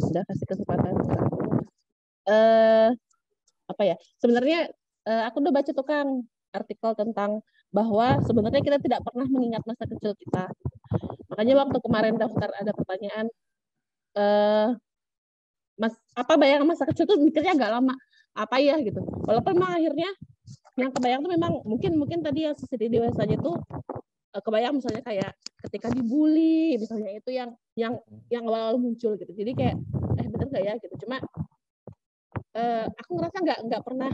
S14: udah kasih kesempatan Eh, uh, Eh, apa ya? Sebenarnya eh, aku udah baca tuh Kang artikel tentang bahwa sebenarnya kita tidak pernah mengingat masa kecil kita. Makanya waktu kemarin daftar ada pertanyaan eh, mas apa bayangan masa kecil tuh mikirnya agak lama apa ya gitu walaupun memang akhirnya yang kebayang tuh memang mungkin mungkin tadi yang sisi dewasanya tuh eh, kebayang misalnya kayak ketika dibully misalnya itu yang yang yang awal-awal muncul gitu jadi kayak eh bener gak ya gitu cuma eh, aku ngerasa nggak nggak pernah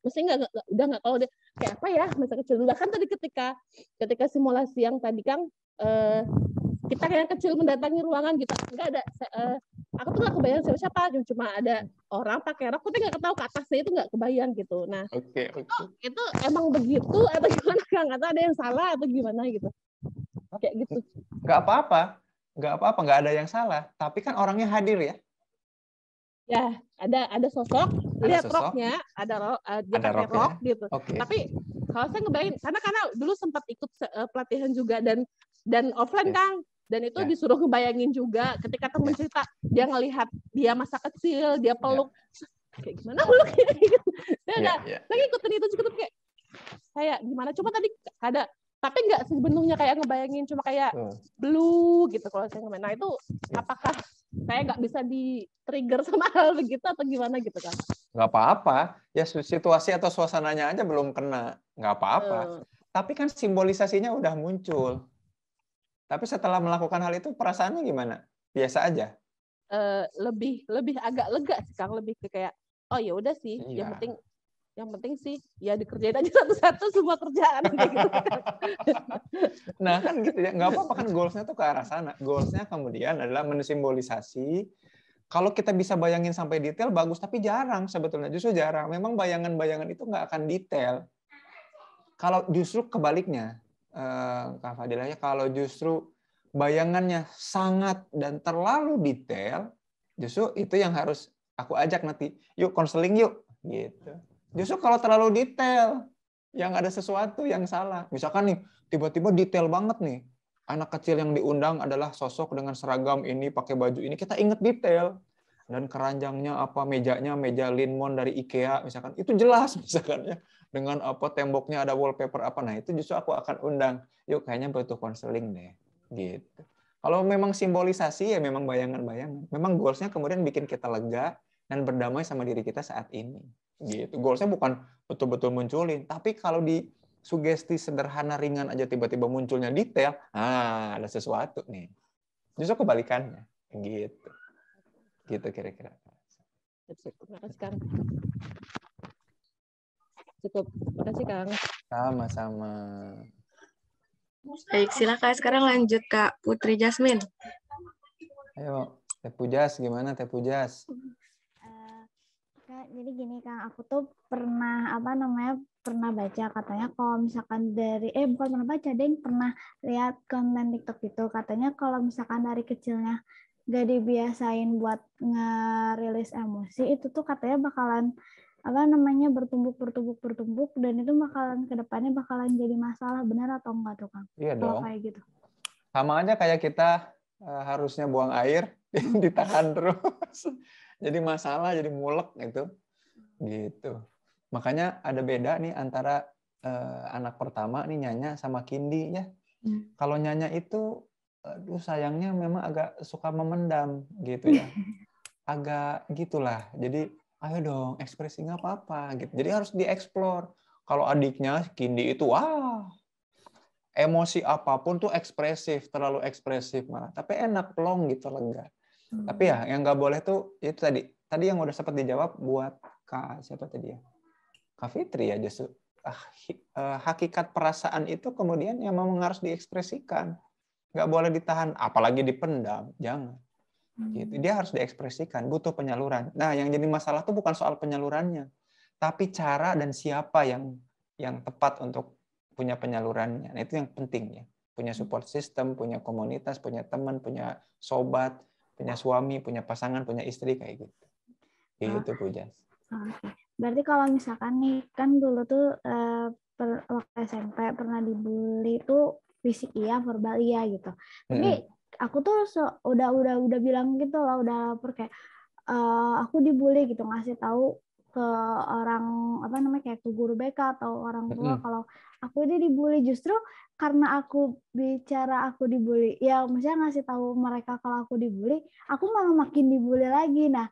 S14: mesti nggak udah nggak kalau deh kayak apa ya masa kecil dulu kan tadi ketika ketika simulasi yang tadi kang eh, kita kayak kecil mendatangi ruangan gitu enggak ada uh, aku tuh nggak kebayang siapa siapa cuma ada orang pakai rok tapi nggak ketahui ke atasnya itu nggak kebayang gitu nah
S5: okay, okay. Itu,
S14: itu emang begitu atau gimana kang atau ada yang salah atau gimana gitu kayak gitu
S5: nggak apa-apa nggak apa-apa nggak ada yang salah tapi kan orangnya hadir ya
S14: ya ada ada sosok ada lihat sosok. roknya ada rok uh, eh, dia ada pakai rok gitu okay. tapi kalau saya ngebayang karena karena dulu sempat ikut eh, pelatihan juga dan dan offline yeah. kang dan itu yeah. disuruh ngebayangin juga ketika temen ya. cerita dia ngelihat dia masa kecil dia ya. peluk yeah. kayak gimana peluk dia yeah, yeah. lagi ikutin itu juga kayak kayak gimana cuma tadi ada tapi nggak sebenarnya kayak ngebayangin cuma kayak hmm. blue gitu kalau saya ngebayangin. Nah itu yeah. apakah saya nggak bisa di trigger sama hal begitu atau gimana gitu kan?
S5: Nggak apa-apa ya situasi atau suasananya aja belum kena nggak apa-apa. Hmm. Tapi kan simbolisasinya udah muncul tapi setelah melakukan hal itu perasaannya gimana? Biasa aja.
S14: Uh, lebih lebih agak lega sih Kang, lebih ke kayak oh ya udah sih, iya. yang penting yang penting sih ya dikerjain aja satu-satu semua kerjaan gitu.
S5: nah kan gitu ya nggak apa-apa kan goalsnya tuh ke arah sana goalsnya kemudian adalah mensimbolisasi kalau kita bisa bayangin sampai detail bagus tapi jarang sebetulnya justru jarang memang bayangan-bayangan itu nggak akan detail kalau justru kebaliknya Eh, Kak Fadila ya kalau justru bayangannya sangat dan terlalu detail, justru itu yang harus aku ajak nanti. Yuk konseling yuk gitu. Justru kalau terlalu detail, yang ada sesuatu yang salah. Misalkan nih, tiba-tiba detail banget nih. Anak kecil yang diundang adalah sosok dengan seragam ini, pakai baju ini. Kita inget detail dan keranjangnya apa mejanya meja Linmon dari IKEA misalkan itu jelas misalkan ya dengan apa temboknya ada wallpaper apa nah itu justru aku akan undang yuk kayaknya butuh konseling deh gitu kalau memang simbolisasi ya memang bayangan-bayangan memang goalsnya kemudian bikin kita lega dan berdamai sama diri kita saat ini gitu goalsnya bukan betul-betul munculin tapi kalau di sugesti sederhana ringan aja tiba-tiba munculnya detail ah ada sesuatu nih justru kebalikannya gitu gitu kira-kira
S14: Cukup, terima kasih kang cukup terima kasih kang
S5: sama-sama
S3: baik silakan sekarang lanjut kak Putri Jasmine
S5: ayo Teh Pujas gimana Teh Pujas
S15: eh, kak jadi gini kang aku tuh pernah apa namanya pernah baca katanya kalau misalkan dari eh bukan pernah baca deh pernah lihat konten TikTok itu katanya kalau misalkan dari kecilnya gak dibiasain buat ngerilis emosi itu tuh katanya bakalan apa namanya bertumbuk bertumbuk bertumbuk dan itu bakalan kedepannya bakalan jadi masalah benar atau enggak tuh kang? Iya dong. kayak gitu.
S5: Sama aja kayak kita uh, harusnya buang air ditahan terus jadi masalah jadi mulek gitu gitu. Makanya ada beda nih antara uh, anak pertama nih Nyanya sama Kindi ya. Hmm. Kalau Nyanya itu aduh sayangnya memang agak suka memendam gitu ya agak gitulah jadi ayo dong ekspresi nggak apa-apa gitu jadi harus dieksplor kalau adiknya Kindi itu wah emosi apapun tuh ekspresif terlalu ekspresif malah tapi enak long gitu lega hmm. tapi ya yang nggak boleh tuh itu tadi tadi yang udah sempat dijawab buat kak siapa tadi ya kak Fitri ya justru ah, eh, hakikat perasaan itu kemudian yang memang harus diekspresikan nggak boleh ditahan apalagi dipendam jangan hmm. gitu dia harus diekspresikan butuh penyaluran nah yang jadi masalah tuh bukan soal penyalurannya tapi cara dan siapa yang yang tepat untuk punya penyalurannya nah, itu yang penting ya punya hmm. support system punya komunitas punya teman punya sobat punya suami punya pasangan punya istri kayak gitu kayak ah. gitu Bu Jas
S15: berarti kalau misalkan nih kan dulu tuh eh, per, waktu SMP pernah dibully tuh fisik iya verbal iya gitu tapi hmm. aku tuh so, udah udah udah bilang gitu loh udah lapor kayak uh, aku dibully gitu ngasih tahu ke orang apa namanya kayak ke guru BK atau orang tua hmm. kalau aku ini dibully justru karena aku bicara aku dibully ya maksudnya ngasih tahu mereka kalau aku dibully aku malah makin dibully lagi nah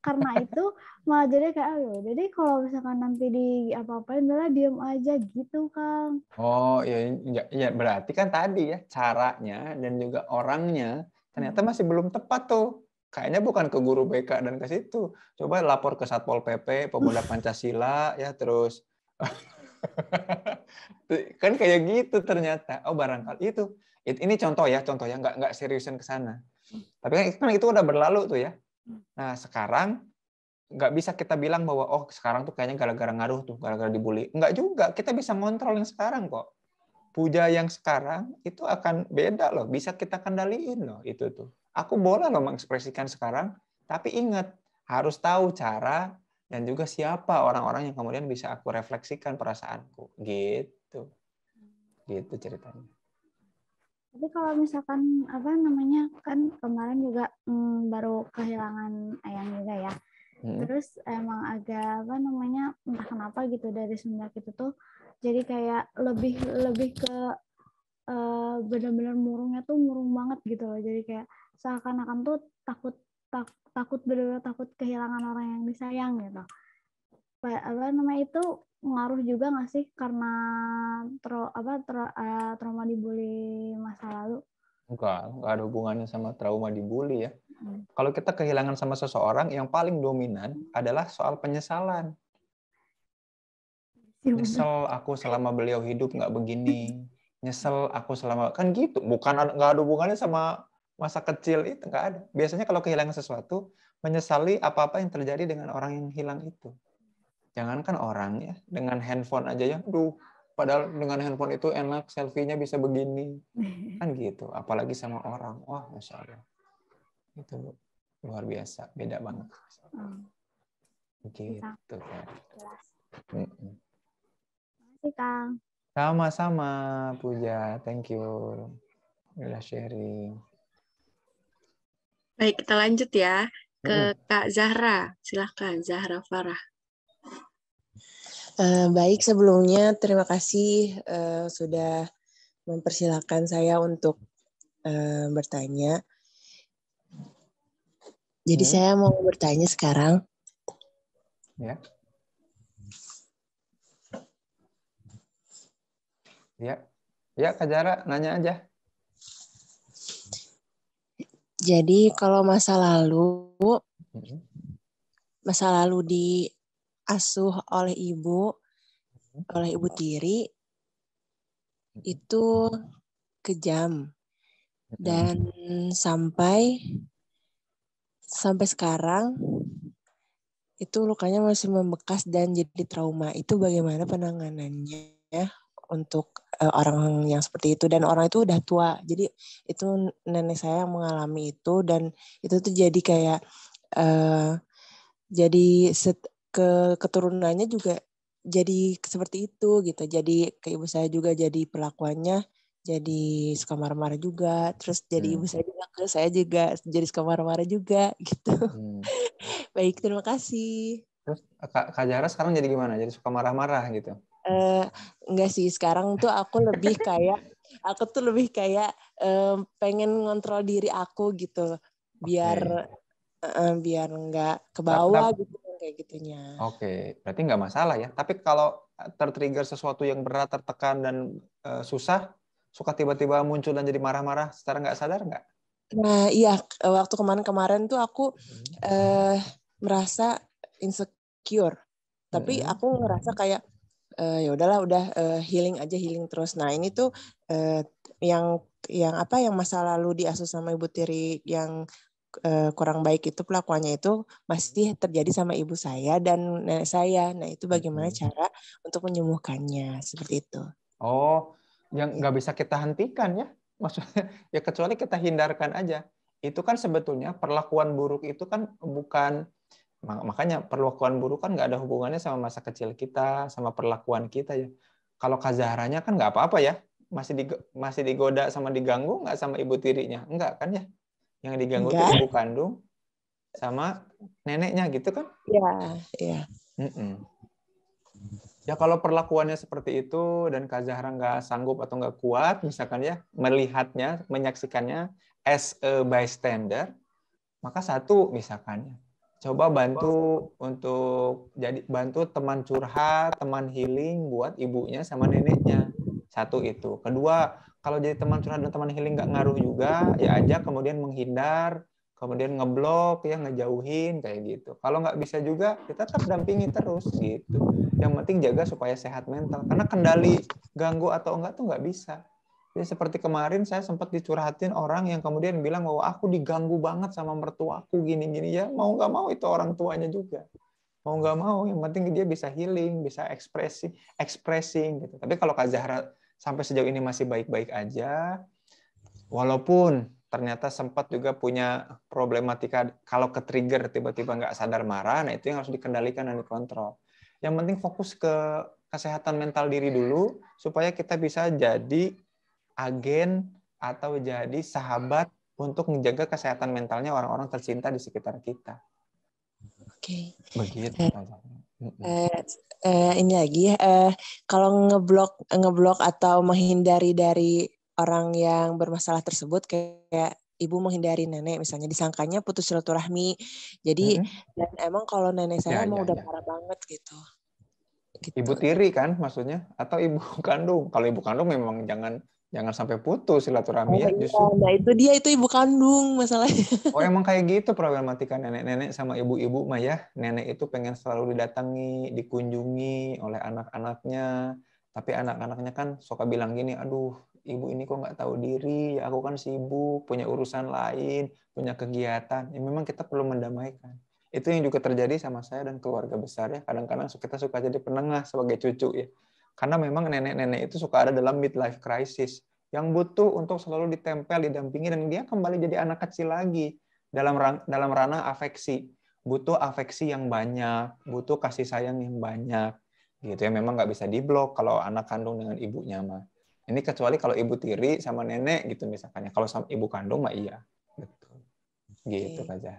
S15: karena itu malah jadi kayak oh jadi kalau misalkan nanti di apa apa adalah diem aja gitu kang
S5: oh ya iya iya berarti kan tadi ya caranya dan juga orangnya ternyata hmm. masih belum tepat tuh kayaknya bukan ke guru BK dan ke situ coba lapor ke satpol pp pemuda pancasila ya terus kan kayak gitu ternyata oh barangkali itu ini contoh ya contoh ya nggak nggak seriusan ke sana tapi kan, kan itu udah berlalu tuh ya Nah, sekarang nggak bisa kita bilang bahwa oh sekarang tuh kayaknya gara-gara ngaruh tuh, gara-gara dibully. Nggak juga, kita bisa ngontrol yang sekarang kok. Puja yang sekarang itu akan beda loh, bisa kita kendaliin loh itu tuh. Aku boleh loh mengekspresikan sekarang, tapi ingat harus tahu cara dan juga siapa orang-orang yang kemudian bisa aku refleksikan perasaanku gitu. Gitu ceritanya.
S15: Tapi kalau misalkan apa namanya kan kemarin juga mm, baru kehilangan ayam juga ya. Hmm. Terus emang agak apa namanya entah kenapa gitu dari semenjak itu tuh jadi kayak lebih lebih ke uh, eh, benar-benar murungnya tuh murung banget gitu loh. Jadi kayak seakan-akan tuh takut tak, takut benar-benar takut kehilangan orang yang disayang gitu apa namanya itu ngaruh juga nggak sih karena tra apa tra uh, eh, trauma dibully masa lalu?
S5: Enggak, enggak ada hubungannya sama trauma dibully ya. Hmm. Kalau kita kehilangan sama seseorang yang paling dominan adalah soal penyesalan.
S1: Ya, Nyesel
S5: aku selama beliau hidup nggak begini. Nyesel aku selama kan gitu. Bukan nggak ada hubungannya sama masa kecil itu nggak ada. Biasanya kalau kehilangan sesuatu menyesali apa-apa yang terjadi dengan orang yang hilang itu jangankan orang ya dengan handphone aja ya duh padahal dengan handphone itu enak selfie bisa begini kan gitu apalagi sama orang wah masya allah itu luar biasa beda banget hmm. gitu Terima
S15: kasih kang
S5: sama-sama puja thank you udah sharing baik
S3: kita lanjut ya ke Kak Zahra silahkan Zahra Farah
S13: Eh, baik, sebelumnya terima kasih uh, sudah mempersilahkan saya untuk uh, bertanya. Jadi hmm. saya mau bertanya sekarang. Ya.
S5: Ya, ya Kak nanya aja.
S13: Jadi kalau masa lalu, masa lalu di asuh oleh ibu hmm. oleh ibu tiri hmm. itu kejam hmm. dan sampai sampai sekarang itu lukanya masih membekas dan jadi trauma itu bagaimana penanganannya untuk uh, orang yang seperti itu dan orang itu udah tua jadi itu nenek saya yang mengalami itu dan itu tuh jadi kayak uh, jadi set, ke keturunannya juga jadi seperti itu gitu. Jadi ke ibu saya juga jadi perlakuannya jadi suka marah-marah juga. Terus jadi hmm. ibu saya juga ke saya juga jadi suka marah-marah juga gitu. Hmm. Baik, terima kasih.
S5: Terus eh, Kak, Kak Zahra sekarang jadi gimana? Jadi suka marah-marah gitu?
S13: Eh, uh, enggak sih, sekarang tuh aku lebih kayak aku tuh lebih kayak um, pengen ngontrol diri aku gitu biar okay. uh, eh, biar nggak ke bawah gitu kayak gitunya.
S5: Oke, okay. berarti nggak masalah ya. Tapi kalau eh, tertrigger sesuatu yang berat, tertekan dan e, susah, suka tiba-tiba muncul dan jadi marah-marah secara nggak sadar nggak?
S13: Nah iya, eh, waktu kemarin-kemarin tuh aku hmm. merasa insecure. Tapi hmm. aku ngerasa kayak ya udahlah udah healing aja healing terus. Nah ini tuh yang yang apa yang masa lalu diasuh sama ibu tiri yang Eh, kurang baik itu pelakuannya itu masih terjadi sama ibu saya dan nenek saya. Nah itu
S5: bagaimana cara untuk menyembuhkannya seperti itu. Oh, yang nggak bisa kita hentikan ya? Maksudnya ya kecuali kita hindarkan aja. Itu kan sebetulnya perlakuan buruk itu kan bukan makanya perlakuan buruk kan nggak ada hubungannya sama masa kecil kita, sama perlakuan kita ya. Kalau kazaharanya kan nggak apa-apa ya, masih di, masih digoda sama diganggu nggak sama ibu tirinya, nggak kan ya? Yang diganggu Enggak. itu ibu kandung sama neneknya gitu kan? Iya, iya. Mm Ya kalau perlakuannya seperti itu dan Kak Zahra nggak sanggup atau nggak kuat, misalkan ya melihatnya, menyaksikannya as a bystander, maka satu misalkan coba bantu untuk jadi bantu teman curhat, teman healing buat ibunya sama neneknya. Satu itu. Kedua, kalau jadi teman curhat dan teman healing nggak ngaruh juga, ya aja kemudian menghindar, kemudian ngeblok, ya ngejauhin kayak gitu. Kalau nggak bisa juga, kita ya tetap dampingi terus gitu. Yang penting jaga supaya sehat mental. Karena kendali ganggu atau enggak tuh nggak bisa. Jadi seperti kemarin saya sempat dicurhatin orang yang kemudian bilang bahwa aku diganggu banget sama mertuaku gini-gini ya mau nggak mau itu orang tuanya juga mau nggak mau yang penting dia bisa healing bisa ekspresi expressing gitu tapi kalau Kak Zahra sampai sejauh ini masih baik-baik aja. Walaupun ternyata sempat juga punya problematika kalau ke trigger tiba-tiba nggak sadar marah, nah itu yang harus dikendalikan dan dikontrol. Yang penting fokus ke kesehatan mental diri dulu supaya kita bisa jadi agen atau jadi sahabat untuk menjaga kesehatan mentalnya orang-orang tercinta di sekitar kita. Oke. Okay. Begitu. Eh Eh,
S13: eh, ini lagi ya, eh, kalau ngeblok ngeblok atau menghindari dari orang yang bermasalah tersebut kayak ibu menghindari nenek misalnya disangkanya putus
S5: silaturahmi jadi hmm. dan emang kalau nenek ya, saya ya, emang ya, udah ya.
S8: parah banget gitu.
S5: gitu ibu tiri kan maksudnya atau ibu kandung kalau ibu kandung memang jangan jangan sampai putus silaturahmi ya, oh, ya justru. Iya.
S13: Nah itu dia itu ibu kandung masalahnya.
S5: Oh emang kayak gitu problematika nenek-nenek sama ibu-ibu mah ya. Nenek itu pengen selalu didatangi, dikunjungi oleh anak-anaknya. Tapi anak-anaknya kan suka bilang gini, aduh ibu ini kok nggak tahu diri, ya aku kan sibuk, punya urusan lain, punya kegiatan. Ya memang kita perlu mendamaikan. Itu yang juga terjadi sama saya dan keluarga besar ya. Kadang-kadang kita suka jadi penengah sebagai cucu ya karena memang nenek-nenek itu suka ada dalam midlife crisis yang butuh untuk selalu ditempel, didampingi dan dia kembali jadi anak kecil lagi dalam dalam ranah afeksi. Butuh afeksi yang banyak, butuh kasih sayang yang banyak. Gitu ya, memang nggak bisa diblok kalau anak kandung dengan ibunya mah. Ini kecuali kalau ibu tiri sama nenek gitu misalkan. Ya. Kalau sama ibu kandung mah iya. Betul. Gitu okay. aja.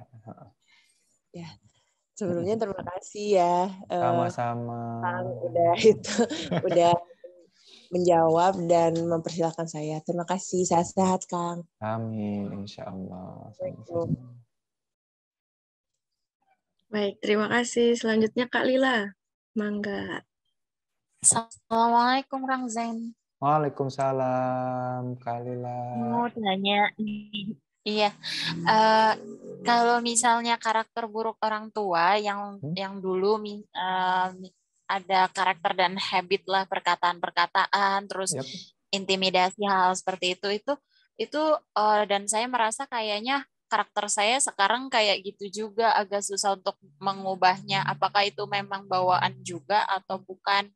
S13: Ya sebelumnya terima kasih ya. Eh, Sama-sama. Uh, udah itu udah menjawab dan mempersilahkan saya.
S5: Terima kasih. saya sehat Kang. Amin. Insya Allah.
S3: Baik, terima kasih. Selanjutnya Kak Lila.
S4: Mangga. Assalamualaikum, Kang Zain.
S5: Waalaikumsalam, Kak Lila. Mau
S4: tanya, Iya, uh, kalau misalnya karakter buruk orang tua yang hmm? yang dulu uh, ada karakter dan habit lah perkataan-perkataan, terus yep. intimidasi hal seperti itu itu itu uh, dan saya merasa kayaknya karakter saya sekarang kayak gitu juga agak susah untuk mengubahnya. Apakah itu memang bawaan juga atau bukan?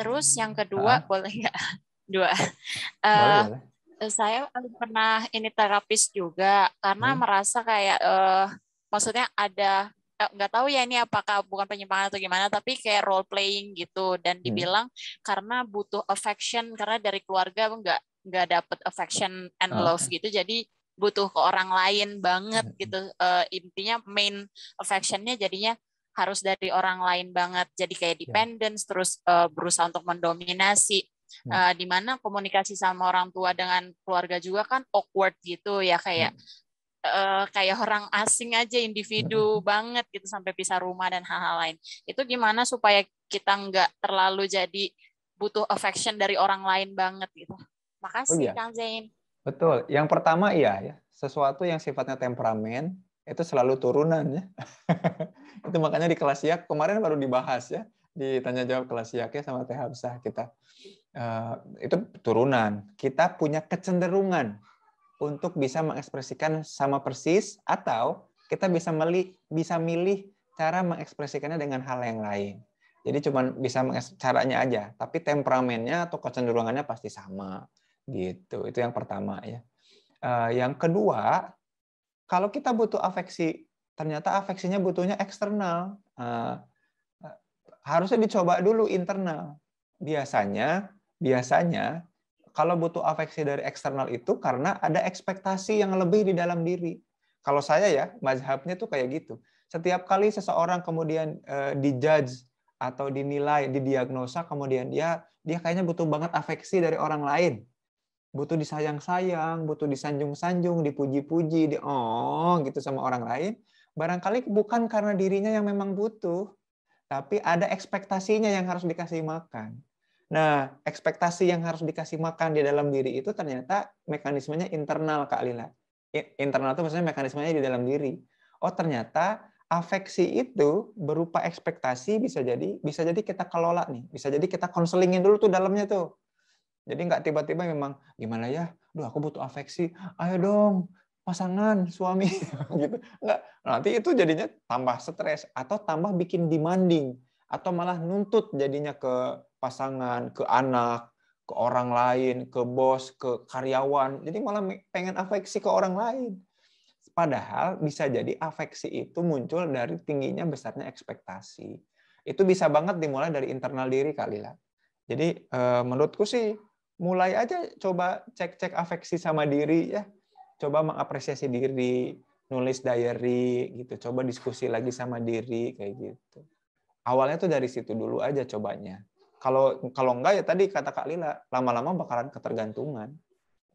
S4: Terus yang kedua ah. boleh nggak
S6: dua? Uh, boleh, boleh
S4: Eh, saya pernah ini terapis juga karena hmm. merasa kayak uh, maksudnya ada eh, nggak tahu ya ini apakah bukan penyimpangan atau gimana tapi kayak role playing gitu dan hmm. dibilang hmm. karena butuh affection karena dari keluarga nggak nggak dapet affection and oh, love okay. gitu jadi butuh ke orang lain banget hmm. gitu uh, intinya main affectionnya jadinya harus dari orang lain banget jadi kayak ya. dependence yeah. terus uh, berusaha untuk mendominasi hmm. Nah. uh, eh, dimana komunikasi sama orang tua dengan keluarga juga kan awkward gitu ya kayak hmm. Uh, kayak orang asing aja individu hmm. banget gitu sampai pisah rumah dan hal-hal lain itu gimana supaya kita nggak terlalu jadi butuh affection dari orang lain banget gitu makasih oh, iya. kang Zain
S5: betul yang pertama iya ya sesuatu yang sifatnya temperamen itu selalu turunan ya itu makanya di kelas ya kemarin baru dibahas ya ditanya jawab kelas ya sama teh Habsah kita Eh, itu turunan. Kita punya kecenderungan untuk bisa mengekspresikan sama persis atau kita bisa milih bisa milih cara mengekspresikannya dengan hal yang lain. Jadi cuma bisa caranya aja, tapi temperamennya atau kecenderungannya pasti sama gitu. Itu yang pertama ya. Eh, yang kedua, kalau kita butuh afeksi, ternyata afeksinya butuhnya eksternal. Eh, harusnya dicoba dulu internal. Biasanya biasanya kalau butuh afeksi dari eksternal itu karena ada ekspektasi yang lebih di dalam diri. Kalau saya ya, mazhabnya tuh kayak gitu. Setiap kali seseorang kemudian uh, dijudge atau dinilai, didiagnosa, kemudian dia dia kayaknya butuh banget afeksi dari orang lain. Butuh disayang-sayang, butuh disanjung-sanjung, dipuji-puji, di oh gitu sama orang lain. Barangkali bukan karena dirinya yang memang butuh, tapi ada ekspektasinya yang harus dikasih makan. Nah, ekspektasi yang harus dikasih makan di dalam diri itu ternyata mekanismenya internal, Kak Lila. Internal itu maksudnya mekanismenya di dalam diri. Oh, ternyata afeksi itu berupa ekspektasi bisa jadi bisa jadi kita kelola nih bisa jadi kita konselingin dulu tuh dalamnya tuh jadi nggak tiba-tiba memang gimana ya duh aku butuh afeksi ayo dong pasangan suami gitu nggak nanti itu jadinya tambah stres atau tambah bikin demanding atau malah nuntut jadinya ke pasangan, ke anak, ke orang lain, ke bos, ke karyawan. Jadi malah pengen afeksi ke orang lain. Padahal bisa jadi afeksi itu muncul dari tingginya besarnya ekspektasi. Itu bisa banget dimulai dari internal diri kali lah. Jadi eh, menurutku sih mulai aja coba cek-cek afeksi sama diri ya. Coba mengapresiasi diri, nulis diary gitu. Coba diskusi lagi sama diri kayak gitu. Awalnya tuh dari situ dulu aja cobanya kalau kalau enggak ya tadi kata Kak Lila lama-lama bakalan ketergantungan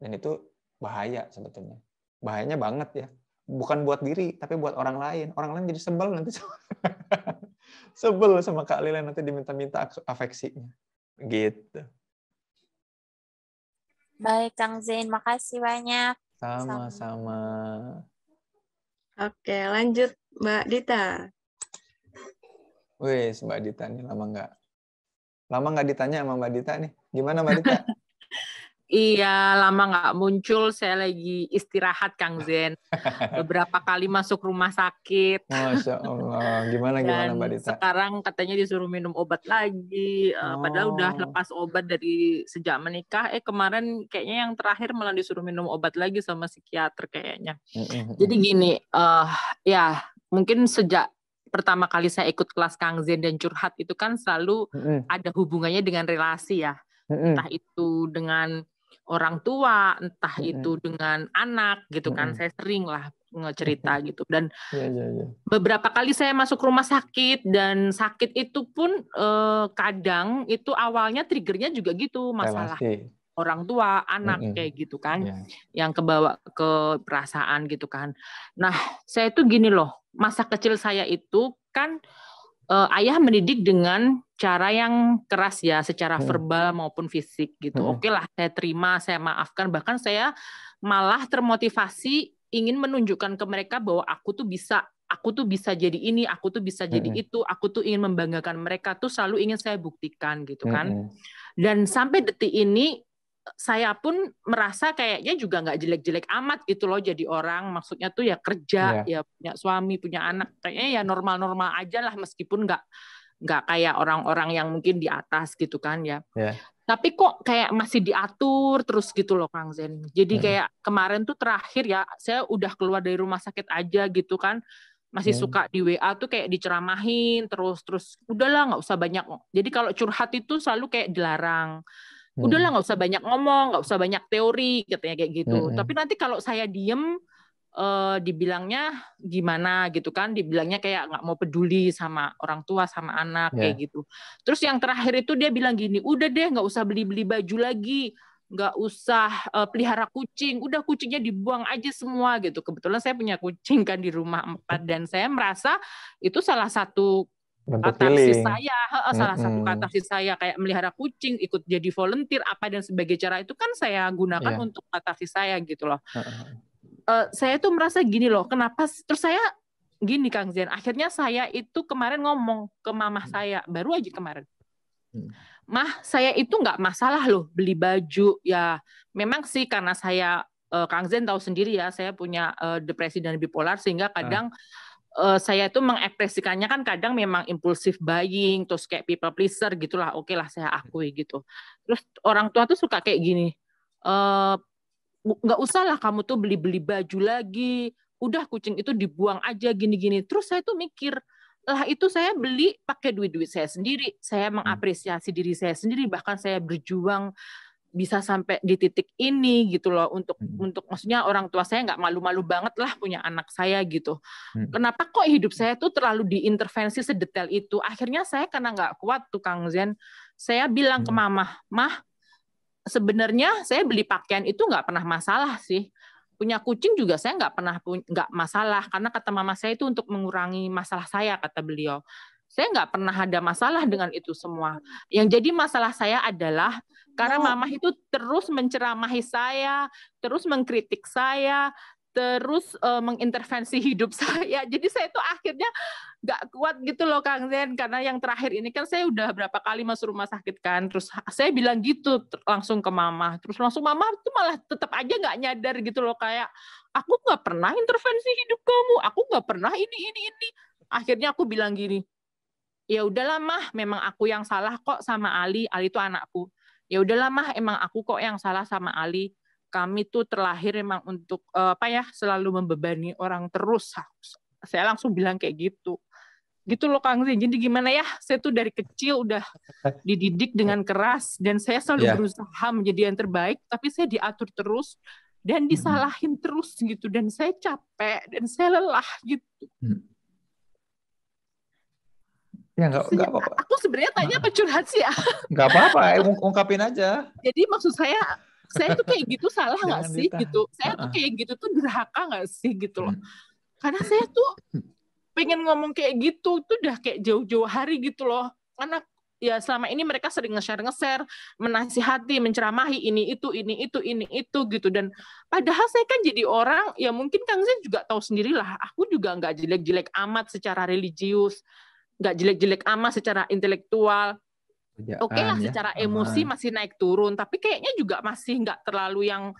S5: dan itu bahaya sebetulnya bahayanya banget ya bukan buat diri tapi buat orang lain orang lain jadi sebel nanti sebel sama Kak Lila nanti diminta-minta afeksinya gitu
S4: baik Kang Zain makasih banyak
S5: sama-sama oke
S2: lanjut Mbak Dita
S5: Wih Mbak Dita ini lama nggak Lama nggak ditanya sama Mbak Dita nih. Gimana Mbak Dita?
S16: Iya, lama nggak muncul. Saya lagi istirahat, Kang Zen. Beberapa kali masuk rumah sakit. Masya
S5: Allah. Gimana gimana Mbak Dita?
S16: Sekarang katanya disuruh minum obat lagi. Oh. Padahal udah oh. lepas obat dari sejak menikah. Eh kemarin kayaknya yang terakhir malah disuruh minum obat lagi sama psikiater kayaknya. Jadi gini, uh, ya mungkin sejak pertama kali saya ikut kelas Kang Zen dan curhat itu kan selalu mm-hmm. ada hubungannya dengan relasi ya. Mm-hmm. Entah itu dengan orang tua, entah mm-hmm. itu dengan anak gitu kan. Mm-hmm. Saya sering lah ngecerita mm-hmm. gitu dan yeah, yeah, yeah. beberapa kali saya masuk rumah sakit dan sakit itu pun eh, kadang itu awalnya triggernya juga gitu masalah. Relasi orang tua, anak mm-hmm. kayak gitu kan, yeah. yang kebawa ke perasaan gitu kan. Nah, saya itu gini loh, masa kecil saya itu kan eh, ayah mendidik dengan cara yang keras ya, secara hmm. verbal maupun fisik gitu. Hmm. Oke lah, saya terima, saya maafkan, bahkan saya malah termotivasi ingin menunjukkan ke mereka bahwa aku tuh bisa aku tuh bisa jadi ini, aku tuh bisa jadi mm -hmm. itu, aku tuh ingin membanggakan mereka tuh selalu ingin saya buktikan gitu kan. Mm -hmm. Dan sampai detik ini saya pun merasa kayaknya juga nggak jelek-jelek amat gitu loh jadi orang maksudnya tuh ya kerja yeah. ya punya suami punya anak kayaknya ya normal-normal aja lah meskipun nggak nggak kayak orang-orang yang mungkin di atas gitu kan ya yeah. tapi kok kayak masih diatur terus gitu loh Kang Zen jadi mm. kayak kemarin tuh terakhir ya saya udah keluar dari rumah sakit aja gitu kan masih iya. suka di WA tuh kayak diceramahin terus terus udahlah nggak usah banyak jadi kalau curhat itu selalu kayak dilarang Hmm. udahlah nggak usah banyak ngomong nggak usah banyak teori katanya kayak gitu hmm. hmm. tapi nanti kalau saya diem uh, dibilangnya gimana gitu kan dibilangnya kayak nggak mau peduli sama orang tua sama anak yeah. kayak ya. gitu terus yang terakhir itu dia bilang gini udah deh nggak usah beli beli baju lagi nggak usah uh, pelihara kucing, udah kucingnya dibuang aja semua gitu. Kebetulan saya punya kucing kan di rumah empat dan saya merasa itu salah satu
S9: bentuk katarsis saya salah mm -hmm. satu
S16: katarsis saya kayak melihara kucing ikut jadi volunteer apa dan sebagai cara itu kan saya gunakan yeah. untuk katarsis saya gitu loh uh -huh. uh, eh, saya tuh merasa gini loh kenapa terus saya gini Kang Zen akhirnya saya itu kemarin ngomong ke mama mm. saya baru aja kemarin mm. Mah, saya itu nggak masalah loh beli baju ya. Memang sih karena saya eh, Kang Zen tahu sendiri ya, saya punya eh, depresi dan bipolar sehingga ah. kadang uh, saya itu mengekspresikannya kan kadang memang impulsif buying, terus kayak people pleaser gitulah, oke okay lah saya akui gitu. Terus orang tua tuh suka kayak gini, eh, nggak uh, usah lah kamu tuh beli-beli baju lagi, udah kucing itu dibuang aja gini-gini. Terus saya tuh mikir, lah itu saya beli pakai duit-duit saya sendiri, saya hmm. mengapresiasi diri saya sendiri, bahkan saya berjuang bisa sampai di titik ini gitu loh untuk hmm. untuk maksudnya orang tua saya nggak malu-malu banget lah punya anak saya gitu. Hmm. Kenapa kok hidup saya tuh terlalu diintervensi sedetail itu? Akhirnya saya karena nggak kuat tuh Kang Zen, saya bilang hmm. ke mama, mah sebenarnya saya beli pakaian itu nggak pernah masalah sih. Punya kucing juga saya nggak pernah nggak masalah karena kata mama saya itu untuk mengurangi masalah saya kata beliau. Saya nggak pernah ada masalah dengan itu semua. Yang jadi masalah saya adalah karena mama itu terus menceramahi saya, terus mengkritik saya, terus uh, mengintervensi hidup saya. Jadi saya itu akhirnya nggak kuat gitu loh Kang Zen karena yang terakhir ini kan saya udah berapa kali masuk rumah sakit kan. Terus saya bilang gitu langsung ke mama. Terus langsung mama tuh malah tetap aja nggak nyadar gitu loh kayak aku nggak pernah intervensi hidup kamu. Aku nggak pernah ini ini ini. Akhirnya aku bilang gini, ya udahlah mah memang aku yang salah kok sama Ali Ali itu anakku ya udahlah mah emang aku kok yang salah sama Ali kami tuh terlahir memang untuk eh, apa ya selalu membebani orang terus saya langsung bilang kayak gitu gitu loh Kang Zin jadi gimana ya saya tuh dari kecil udah dididik dengan keras dan saya selalu yeah. berusaha menjadi yang terbaik tapi saya diatur terus dan hmm. disalahin hmm. terus gitu dan saya capek dan saya lelah gitu
S5: hmm. Ya nggak nggak apa-apa.
S16: Aku sebenarnya tanya apa curhat sih ya? Enggak apa-apa, eh,
S5: ungkapin aja.
S16: Jadi maksud saya saya tuh kayak gitu salah nggak sih gitu? Saya uh-uh. tuh kayak gitu tuh derhaka nggak sih gitu loh? Hmm. Karena saya tuh pengen ngomong kayak gitu tuh udah kayak jauh-jauh hari gitu loh. Karena ya selama ini mereka sering nge-share nge-share, menasihati, menceramahi ini itu ini itu ini itu gitu dan padahal saya kan jadi orang ya mungkin Kang Zin juga tahu sendirilah, aku juga nggak jelek-jelek amat secara religius nggak jelek-jelek amat secara intelektual.
S11: Oke okay lah, ya. secara emosi masih
S16: naik turun, tapi kayaknya juga masih nggak terlalu yang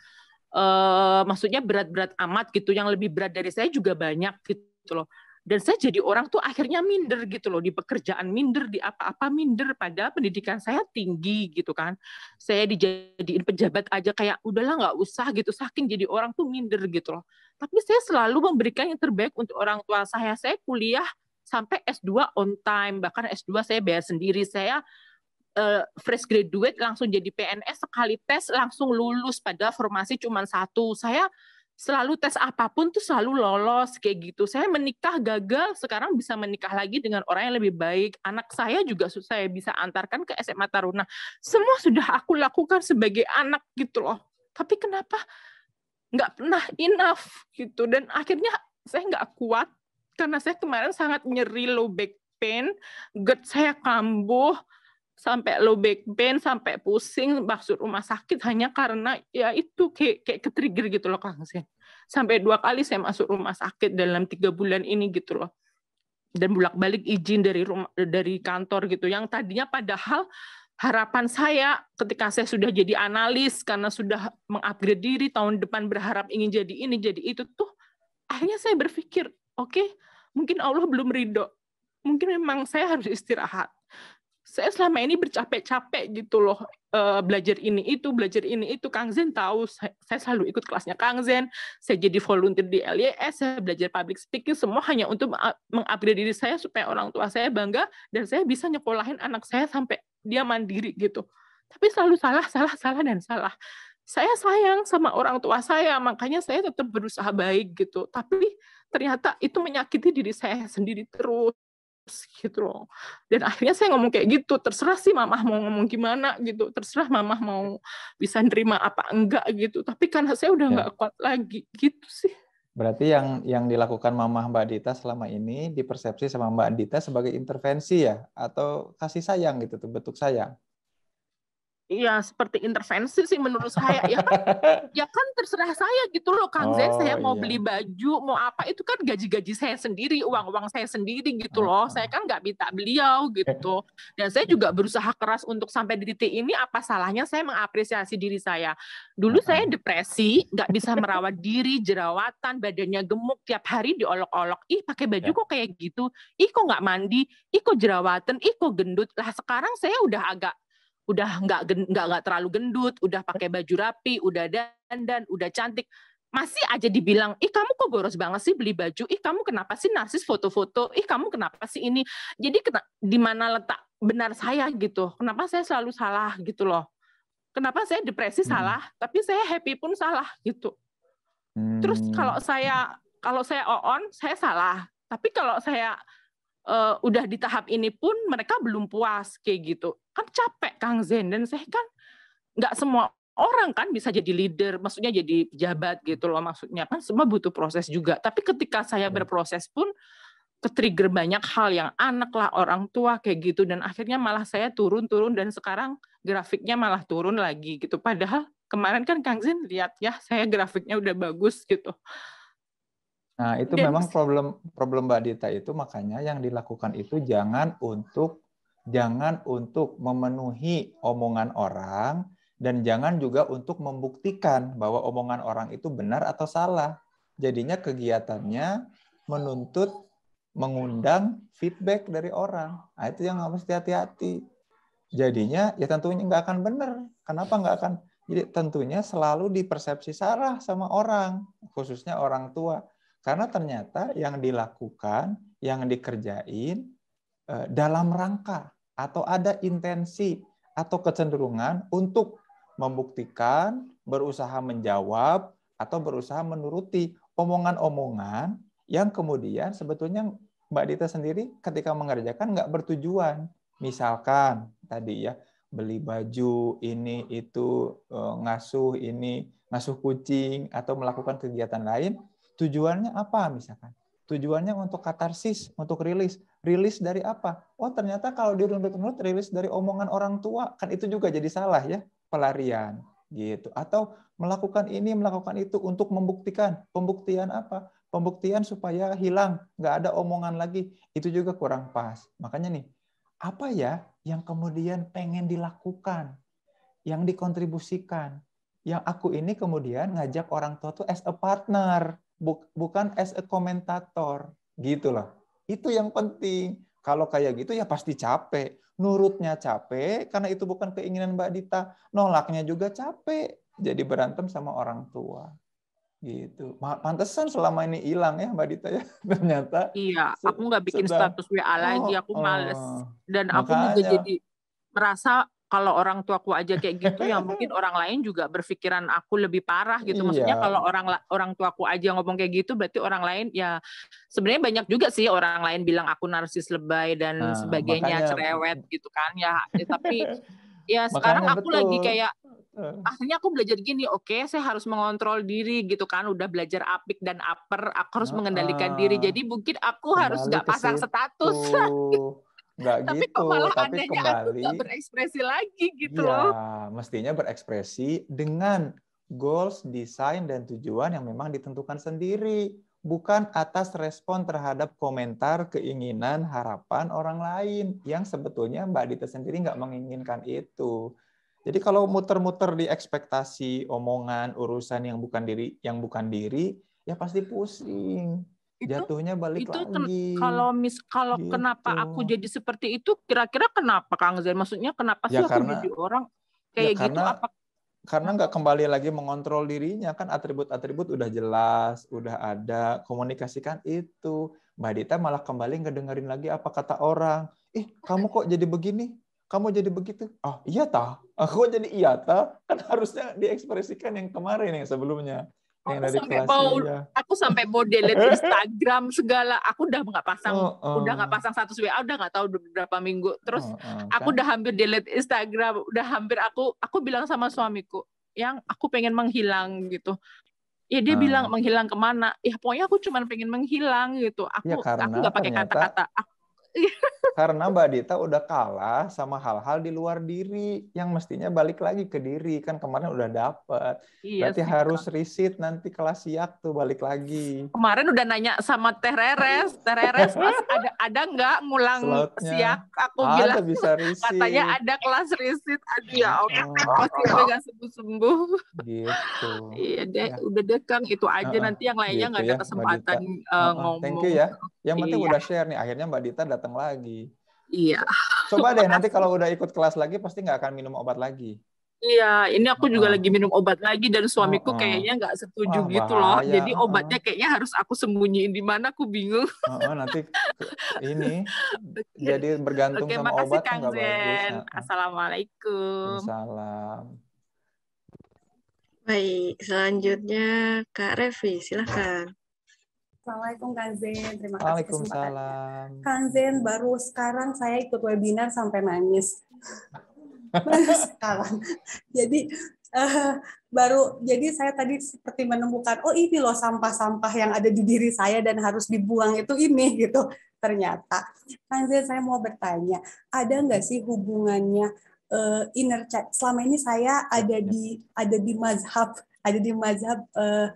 S16: uh, maksudnya berat-berat amat gitu. Yang lebih berat dari saya juga banyak gitu loh. Dan saya jadi orang tuh akhirnya minder gitu loh di pekerjaan minder di apa-apa minder pada pendidikan saya tinggi gitu kan. Saya dijadiin pejabat aja kayak udahlah nggak usah gitu saking jadi orang tuh minder gitu loh. Tapi saya selalu memberikan yang terbaik untuk orang tua saya. Saya kuliah sampai S2 on time, bahkan S2 saya bayar sendiri. Saya uh, fresh graduate langsung jadi PNS sekali tes langsung lulus padahal formasi cuma satu. Saya selalu tes apapun tuh selalu lolos kayak gitu. Saya menikah gagal, sekarang bisa menikah lagi dengan orang yang lebih baik. Anak saya juga saya bisa antarkan ke SMA Taruna. Semua sudah aku lakukan sebagai anak gitu loh. Tapi kenapa nggak pernah enough gitu dan akhirnya saya nggak kuat karena saya kemarin sangat nyeri low back pain, GERD saya kambuh, sampai low back pain, sampai pusing, maksud rumah sakit hanya karena ya itu kayak, kayak ketrigger gitu loh Kang Sen. Sampai dua kali saya masuk rumah sakit dalam tiga bulan ini gitu loh. Dan bolak-balik izin dari rumah, dari kantor gitu. Yang tadinya padahal harapan saya ketika saya sudah jadi analis karena sudah mengupgrade diri tahun depan berharap ingin jadi ini jadi itu tuh akhirnya saya berpikir oke okay, mungkin Allah belum ridho mungkin memang saya harus istirahat saya selama ini bercapek-capek gitu loh eh, belajar ini itu belajar ini itu Kang Zen tahu saya selalu ikut kelasnya Kang Zen saya jadi volunteer di LYS saya belajar public speaking semua hanya untuk mengupgrade diri saya supaya orang tua saya bangga dan saya bisa nyekolahin anak saya sampai dia mandiri gitu tapi selalu salah salah salah dan salah saya sayang sama orang tua saya makanya saya tetap berusaha baik gitu tapi ternyata itu menyakiti diri saya sendiri terus gitu loh. Dan akhirnya saya ngomong kayak gitu, terserah sih mamah mau ngomong gimana gitu, terserah mamah mau bisa nerima apa enggak gitu. Tapi karena saya udah ya. nggak ya. kuat lagi gitu sih.
S5: Berarti yang yang dilakukan mamah Mbak Dita selama ini dipersepsi sama Mbak Dita sebagai intervensi ya atau kasih sayang gitu tuh bentuk sayang
S16: ya seperti intervensi sih menurut saya ya kan ya kan terserah saya gitu loh Kang oh, Zen saya mau iya. beli baju mau apa itu kan gaji-gaji saya sendiri uang-uang saya sendiri gitu loh saya kan nggak minta beliau gitu dan saya juga berusaha keras untuk sampai di titik ini apa salahnya saya mengapresiasi diri saya dulu saya depresi nggak bisa merawat diri jerawatan badannya gemuk tiap hari diolok-olok ih pakai baju ya. kok kayak gitu ih kok nggak mandi ih kok jerawatan ih kok gendut lah sekarang saya udah agak udah nggak nggak nggak terlalu gendut, udah pakai baju rapi, udah dandan, udah cantik, masih aja dibilang, ih kamu kok boros banget sih beli baju, ih kamu kenapa sih narsis foto-foto, ih kamu kenapa sih ini, jadi kena, di mana letak benar saya gitu, kenapa saya selalu salah gitu loh, kenapa saya depresi hmm. salah, tapi saya happy pun salah gitu. Hmm. Terus kalau saya kalau saya on, saya salah, tapi kalau saya uh, udah di tahap ini pun mereka belum puas kayak gitu. Kan capek Kang Zen dan saya kan nggak semua orang kan bisa jadi leader, maksudnya jadi pejabat gitu loh maksudnya kan semua butuh proses juga. Tapi ketika saya hmm. berproses pun ketrigger banyak hal yang anak lah orang tua kayak gitu dan akhirnya malah saya turun-turun dan sekarang grafiknya malah turun lagi gitu. Padahal kemarin kan Kang Zin lihat ya saya grafiknya udah bagus gitu.
S5: Nah, itu Dan memang problem problem Mbak Dita itu makanya yang dilakukan itu jangan untuk jangan untuk memenuhi omongan orang dan jangan juga untuk membuktikan bahwa omongan orang itu benar atau salah. Jadinya kegiatannya menuntut mengundang feedback dari orang. Nah, itu yang harus hati-hati. Jadinya ya tentunya nggak akan benar. Kenapa nggak akan? Jadi tentunya selalu dipersepsi sarah sama orang, khususnya orang tua karena ternyata yang dilakukan, yang dikerjain eh, dalam rangka atau ada intensi atau kecenderungan untuk membuktikan, berusaha menjawab, atau berusaha menuruti omongan-omongan yang kemudian sebetulnya Mbak Dita sendiri ketika mengerjakan nggak bertujuan. Misalkan tadi ya, beli baju ini itu eh, ngasuh ini ngasuh kucing atau melakukan kegiatan lain Tujuannya apa misalkan? Tujuannya untuk katarsis, untuk rilis. Rilis dari apa? Oh ternyata kalau rumah runut rilis dari omongan orang tua. Kan itu juga jadi salah ya, pelarian gitu atau melakukan ini melakukan itu untuk membuktikan pembuktian apa pembuktian supaya hilang nggak ada omongan lagi itu juga kurang pas makanya nih apa ya yang kemudian pengen dilakukan yang dikontribusikan yang aku ini kemudian ngajak orang tua tuh as a partner bukan as a komentator gitu loh. Itu yang penting. Kalau kayak gitu ya pasti capek. Nurutnya capek karena itu bukan keinginan Mbak Dita. Nolaknya juga capek. Jadi berantem sama orang tua. Gitu. Pantesan selama ini hilang ya Mbak Dita ya. Ternyata.
S16: Iya, aku nggak bikin sedang, status WA lagi. Oh, aku males. Oh. Dan aku makanya, juga jadi merasa kalau orang tuaku aja kayak gitu ya mungkin orang lain juga berpikiran aku lebih parah gitu iya. maksudnya iya. kalau orang orang tuaku aja ngomong kayak gitu berarti orang lain ya sebenarnya banyak juga sih orang lain bilang aku narsis lebay dan nah, sebagainya makanya... cerewet gitu kan ya, ya tapi ya sekarang aku betul. lagi kayak akhirnya aku belajar gini oke okay, saya harus mengontrol diri gitu kan udah belajar apik dan upper aku harus nah, mengendalikan diri jadi mungkin aku harus nggak pasang
S5: status nggak tapi gitu malah tapi kembali aku
S14: berekspresi lagi gitu ya, loh
S5: mestinya berekspresi dengan goals desain dan tujuan yang memang ditentukan sendiri bukan atas respon terhadap komentar keinginan harapan orang lain yang sebetulnya mbak Dita sendiri nggak menginginkan itu jadi kalau muter-muter di ekspektasi omongan urusan yang bukan diri yang bukan diri ya pasti pusing itu, jatuhnya balik itu lagi. kalau mis kalau gitu. kenapa aku
S16: jadi seperti itu kira-kira kenapa Kang Zain maksudnya kenapa ya, sih karena, aku jadi orang ya kayak ya karena, gitu
S5: apa karena nggak kembali lagi mengontrol dirinya kan atribut-atribut udah jelas udah ada komunikasikan itu Mbak Dita malah kembali dengerin lagi apa kata orang eh, kamu kok jadi begini kamu jadi begitu Oh iya tah aku jadi iya tah kan harusnya diekspresikan yang kemarin yang sebelumnya aku sampai mau ya.
S16: aku sampai mau delete Instagram segala aku udah nggak pasang oh, oh. udah nggak pasang status WA udah nggak tahu berapa minggu terus oh, oh, aku kan? udah hampir delete Instagram udah hampir aku aku bilang sama suamiku yang aku pengen menghilang gitu ya dia hmm. bilang menghilang kemana ya pokoknya aku cuma pengen menghilang gitu aku ya, aku nggak pakai kata-kata aku,
S5: karena Mbak Dita udah kalah sama hal-hal di luar diri yang mestinya balik lagi ke diri. Kan kemarin udah dapet. Iya, Berarti sih, harus kan. riset nanti kelas siak tuh balik lagi.
S16: Kemarin udah nanya sama Teh Reres. Teh Reres ada ada nggak ngulang Slotnya. siak? Aku ada, bilang bisa katanya ada kelas riset. Ya oke. Gitu. Okay. Pasti gak sembuh-sembuh.
S5: Gitu.
S16: Iya deh. Ya. Udah deh Kang itu aja. Uh -uh. Nanti yang lainnya gitu nggak gitu ada ya, kesempatan uh, eh, ngomong. Thank you ya.
S5: Yang penting iya. udah share nih. Akhirnya Mbak Dita datang lagi. Iya. Coba deh nanti kalau udah ikut kelas lagi pasti nggak akan minum obat lagi.
S16: Iya, ini aku juga uh -huh. lagi minum obat lagi dan suamiku uh -huh. kayaknya nggak setuju Wah, gitu bahaya. loh. Jadi obatnya uh -huh. kayaknya harus aku sembunyiin di mana, aku bingung. Uh
S5: -huh, nanti ini jadi bergantung okay, sama makasih, obat Kang Zen.
S16: Bagus. Assalamualaikum. Salam. Baik,
S17: selanjutnya Kak Revi, silahkan.
S2: Assalamualaikum Kang Zen, terima kasih
S5: Waalaikumsalam.
S17: Kang Zen, baru sekarang saya ikut webinar sampai nangis.
S5: baru
S17: sekarang. Jadi uh, baru jadi saya tadi seperti menemukan oh ini loh sampah-sampah yang ada di diri saya dan harus dibuang itu ini gitu ternyata. Kang Zen, saya mau bertanya, ada nggak sih hubungannya uh, inner child? Selama ini saya ada di ada di mazhab ada di mazhab uh,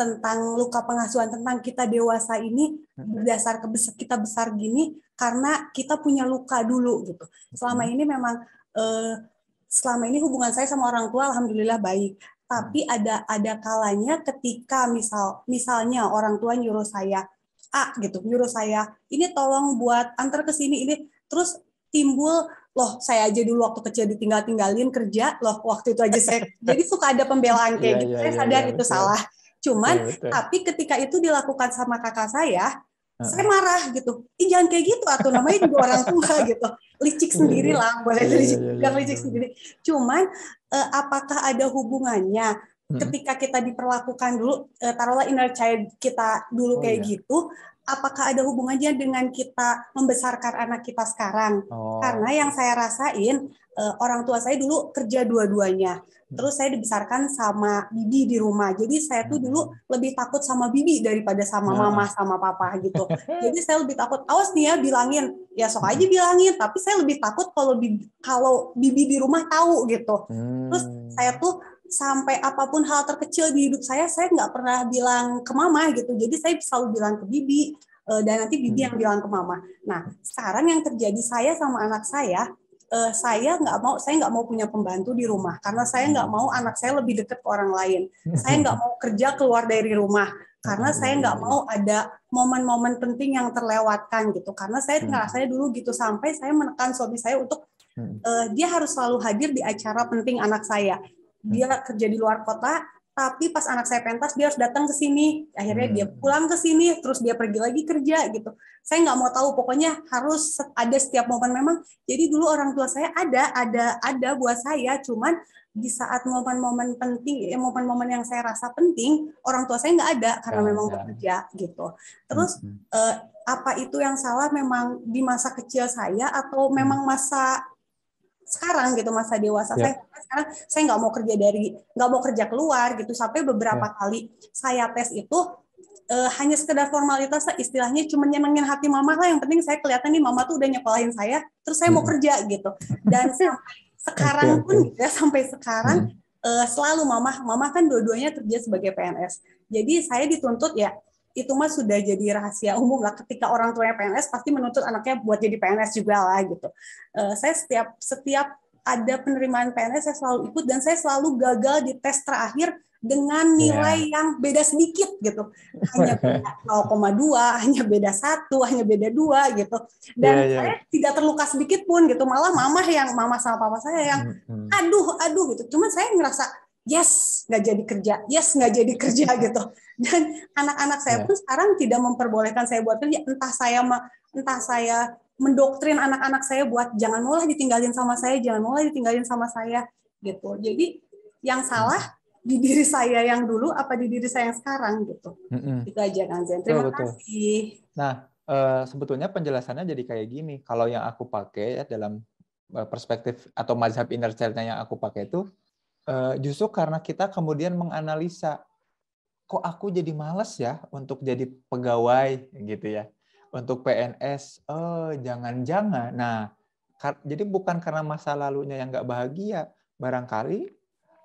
S17: tentang luka pengasuhan tentang kita dewasa ini hmm. berdasar ke kita besar gini karena kita punya luka dulu gitu. Selama hmm. ini memang eh, selama ini hubungan saya sama orang tua alhamdulillah baik. Tapi hmm. ada ada kalanya ketika misal misalnya orang tua nyuruh saya A gitu, nyuruh saya ini tolong buat antar ke sini ini terus timbul loh saya aja dulu waktu kecil ditinggal tinggalin kerja loh waktu itu aja saya jadi suka ada pembelaan kayak iya, gitu iya, saya iya, sadar yeah, itu salah Cuman yeah, betul. tapi ketika itu dilakukan sama kakak saya, saya marah gitu. Ih jangan kayak gitu atau namanya juga orang tua gitu. Licik iya, iya. sendiri lah, boleh iya, licik, bukan licik sendiri. Cuman eh, apakah ada hubungannya ketika kita diperlakukan dulu eh, taruhlah inner child kita dulu oh, kayak iya. gitu apakah ada hubungannya dengan kita membesarkan anak kita sekarang? Oh. Karena yang saya rasain uh, orang tua saya dulu kerja dua-duanya. Hmm. Terus saya dibesarkan sama bibi di rumah. Jadi saya tuh hmm. dulu lebih takut sama bibi daripada sama nah. mama sama papa gitu. Jadi saya lebih takut awas nih ya bilangin. Ya sok aja bilangin, tapi saya lebih takut kalau bibi, kalau bibi di rumah tahu gitu. Terus hmm. saya tuh sampai apapun hal terkecil di hidup saya saya nggak pernah bilang ke mama gitu. Jadi saya selalu bilang ke bibi eh, dan nanti bibi yang bilang ke mama. Nah, sekarang yang terjadi saya sama anak saya uh, saya nggak mau saya nggak mau punya pembantu di rumah karena saya nggak mau anak saya lebih dekat ke orang lain saya nggak mau kerja keluar dari rumah karena saya nggak mau ada momen-momen penting yang terlewatkan gitu karena saya hmm. ngerasanya dulu gitu sampai saya menekan suami saya untuk uh, dia harus selalu hadir di acara penting anak saya dia hmm. kerja di luar kota tapi pas anak saya pentas dia harus datang ke sini akhirnya hmm. dia pulang ke sini terus dia pergi lagi kerja gitu saya nggak mau tahu pokoknya harus ada setiap momen memang jadi dulu orang tua saya ada ada ada buat saya cuman di saat momen-momen penting ya momen-momen yang saya rasa penting orang tua saya nggak ada karena ya, memang ya. bekerja gitu terus hmm. eh, apa itu yang salah memang di masa kecil saya atau hmm. memang masa sekarang gitu masa dewasa yeah. saya sekarang saya nggak mau kerja dari nggak mau kerja keluar gitu sampai beberapa yeah. kali saya tes itu uh, hanya sekedar formalitas istilahnya cuma nyenengin hati mama lah yang penting saya kelihatan nih mama tuh udah nyekolahin saya terus saya mau hmm. kerja gitu dan sampai sekarang pun ya sampai sekarang uh, selalu mama mama kan dua-duanya kerja sebagai PNS jadi saya dituntut ya itu mah sudah jadi rahasia umum lah ketika orang tuanya PNS pasti menuntut anaknya buat jadi PNS juga lah gitu eh, saya setiap setiap ada penerimaan PNS saya selalu ikut dan saya selalu gagal di tes terakhir dengan iya. nilai yeah. yang beda sedikit gitu hanya beda 0,2 hanya beda satu hanya beda dua gitu iya, dan yeah, yeah. saya tidak terluka sedikit pun gitu malah mama yang mama sama papa saya yang aduh aduh gitu cuman saya ngerasa yes nggak jadi kerja yes nggak jadi kerja gitu dan anak-anak saya iya. pun sekarang tidak memperbolehkan saya buat kerja. Entah saya entah saya mendoktrin anak-anak saya buat jangan mulai ditinggalin sama saya, jangan mulai ditinggalin sama saya gitu. Jadi yang salah hmm. di diri saya yang dulu apa di diri saya yang sekarang gitu. Mm-hmm. Itu aja kan Zen. Terima betul, betul. kasih.
S5: Nah, e, sebetulnya penjelasannya jadi kayak gini. Kalau yang aku pakai ya dalam eh, perspektif atau mazhab inner yang aku pakai itu eh, justru karena kita kemudian menganalisa kok aku jadi males ya untuk jadi pegawai gitu ya. Untuk PNS, oh eh, jangan-jangan. Nah, jadi bukan karena masa lalunya yang nggak bahagia, barangkali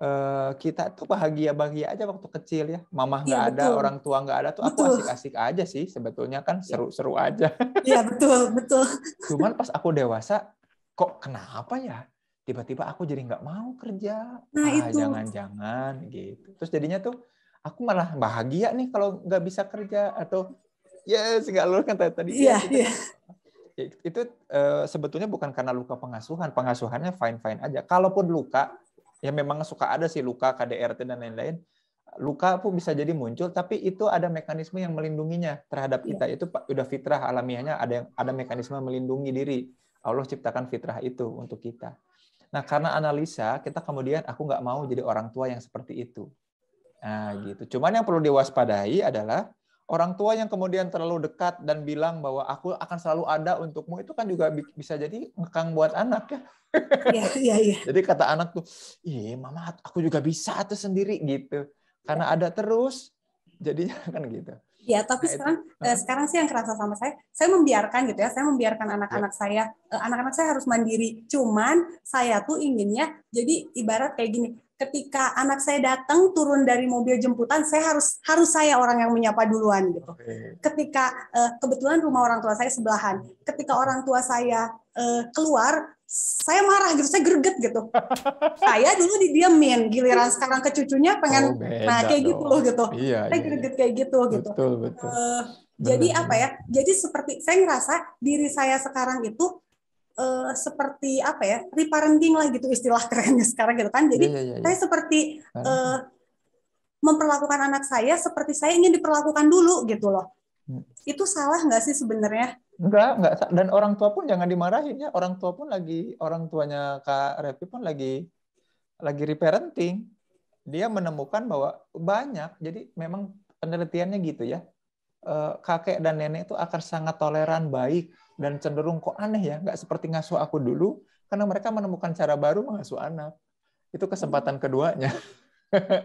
S5: eh, kita tuh bahagia-bahagia aja waktu kecil ya. Mamah iya, nggak ya, ada, orang tua nggak ada tuh betul. aku asik-asik aja sih sebetulnya kan iya. seru-seru aja. Iya, betul, betul. Cuman pas aku dewasa kok kenapa ya? Tiba-tiba aku jadi nggak mau kerja. Nah, ah, jangan-jangan gitu. Terus jadinya tuh aku malah bahagia nih kalau nggak bisa kerja atau yes nggak lulus kan tadi yeah, ya, yeah. itu, uh, sebetulnya bukan karena luka pengasuhan pengasuhannya fine fine aja kalaupun luka ya memang suka ada sih luka KDRT dan lain-lain luka pun bisa jadi muncul tapi itu ada mekanisme yang melindunginya terhadap iya. kita yeah. itu udah fitrah alamiahnya ada yang ada mekanisme melindungi diri Allah ciptakan fitrah itu untuk kita nah karena analisa kita kemudian aku nggak mau jadi orang tua yang seperti itu Nah, hmm. gitu. Cuman yang perlu diwaspadai adalah orang tua yang kemudian terlalu dekat dan bilang bahwa aku akan selalu ada untukmu itu kan juga bisa jadi ngekang buat anak ya. Iya, iya, iya. Jadi kata anak tuh, "Ih, mama, aku juga bisa tuh sendiri" gitu. Karena iya. ada terus jadinya kan gitu.
S17: Ya, tapi nah, sekarang itu. Eh, hmm. sekarang sih yang kerasa sama saya, saya membiarkan gitu ya, saya membiarkan anak-anak ya. saya, eh, anak-anak saya harus mandiri. Cuman saya tuh inginnya jadi ibarat kayak gini, ketika anak saya datang turun dari mobil jemputan saya harus harus saya orang yang menyapa duluan gitu okay. ketika uh, kebetulan rumah orang tua saya sebelahan ketika orang tua saya uh, keluar saya marah gitu saya greget gitu saya dulu didiamin giliran sekarang ke cucunya pengen oh, nah kayak gitu loh gitu iya, saya iya. greget iya. kayak gitu betul, gitu betul, betul. Uh, jadi apa ya jadi seperti saya ngerasa diri saya sekarang itu uh, seperti apa ya reparenting lah gitu istilah kerennya sekarang gitu kan jadi yeah, yeah, yeah, iya. saya seperti uh, memperlakukan anak saya seperti saya ingin diperlakukan dulu gitu loh hmm. itu salah nggak sih sebenarnya
S5: Enggak, enggak. Dan orang tua pun jangan dimarahin ya. Orang tua pun lagi, orang tuanya Kak Revi pun lagi lagi reparenting. Dia menemukan bahwa banyak, jadi memang penelitiannya gitu ya. Eh, kakek dan nenek itu akan sangat toleran baik dan cenderung kok aneh ya, nggak seperti ngasuh aku dulu, karena mereka menemukan cara baru mengasuh anak. Itu kesempatan keduanya.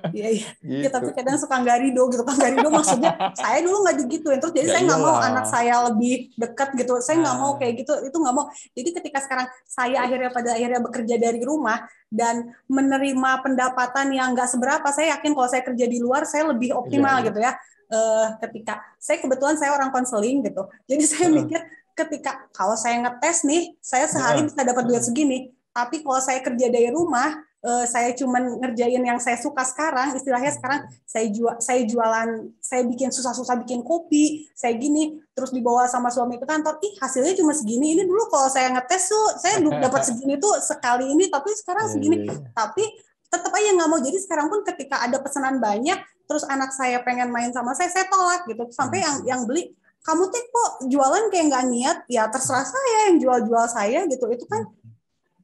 S5: Iya, iya, iya. Gitu. Ya, tapi kadang
S17: suka rido gitu. Kang rido maksudnya saya dulu nggak begitu, Terus jadi ya, saya nggak mau anak saya lebih dekat gitu. Saya nggak mau nah. kayak gitu. Itu nggak mau. Jadi ketika sekarang saya akhirnya pada akhirnya bekerja dari rumah dan menerima pendapatan yang nggak seberapa, saya yakin kalau saya kerja di luar saya lebih optimal ya. gitu ya. Uh, ketika saya kebetulan saya orang konseling gitu. Jadi saya mikir ketika kalau saya ngetes nih, saya sehari bisa dapat duit segini. Tapi kalau saya kerja dari rumah, eh, saya cuma ngerjain yang saya suka sekarang, istilahnya hmm. sekarang saya jual saya jualan, saya bikin susah-susah bikin kopi, saya gini, terus dibawa sama suami ke kantor, ih hasilnya cuma segini. Ini dulu kalau saya ngetes tuh saya dapat segini tuh sekali ini, tapi sekarang iya, segini. Iya, iya. Tapi tetap aja nggak mau. Jadi sekarang pun ketika ada pesanan banyak, terus anak saya pengen main sama saya, saya tolak gitu. Sampai hmm. yang yang beli kamu tuh kok jualan kayak nggak niat ya terserah saya yang jual-jual saya gitu itu kan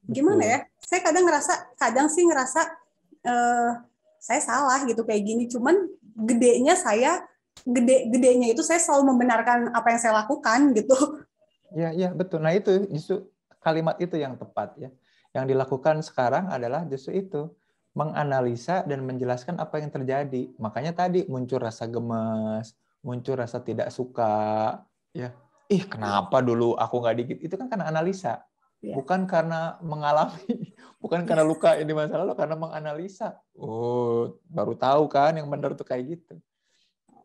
S17: gimana ya saya kadang ngerasa kadang sih ngerasa uh, saya salah gitu kayak gini cuman gedenya saya gede gedenya itu saya selalu membenarkan apa yang saya lakukan gitu
S5: ya ya betul nah itu justru kalimat itu yang tepat ya yang dilakukan sekarang adalah justru itu menganalisa dan menjelaskan apa yang terjadi makanya tadi muncul rasa gemes muncul rasa tidak suka ya ih kenapa dulu aku nggak dikit itu kan karena analisa ya. bukan karena mengalami bukan karena iya. luka ini masalah lo karena menganalisa oh baru tahu kan yang benar tuh kayak gitu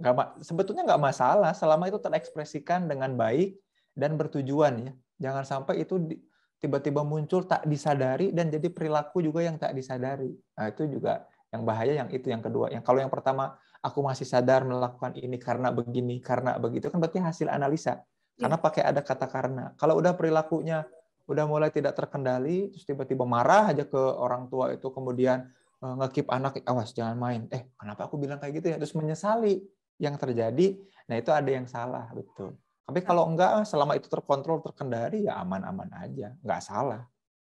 S5: nggak sebetulnya nggak masalah selama itu terekspresikan dengan baik dan bertujuan ya jangan sampai itu di, tiba-tiba muncul tak disadari dan jadi perilaku juga yang tak disadari. Nah, itu juga yang bahaya yang itu yang kedua. Yang kalau yang pertama aku masih sadar melakukan ini karena begini, karena begitu kan berarti hasil analisa. Iya. Karena ya. pakai ada kata karena. Kalau udah perilakunya udah mulai tidak terkendali, terus tiba-tiba marah aja ke orang tua itu, kemudian e, ngekip anak, awas jangan main. Eh, kenapa aku bilang kayak gitu ya? Terus menyesali yang terjadi, nah itu ada yang salah, betul. Tapi nah. kalau enggak, selama itu terkontrol, terkendali, ya aman-aman aja. Enggak salah.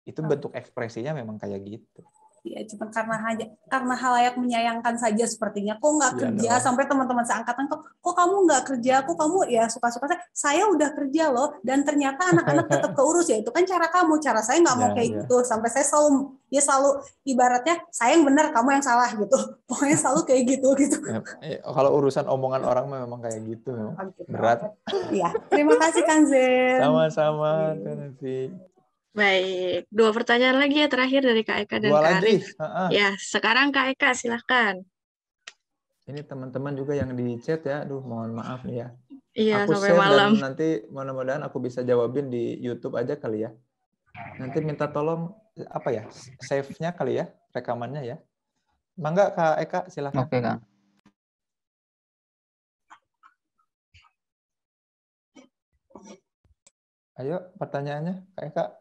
S5: Itu nah. bentuk ekspresinya memang kayak gitu
S17: ya cuma karena hanya karena halayak menyayangkan saja sepertinya kok nggak iya, kerja ya, sampai teman-teman seangkatan kok kok kamu nggak kerja kok kamu ya suka-suka saya saya udah kerja loh dan ternyata anak-anak tetap keurus ya itu kan cara kamu cara saya nggak mau ya, kayak ya. gitu sampai saya selalu ya selalu ibaratnya saya yang benar kamu yang salah gitu pokoknya selalu kayak gitu gitu
S5: ya, eh, kalau urusan omongan orang memang kayak gitu, oh, ya. gitu. berat
S17: ya terima kasih
S3: Kang Zen
S5: sama-sama iya. Terima
S3: Baik, dua pertanyaan lagi ya terakhir dari Kak Eka dan dua Kak Arif. Ya, sekarang Kak Eka silahkan.
S5: Ini teman-teman juga yang di chat ya, aduh mohon maaf nih ya. Iya, aku sampai malam. Dan nanti mudah-mudahan aku bisa jawabin di YouTube aja kali ya. Nanti minta tolong apa ya, save-nya kali ya, rekamannya ya. Mangga Kak Eka silahkan. Oke Kak. Ayo pertanyaannya Kak Eka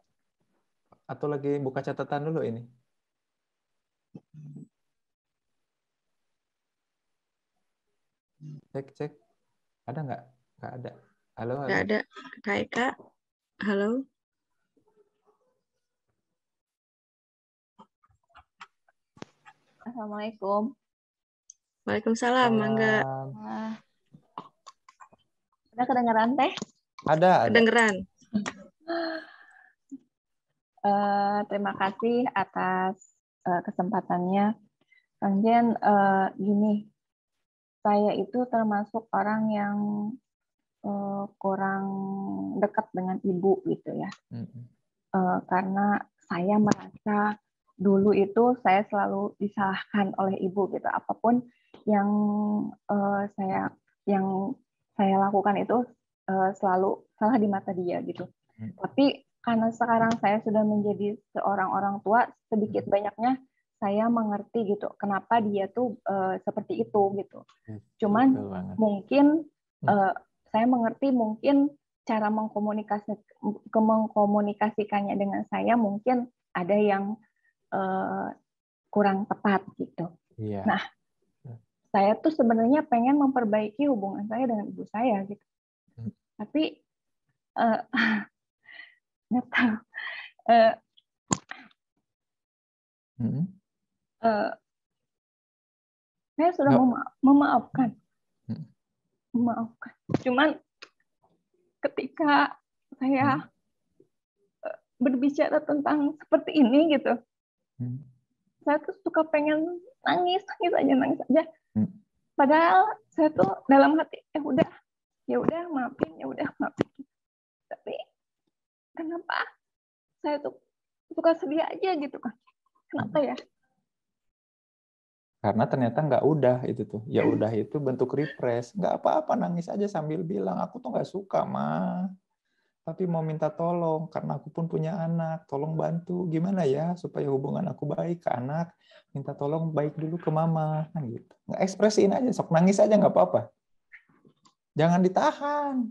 S5: atau lagi buka catatan dulu ini? Cek cek. Ada nggak? Nggak ada. Halo. Nggak ada. Kak Eka.
S13: Halo.
S2: Assalamualaikum. Waalaikumsalam, Mangga. Ada kedengaran teh?
S7: Ada. Kedengeran.
S2: Uh, terima kasih atas uh, kesempatannya. Kang Jen, uh, gini, saya itu termasuk orang yang uh, kurang dekat dengan ibu gitu ya, uh, karena saya merasa dulu itu saya selalu disalahkan oleh ibu gitu, apapun yang uh, saya yang saya lakukan itu uh, selalu salah di mata dia gitu. Mm. Tapi karena sekarang saya sudah menjadi seorang orang tua sedikit hmm. banyaknya saya mengerti gitu kenapa dia tuh uh, seperti itu gitu hmm, cuman mungkin uh, saya mengerti mungkin cara mengkomunikasi mengkomunikasikannya dengan saya mungkin ada yang uh, kurang tepat gitu yeah. nah saya tuh sebenarnya pengen memperbaiki hubungan saya dengan ibu saya gitu tapi uh, nggak tahu uh, hmm. uh, saya sudah mau mema memaafkan hmm. memaafkan cuman ketika saya hmm. Eh, berbicara tentang seperti ini gitu hmm. saya tuh suka pengen nangis nangis aja nangis aja hmm. padahal saya tuh dalam hati ya udah ya udah maafin ya udah maafin kenapa saya tuh suka sedih aja gitu kan kenapa hmm. ya
S5: karena ternyata nggak udah itu tuh ya hmm. udah itu bentuk repress nggak apa-apa nangis aja sambil bilang aku tuh nggak suka mah tapi mau minta tolong karena aku pun punya anak tolong bantu gimana ya supaya hubungan aku baik ke anak minta tolong baik dulu ke mama kan gitu nggak ekspresiin aja sok nangis aja nggak apa-apa jangan ditahan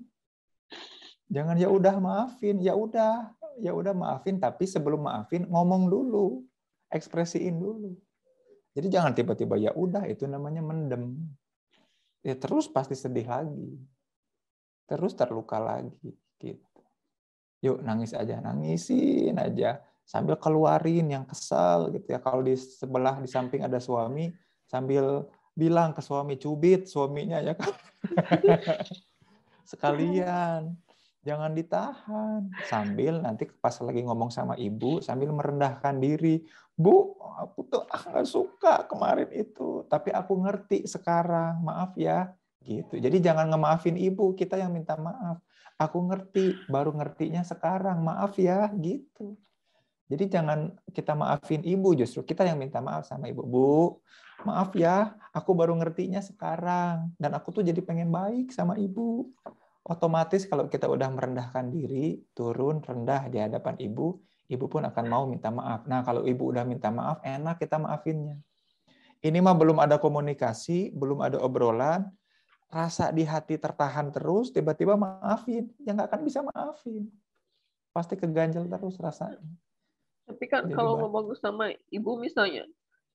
S5: Jangan ya udah maafin, ya udah, ya udah maafin tapi sebelum maafin ngomong dulu, ekspresiin dulu. Jadi jangan tiba-tiba ya udah itu namanya mendem. Ya terus pasti sedih lagi. Terus terluka lagi gitu. Yuk nangis aja, nangisin aja sambil keluarin yang kesal gitu ya. Kalau di sebelah di samping ada suami sambil bilang ke suami cubit suaminya ya kan. Sekalian Jangan ditahan. Sambil nanti pas lagi ngomong sama ibu, sambil merendahkan diri. Bu, aku tuh ah, nggak suka kemarin itu. Tapi aku ngerti sekarang. Maaf ya. gitu. Jadi jangan ngemaafin ibu, kita yang minta maaf. Aku ngerti, baru ngertinya sekarang. Maaf ya, gitu. Jadi jangan kita maafin ibu justru, kita yang minta maaf sama ibu. Bu, maaf ya, aku baru ngertinya sekarang. Dan aku tuh jadi pengen baik sama ibu otomatis kalau kita udah merendahkan diri, turun rendah di hadapan ibu, ibu pun akan mau minta maaf. Nah, kalau ibu udah minta maaf, enak kita maafinnya. Ini mah belum ada komunikasi, belum ada obrolan, rasa di hati tertahan terus, tiba-tiba maafin, ya nggak akan bisa maafin. Pasti keganjel terus rasanya.
S2: Tapi kan Jadi kalau bahan. ngomong sama ibu misalnya,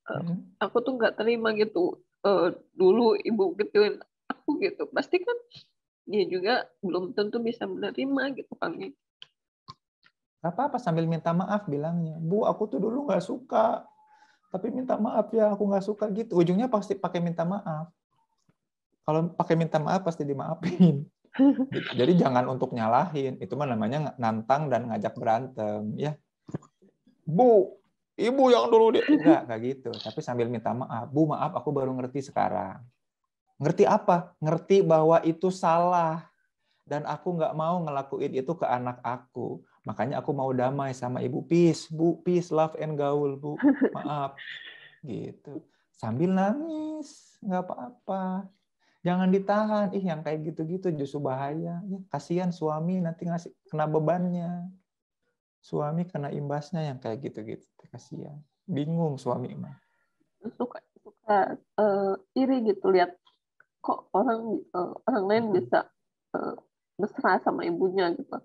S2: eh, hmm. aku tuh nggak terima gitu, eh, dulu ibu gituin aku gitu, pasti kan dia juga belum tentu bisa menerima gitu kan
S5: apa-apa sambil minta maaf bilangnya bu aku tuh dulu nggak suka tapi minta maaf ya aku nggak suka gitu ujungnya pasti pakai minta maaf kalau pakai minta maaf pasti dimaafin jadi jangan untuk nyalahin itu mah namanya nantang dan ngajak berantem ya bu ibu yang dulu dia enggak kayak gitu tapi sambil minta maaf bu maaf aku baru ngerti sekarang Ngerti apa? Ngerti bahwa itu salah. Dan aku nggak mau ngelakuin itu ke anak aku. Makanya aku mau damai sama ibu. Peace, bu. Peace, love, and gaul, bu. Maaf. Gitu. Sambil nangis. Nggak apa-apa. Jangan ditahan. Ih, yang kayak gitu-gitu justru bahaya. Ya, kasihan suami nanti ngasih kena bebannya. Suami kena imbasnya yang kayak gitu-gitu. Kasihan. Bingung suami mah.
S2: Suka, suka uh, iri gitu lihat kok orang uh, orang lain bisa uh, mesra sama ibunya gitu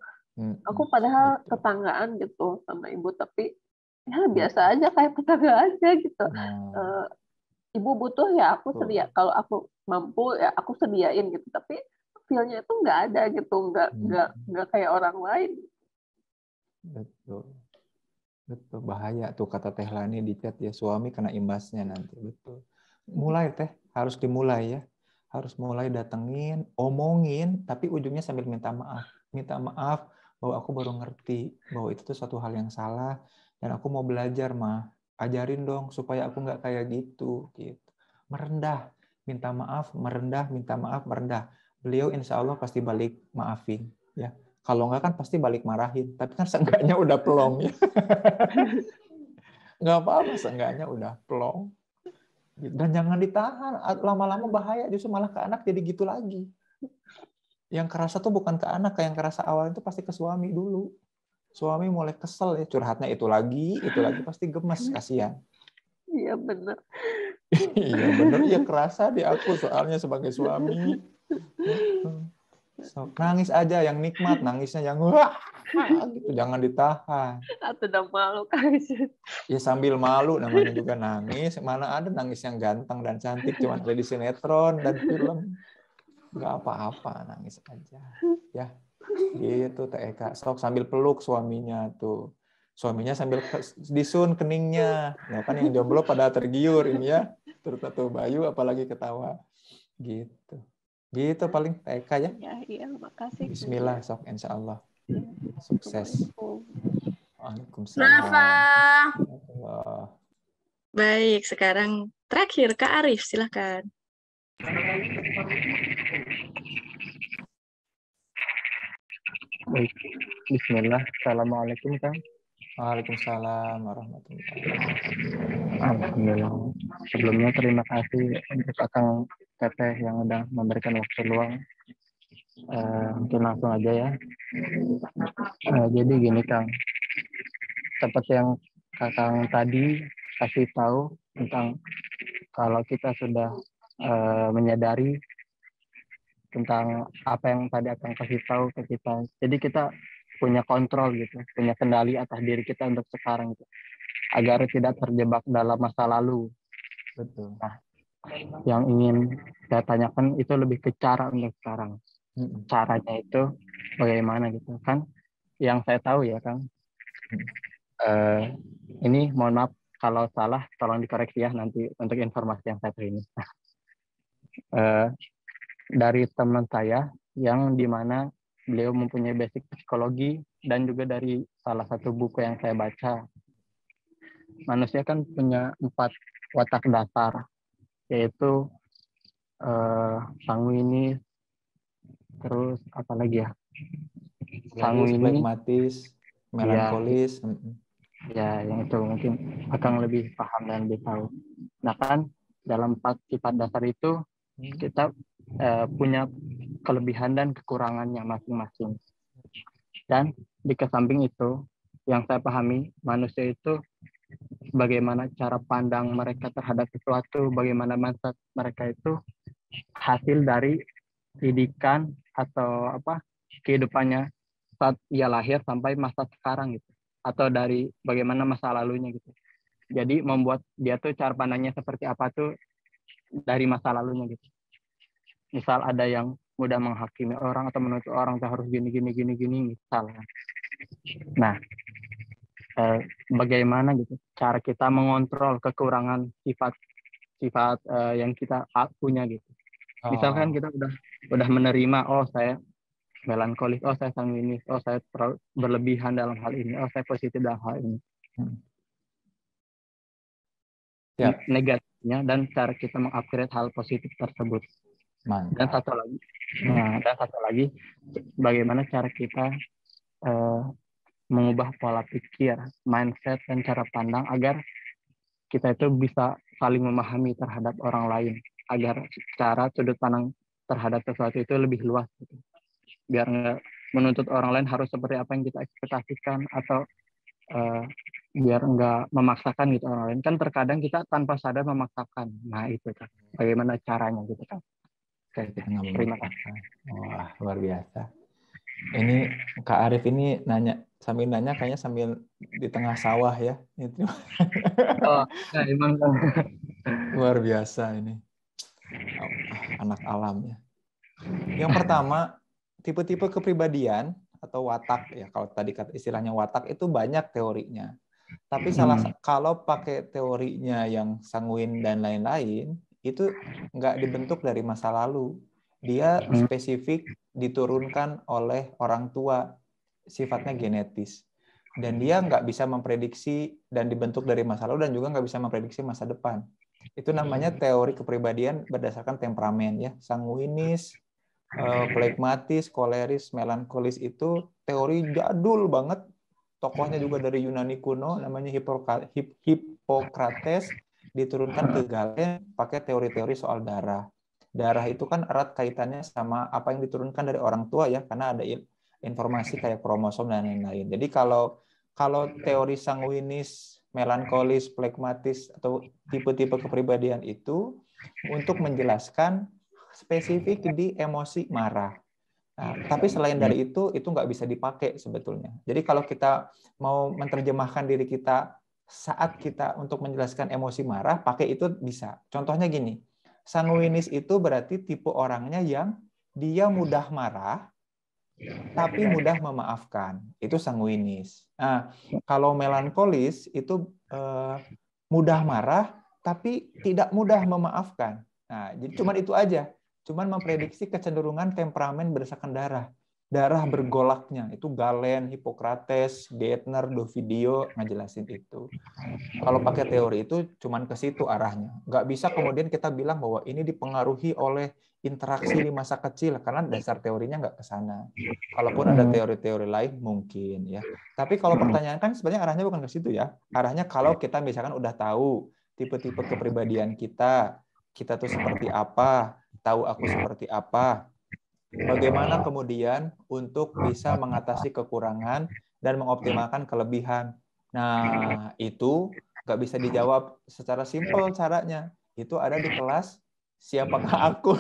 S2: aku padahal tetanggaan gitu sama ibu tapi ya biasa aja kayak tetangga aja gitu oh. eh, ibu butuh ya aku sedia kalau aku mampu ya aku sediain gitu tapi feelnya itu nggak ada gitu nggak nggak nggak kayak orang lain
S5: betul betul bahaya tuh kata Teh Lani di chat ya suami kena imbasnya nanti betul mulai Teh harus dimulai ya harus mulai datengin, omongin, tapi ujungnya sambil minta maaf. Minta maaf bahwa aku baru ngerti bahwa itu tuh suatu hal yang salah dan aku mau belajar mah. Ajarin dong supaya aku nggak kayak gitu gitu. Merendah, minta maaf, merendah, minta maaf, merendah. Beliau insya Allah pasti balik maafin ya. Kalau nggak kan pasti balik marahin, tapi kan seenggaknya udah pelong ya. nggak apa-apa, seenggaknya udah pelong dan jangan ditahan, lama-lama bahaya justru malah ke anak jadi gitu lagi. Yang kerasa tuh bukan ke anak, yang kerasa awal itu pasti ke suami dulu. Suami mulai kesel ya, curhatnya itu lagi, itu lagi pasti gemes, kasihan.
S2: Iya benar.
S5: Iya benar, ya kerasa di aku soalnya sebagai suami. So, nangis aja yang nikmat, nangisnya yang wah ditahan gitu, jangan ditahan.
S2: Atau udah malu kaget.
S5: Ya sambil malu namanya juga nangis. Mana ada nangis yang ganteng dan cantik cuma ada di sinetron dan film. Gak apa-apa, nangis aja. Ya. Gitu TK Sok sambil peluk suaminya tuh. Suaminya sambil disun keningnya. Ya kan yang jomblo pada tergiur ini ya. Terutama Bayu apalagi ketawa. Gitu. Gitu paling TK ya.
S9: Ya, iya, makasih. Bismillah,
S5: sok insya Allah. Sukses. Waalaikumsalam.
S3: Baik, sekarang terakhir Kak Arif, silahkan.
S7: Baik. Bismillah. Assalamualaikum Kang.
S5: Waalaikumsalam warahmatullahi wabarakatuh. Alhamdulillah.
S7: Sebelumnya terima kasih untuk Akang Teteh yang sudah memberikan waktu luang Eh, mungkin langsung aja ya. Uh, jadi gini Kang, seperti yang Kakang tadi kasih tahu tentang kalau kita sudah uh, menyadari tentang apa yang tadi akan kasih tahu ke kita. Jadi kita punya kontrol gitu, punya kendali atas diri kita untuk sekarang gitu. Agar tidak terjebak dalam masa lalu. Betul. Nah, yang ingin saya tanyakan itu lebih ke cara untuk sekarang caranya itu bagaimana gitu kan yang saya tahu ya kang uh, ini mohon maaf kalau salah tolong dikoreksi ya nanti untuk informasi yang saya ini uh, dari teman saya yang dimana beliau mempunyai basic psikologi dan juga dari salah satu buku yang saya baca manusia kan punya empat watak dasar yaitu uh, sanguinis terus apa lagi ya sangu ini pragmatis melankolis ya, ya yang itu mungkin akan lebih paham dan lebih tahu nah kan dalam empat sifat dasar itu hmm. kita eh, punya kelebihan dan kekurangannya masing-masing dan di samping itu yang saya pahami manusia itu bagaimana cara pandang mereka terhadap sesuatu bagaimana mindset mereka itu hasil dari didikan atau apa kehidupannya saat ia lahir sampai masa sekarang gitu atau dari bagaimana masa lalunya gitu jadi membuat dia tuh cara pandangnya seperti apa tuh dari masa lalunya gitu misal ada yang mudah menghakimi orang atau menuntut orang tuh harus gini gini gini gini misalnya nah eh, bagaimana gitu cara kita mengontrol kekurangan sifat sifat eh, yang kita punya gitu Misalkan oh. kita udah udah menerima oh saya melankolis, oh saya sanguinis, oh saya berlebihan dalam hal ini, oh saya positif dalam hal ini. Hmm. Ya. Negatifnya dan cara kita mengupgrade hal positif tersebut.
S12: Mantap. Dan satu
S7: lagi, nah, dan satu lagi, bagaimana cara kita uh, mengubah pola pikir, mindset dan cara pandang agar kita itu bisa saling memahami terhadap orang lain agar cara sudut pandang terhadap sesuatu itu lebih luas gitu. biar nggak menuntut orang lain harus seperti apa yang kita ekspektasikan atau uh, biar nggak memaksakan gitu orang lain kan terkadang kita tanpa sadar memaksakan nah itu kan bagaimana caranya gitu kan
S5: terima kasih wah luar biasa ini Kak Arif ini nanya sambil nanya kayaknya sambil di tengah sawah ya. Oh, ya, emang luar biasa ini anak iya. alam ya. Yang pertama, tipe-tipe kepribadian atau watak ya kalau tadi kata istilahnya watak itu banyak teorinya. Tapi salah hmm. kalau pakai teorinya yang sanguin dan lain-lain itu nggak dibentuk dari masa lalu. Dia hmm. spesifik diturunkan oleh orang tua, sifatnya genetis. Dan dia nggak bisa memprediksi dan dibentuk dari masa lalu dan juga nggak bisa memprediksi masa depan. Itu namanya hmm. teori kepribadian berdasarkan temperamen ya. Sanguinis, hmm. eh, plekmatis, koleris, melankolis itu teori jadul banget. Tokohnya hmm. juga dari Yunani kuno, namanya Hippokrates, diturunkan ke Galen pakai teori-teori soal darah. Darah itu kan erat kaitannya sama apa yang diturunkan dari orang tua ya, karena ada informasi kayak kromosom dan lain-lain. Jadi kalau kalau teori sanguinis melankolis, plekmatis atau tipe-tipe kepribadian itu untuk menjelaskan spesifik di emosi marah. Nah, tapi selain dari itu, itu nggak bisa dipakai sebetulnya. Jadi kalau kita mau menerjemahkan diri kita saat kita untuk menjelaskan emosi marah, pakai itu bisa. Contohnya gini, sanguinis itu berarti tipe orangnya yang dia mudah marah, tapi mudah memaafkan. Itu sanguinis. Nah, ya. kalau melankolis itu eh, mudah marah, tapi tidak mudah memaafkan. Nah, jadi cuman ya. itu aja. Cuman memprediksi kecenderungan temperamen berdasarkan darah. Darah bergolaknya. Itu Galen, Hipokrates, Gettner, Dovidio ngejelasin itu. Kalau pakai teori itu cuman ke situ arahnya. Gak bisa kemudian kita bilang bahwa ini dipengaruhi oleh interaksi iya. di masa kecil karena iya. dasar teorinya nggak ke sana. Iya. Kalaupun ada hmm. teori-teori lain mungkin ya. Tapi kalau hmm. pertanyaan kan sebenarnya arahnya bukan ke situ ya. Arahnya kalau kita misalkan udah tahu tipe-tipe kepribadian kita, kita tuh seperti apa, tahu aku seperti apa. Bagaimana kemudian untuk bisa mengatasi kekurangan dan mengoptimalkan kelebihan. Nah, itu nggak bisa dijawab secara simpel caranya. Itu ada di kelas siapakah aku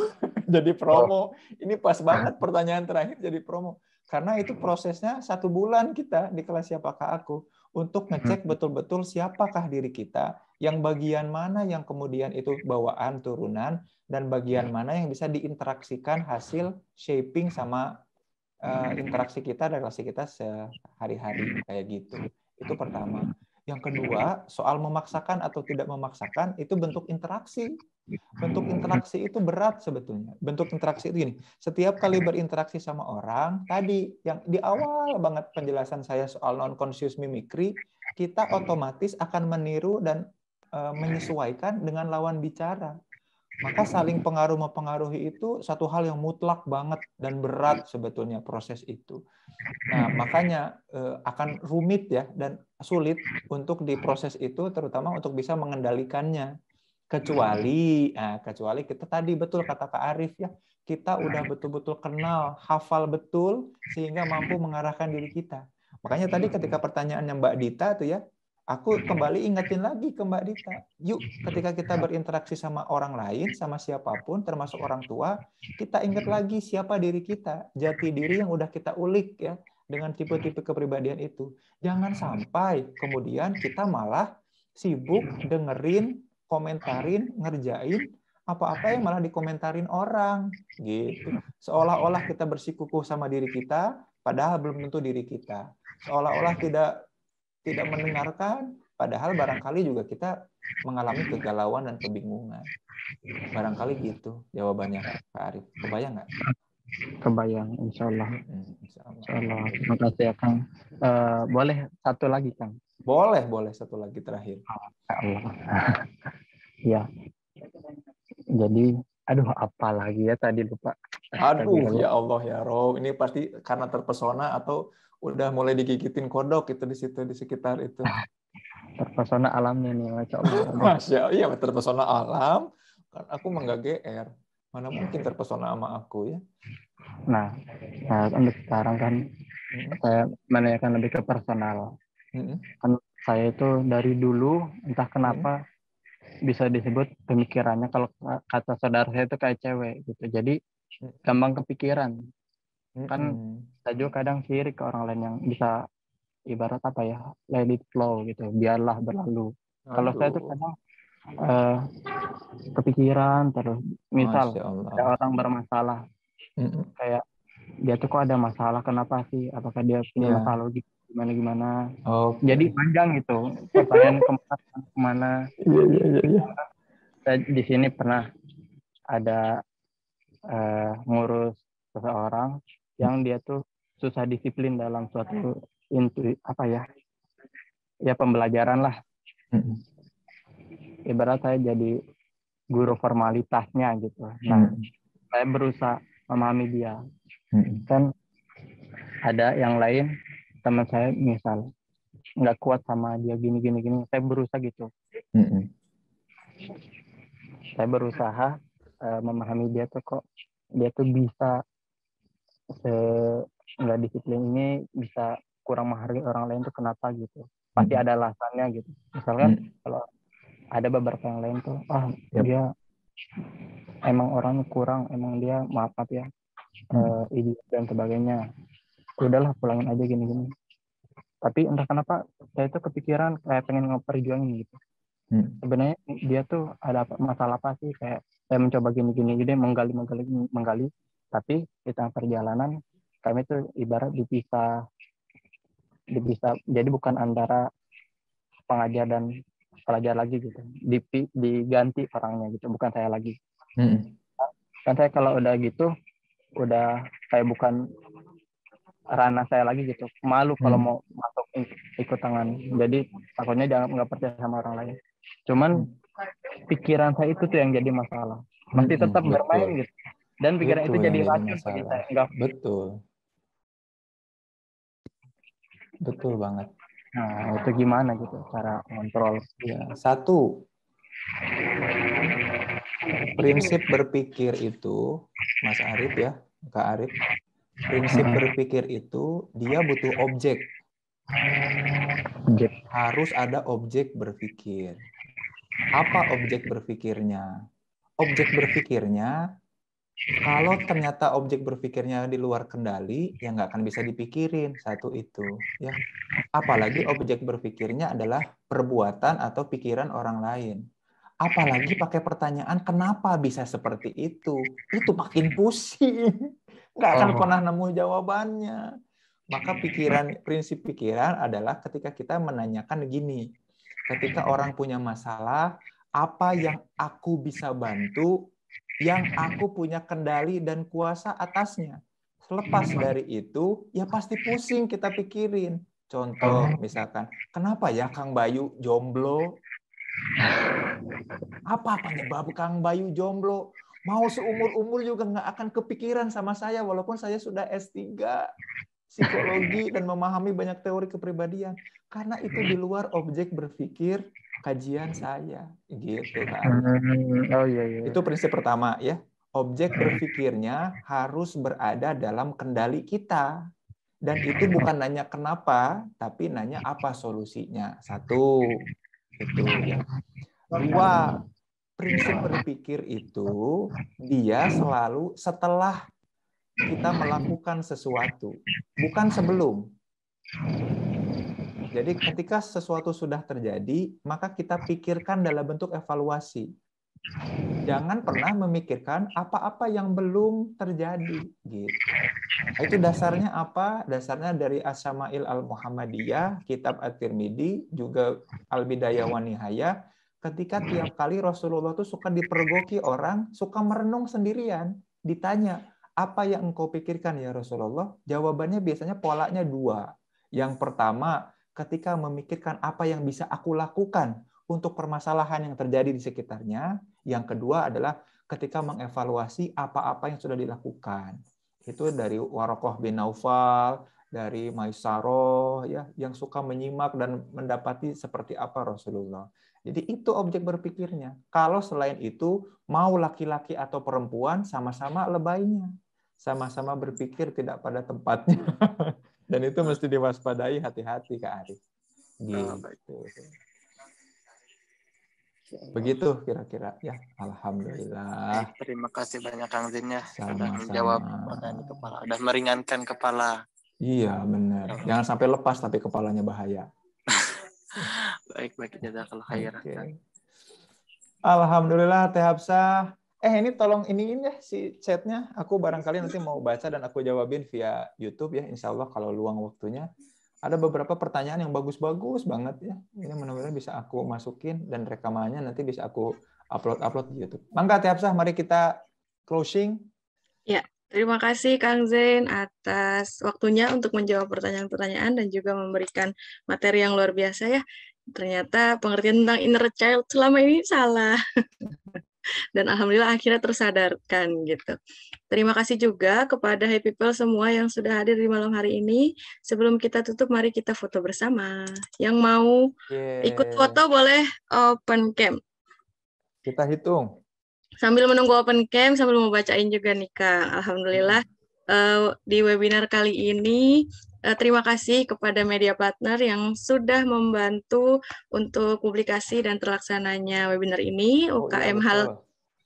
S5: jadi promo. Oh. Ini pas banget pertanyaan terakhir jadi promo. Karena itu hmm. prosesnya satu bulan kita di kelas siapakah aku untuk hmm. ngecek betul-betul siapakah diri kita, yang bagian mana yang kemudian itu bawaan turunan dan bagian hmm. mana yang bisa diinteraksikan hasil shaping sama uh, interaksi kita dan relasi kita sehari-hari kayak gitu. Itu pertama. Yang kedua, soal memaksakan atau tidak memaksakan itu bentuk interaksi. Gitu. Bentuk interaksi itu berat sebetulnya. Bentuk interaksi itu gini, setiap kali berinteraksi sama orang, tadi yang di awal banget penjelasan saya soal non-conscious mimicry, kita hmm. otomatis akan meniru dan e, menyesuaikan dengan lawan bicara. Maka saling pengaruh mempengaruhi itu satu hal yang mutlak banget dan berat sebetulnya proses itu. Nah, makanya eh, akan rumit ya dan sulit untuk diproses itu terutama untuk bisa mengendalikannya kecuali nah, kecuali kita tadi betul ya. kata Kak Arif ya kita hmm. udah betul-betul kenal hafal betul sehingga mampu mengarahkan diri kita makanya tadi hmm. ketika pertanyaannya Mbak Dita tuh ya aku kembali ingetin lagi ke Mbak Dita yuk ketika kita berinteraksi sama orang lain sama siapapun termasuk orang tua kita ingat lagi siapa diri kita jati diri yang udah kita ulik ya dengan tipe-tipe kepribadian itu jangan sampai kemudian kita malah sibuk dengerin komentarin, ngerjain apa-apa yang malah dikomentarin orang gitu. Seolah-olah kita bersikukuh sama diri kita padahal belum tentu diri kita. Seolah-olah tidak tidak mendengarkan padahal barangkali juga kita mengalami kegalauan dan kebingungan. Barangkali gitu jawabannya Pak Arif. Kebayang nggak?
S7: Kebayang, hmm, insya Allah. insya Allah. Terima kasih ya Kang. Uh, boleh satu lagi Kang?
S5: Boleh, boleh satu lagi terakhir.
S7: Allah. ya jadi aduh apa lagi ya tadi lupa
S5: aduh tadi ya Allah ya Rob ini pasti karena terpesona atau udah mulai digigitin kodok itu di situ di sekitar itu
S7: terpesona alamnya nih
S5: masya Allah masya iya terpesona alam kan aku mah gr mana mungkin terpesona sama aku ya
S7: nah nah untuk sekarang kan hmm saya menanyakan lebih ke personal hmm kan saya itu dari dulu entah kenapa bisa disebut pemikirannya kalau kata saudara saya itu kayak cewek gitu jadi gampang kepikiran kan saya juga kadang sirik ke orang lain yang bisa ibarat apa ya let it flow gitu biarlah berlalu Aduh. kalau saya tuh kadang uh, kepikiran terus misal ada orang bermasalah mm -mm. kayak dia tuh kok ada masalah kenapa sih apakah dia punya yeah. masalah gitu gimana gimana oh jadi panjang itu pertanyaan kemana kemana iya iya iya saya di sini pernah ada uh, ngurus seseorang yang dia tuh susah disiplin dalam suatu inti apa ya ya pembelajaran lah ibarat saya jadi guru formalitasnya gitu nah hmm. saya berusaha memahami dia hmm. kan ada yang lain teman saya misal nggak kuat sama dia gini gini gini saya berusaha gitu mm -hmm. saya berusaha uh, memahami dia tuh kok dia tuh bisa se nggak disiplin ini bisa kurang menghargai orang lain tuh kenapa gitu pasti mm -hmm. ada alasannya gitu misalnya mm -hmm. kalau ada beberapa yang lain tuh ah yep. dia emang orang kurang emang dia maaf ya mm -hmm. dan sebagainya udahlah pulangin aja gini-gini tapi entah kenapa saya itu kepikiran kayak pengen ngeperjuangin gitu hmm. sebenarnya dia tuh ada masalah apa sih kayak saya mencoba gini-gini jadi menggali menggali menggali tapi di tengah perjalanan kami tuh ibarat dipisah dipisah jadi bukan antara pengajar dan pelajar lagi gitu Dipi, diganti orangnya gitu bukan saya lagi hmm. kan saya kalau udah gitu udah kayak bukan ranah saya lagi gitu malu kalau hmm. mau masuk ikut tangan jadi takutnya jangan nggak percaya sama orang lain cuman hmm. pikiran saya itu tuh yang jadi masalah masih hmm, tetap Betul. bermain gitu dan pikiran betul, itu jadi racun bagi saya
S5: enggak betul
S7: betul banget nah itu gimana gitu cara kontrol ya
S5: satu prinsip berpikir itu Mas Arif ya Kak Arif prinsip berpikir itu dia butuh objek. Objek. Harus ada objek berpikir. Apa objek berpikirnya? Objek berpikirnya kalau ternyata objek berpikirnya di luar kendali, ya nggak akan bisa dipikirin satu itu, ya. Apalagi objek berpikirnya adalah perbuatan atau pikiran orang lain. Apalagi pakai pertanyaan kenapa bisa seperti itu, itu makin pusing nggak akan oh. pernah nemu jawabannya. Maka iya. pikiran, prinsip pikiran adalah ketika kita menanyakan gini, ketika orang punya masalah, apa yang aku bisa bantu, yang aku punya kendali dan kuasa atasnya. Selepas dari itu, ya pasti pusing kita pikirin. Contoh oh. misalkan, kenapa ya Kang Bayu jomblo? Apa penyebab Kang Bayu jomblo? Mau seumur-umur juga nggak akan kepikiran sama saya walaupun saya sudah S3 psikologi dan memahami banyak teori kepribadian karena itu di luar objek berpikir kajian saya gitu kan. Oh iya iya. Itu prinsip pertama ya. Objek berpikirnya harus berada dalam kendali kita. Dan itu bukan nanya kenapa, tapi nanya apa solusinya. Satu, itu ya. Dua, prinsip iya. berpikir itu dia selalu setelah kita melakukan sesuatu, bukan sebelum. Jadi ketika sesuatu sudah terjadi, maka kita pikirkan dalam bentuk evaluasi. Jangan pernah memikirkan apa-apa yang belum terjadi. Gitu. Nah, itu dasarnya apa? Dasarnya dari Asamail As al-Muhammadiyah, Kitab at tirmidhi juga Al-Bidayah wanihaya ketika hmm. tiap kali Rasulullah itu suka dipergoki orang, suka merenung sendirian, ditanya, apa yang engkau pikirkan ya Rasulullah? Jawabannya biasanya polanya dua. Yang pertama, ketika memikirkan apa yang bisa aku lakukan untuk permasalahan yang terjadi di sekitarnya. Yang kedua adalah ketika mengevaluasi apa-apa yang sudah dilakukan. Itu dari Warokoh bin Naufal, dari Maisaroh, ya, yang suka menyimak dan mendapati seperti apa Rasulullah. Jadi itu objek berpikirnya. Kalau selain itu, mau laki-laki atau perempuan sama-sama lebaynya. Sama-sama berpikir tidak pada tempatnya. Dan itu mesti diwaspadai hati-hati, Kak Ari. Ah, gitu. Begitu kira-kira. Ya, Alhamdulillah. Eh,
S7: terima kasih banyak Kang Zin ya.
S5: Sudah menjawab
S7: kepala. dan meringankan kepala.
S5: Iya, benar. Ya. Jangan sampai lepas tapi kepalanya bahaya.
S7: Baik, baik. Jazakallah kalau Okay.
S5: Alhamdulillah, Teh Hapsah. Eh, ini tolong ini ya si chatnya. Aku barangkali nanti mau baca dan aku jawabin via YouTube ya, insya Allah kalau luang waktunya. Ada beberapa pertanyaan yang bagus-bagus banget ya. Ini mudah-mudahan bisa aku masukin dan rekamannya nanti bisa aku upload-upload di YouTube. Mangga Teh Hapsah, mari kita closing.
S3: Ya, Terima kasih Kang Zain atas waktunya untuk menjawab pertanyaan-pertanyaan dan juga memberikan materi yang luar biasa ya ternyata pengertian tentang inner child selama ini salah. Dan alhamdulillah akhirnya tersadarkan gitu. Terima kasih juga kepada happy people semua yang sudah hadir di malam hari ini. Sebelum kita tutup, mari kita foto bersama. Yang mau
S5: yeah. ikut foto
S3: boleh open cam.
S5: Kita hitung.
S3: Sambil menunggu open cam, sambil mau juga nih Alhamdulillah uh, di webinar kali ini Eh, terima kasih kepada media partner yang sudah membantu untuk publikasi dan terlaksananya webinar ini oh, iya, UKM Hal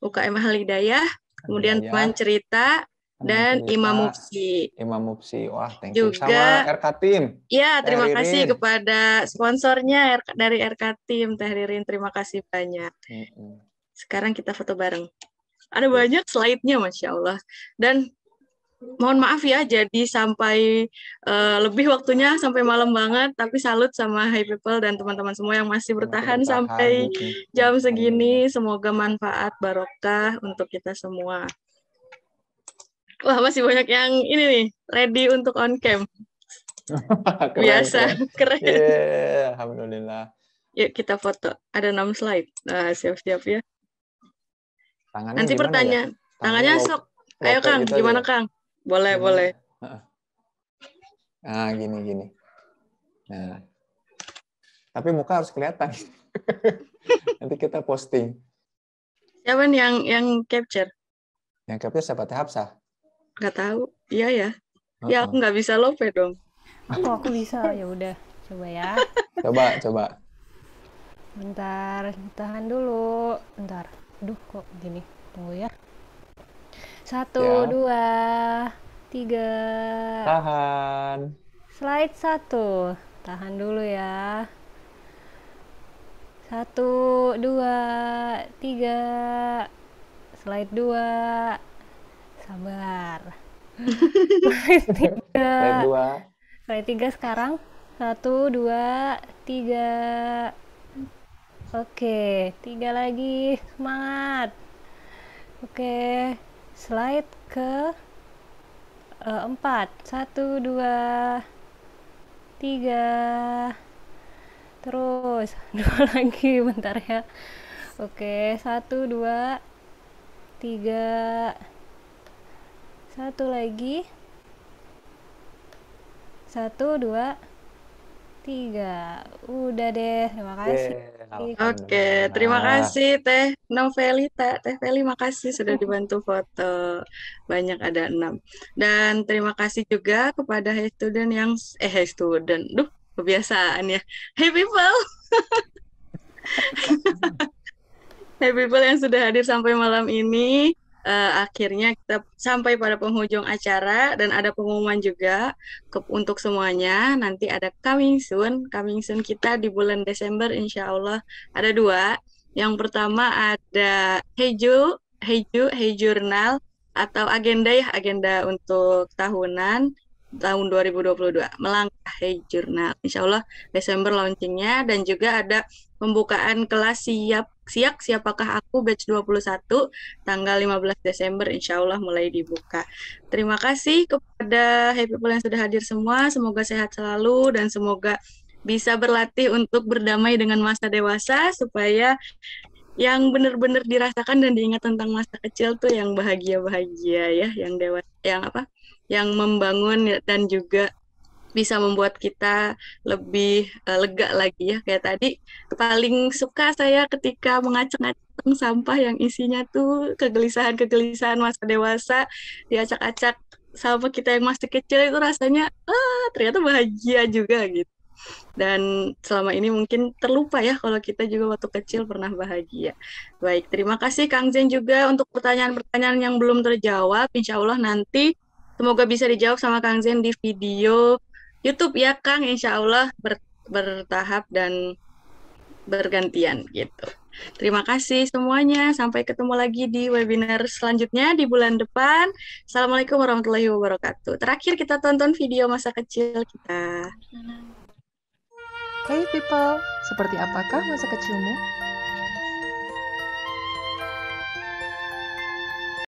S3: UKM Hal Hidayah,
S5: kemudian Hidayah.
S3: Cerita dan Imam Mupsi.
S5: Imam Mupsi. Wah, thank you Juga, sama RK Team.
S3: Iya, terima kasih kepada sponsornya dari RK Team Teh Ririn. Terima kasih banyak. Sekarang kita foto bareng. Ada banyak slide-nya, Masya Allah. Dan mohon maaf ya jadi sampai uh, lebih waktunya sampai malam banget tapi salut sama high People dan teman-teman semua yang masih bertahan, sampai jam segini semoga manfaat barokah untuk kita semua wah masih banyak yang ini nih ready untuk on cam
S5: biasa keren, keren. Yeah, alhamdulillah
S3: yuk kita foto ada enam slide nah, siap-siap ya Tangannya nanti pertanyaan ya? tangannya, sok ayo kang gitu gimana ya? kang boleh, gini. boleh.
S5: ah gini gini. Nah. Tapi muka harus kelihatan. Nanti kita posting.
S3: Siapa nih yang yang capture?
S5: Yang capture siapa Teh Hapsah?
S3: nggak tahu. Iya ya. Ya aku nggak bisa lope dong. Aku aku
S9: bisa ya udah. Coba ya. coba, coba. Bentar, tahan dulu. Bentar. Duh kok gini. Tunggu ya. Satu, ya. dua, tiga. Tahan. Slide satu. Tahan dulu ya. Satu, dua, tiga. Slide dua. Sabar. Slide tiga. Slide dua. Slide tiga sekarang. Satu, dua, tiga. Oke, tiga lagi. Semangat. Oke slide ke eh, empat 4 dua 2 3 terus dua lagi bentar ya oke satu dua tiga satu lagi satu dua tiga. Udah deh, terima kasih. Oke, okay. terima kasih
S3: Teh Novelita. Teh Feli, makasih sudah dibantu foto. Banyak ada enam. Dan terima kasih juga kepada hey student yang eh hey student, duh kebiasaan ya. Hey people. hey people yang sudah hadir sampai malam ini uh, akhirnya kita sampai pada penghujung acara dan ada pengumuman juga ke, untuk semuanya. Nanti ada coming soon, coming soon kita di bulan Desember insya Allah ada dua. Yang pertama ada Heju, Heju, Hey Journal atau agenda ya agenda untuk tahunan tahun 2022 melangkah Hey Journal. Insya Allah Desember launchingnya dan juga ada pembukaan kelas siap siap siapakah aku batch 21 tanggal 15 Desember insya Allah mulai dibuka. Terima kasih kepada happy people yang sudah hadir semua. Semoga sehat selalu dan semoga bisa berlatih untuk berdamai dengan masa dewasa supaya yang benar-benar dirasakan dan diingat tentang masa kecil tuh yang bahagia-bahagia ya, yang dewasa, yang apa? yang membangun dan juga bisa membuat kita lebih uh, lega lagi ya kayak tadi paling suka saya ketika mengacak-acak sampah yang isinya tuh kegelisahan-kegelisahan masa dewasa diacak-acak sampah kita yang masih kecil itu rasanya ah ternyata bahagia juga gitu dan selama ini mungkin terlupa ya kalau kita juga waktu kecil pernah bahagia. Baik, terima kasih Kang Zen juga untuk pertanyaan-pertanyaan yang belum terjawab. Insya Allah nanti semoga bisa dijawab sama Kang Zen di video YouTube ya Kang, insya Allah ber, bertahap dan bergantian gitu. Terima kasih semuanya. Sampai ketemu lagi di webinar selanjutnya di bulan depan. Assalamualaikum warahmatullahi wabarakatuh. Terakhir kita tonton video masa kecil kita.
S2: Hey people, seperti apakah masa kecilmu?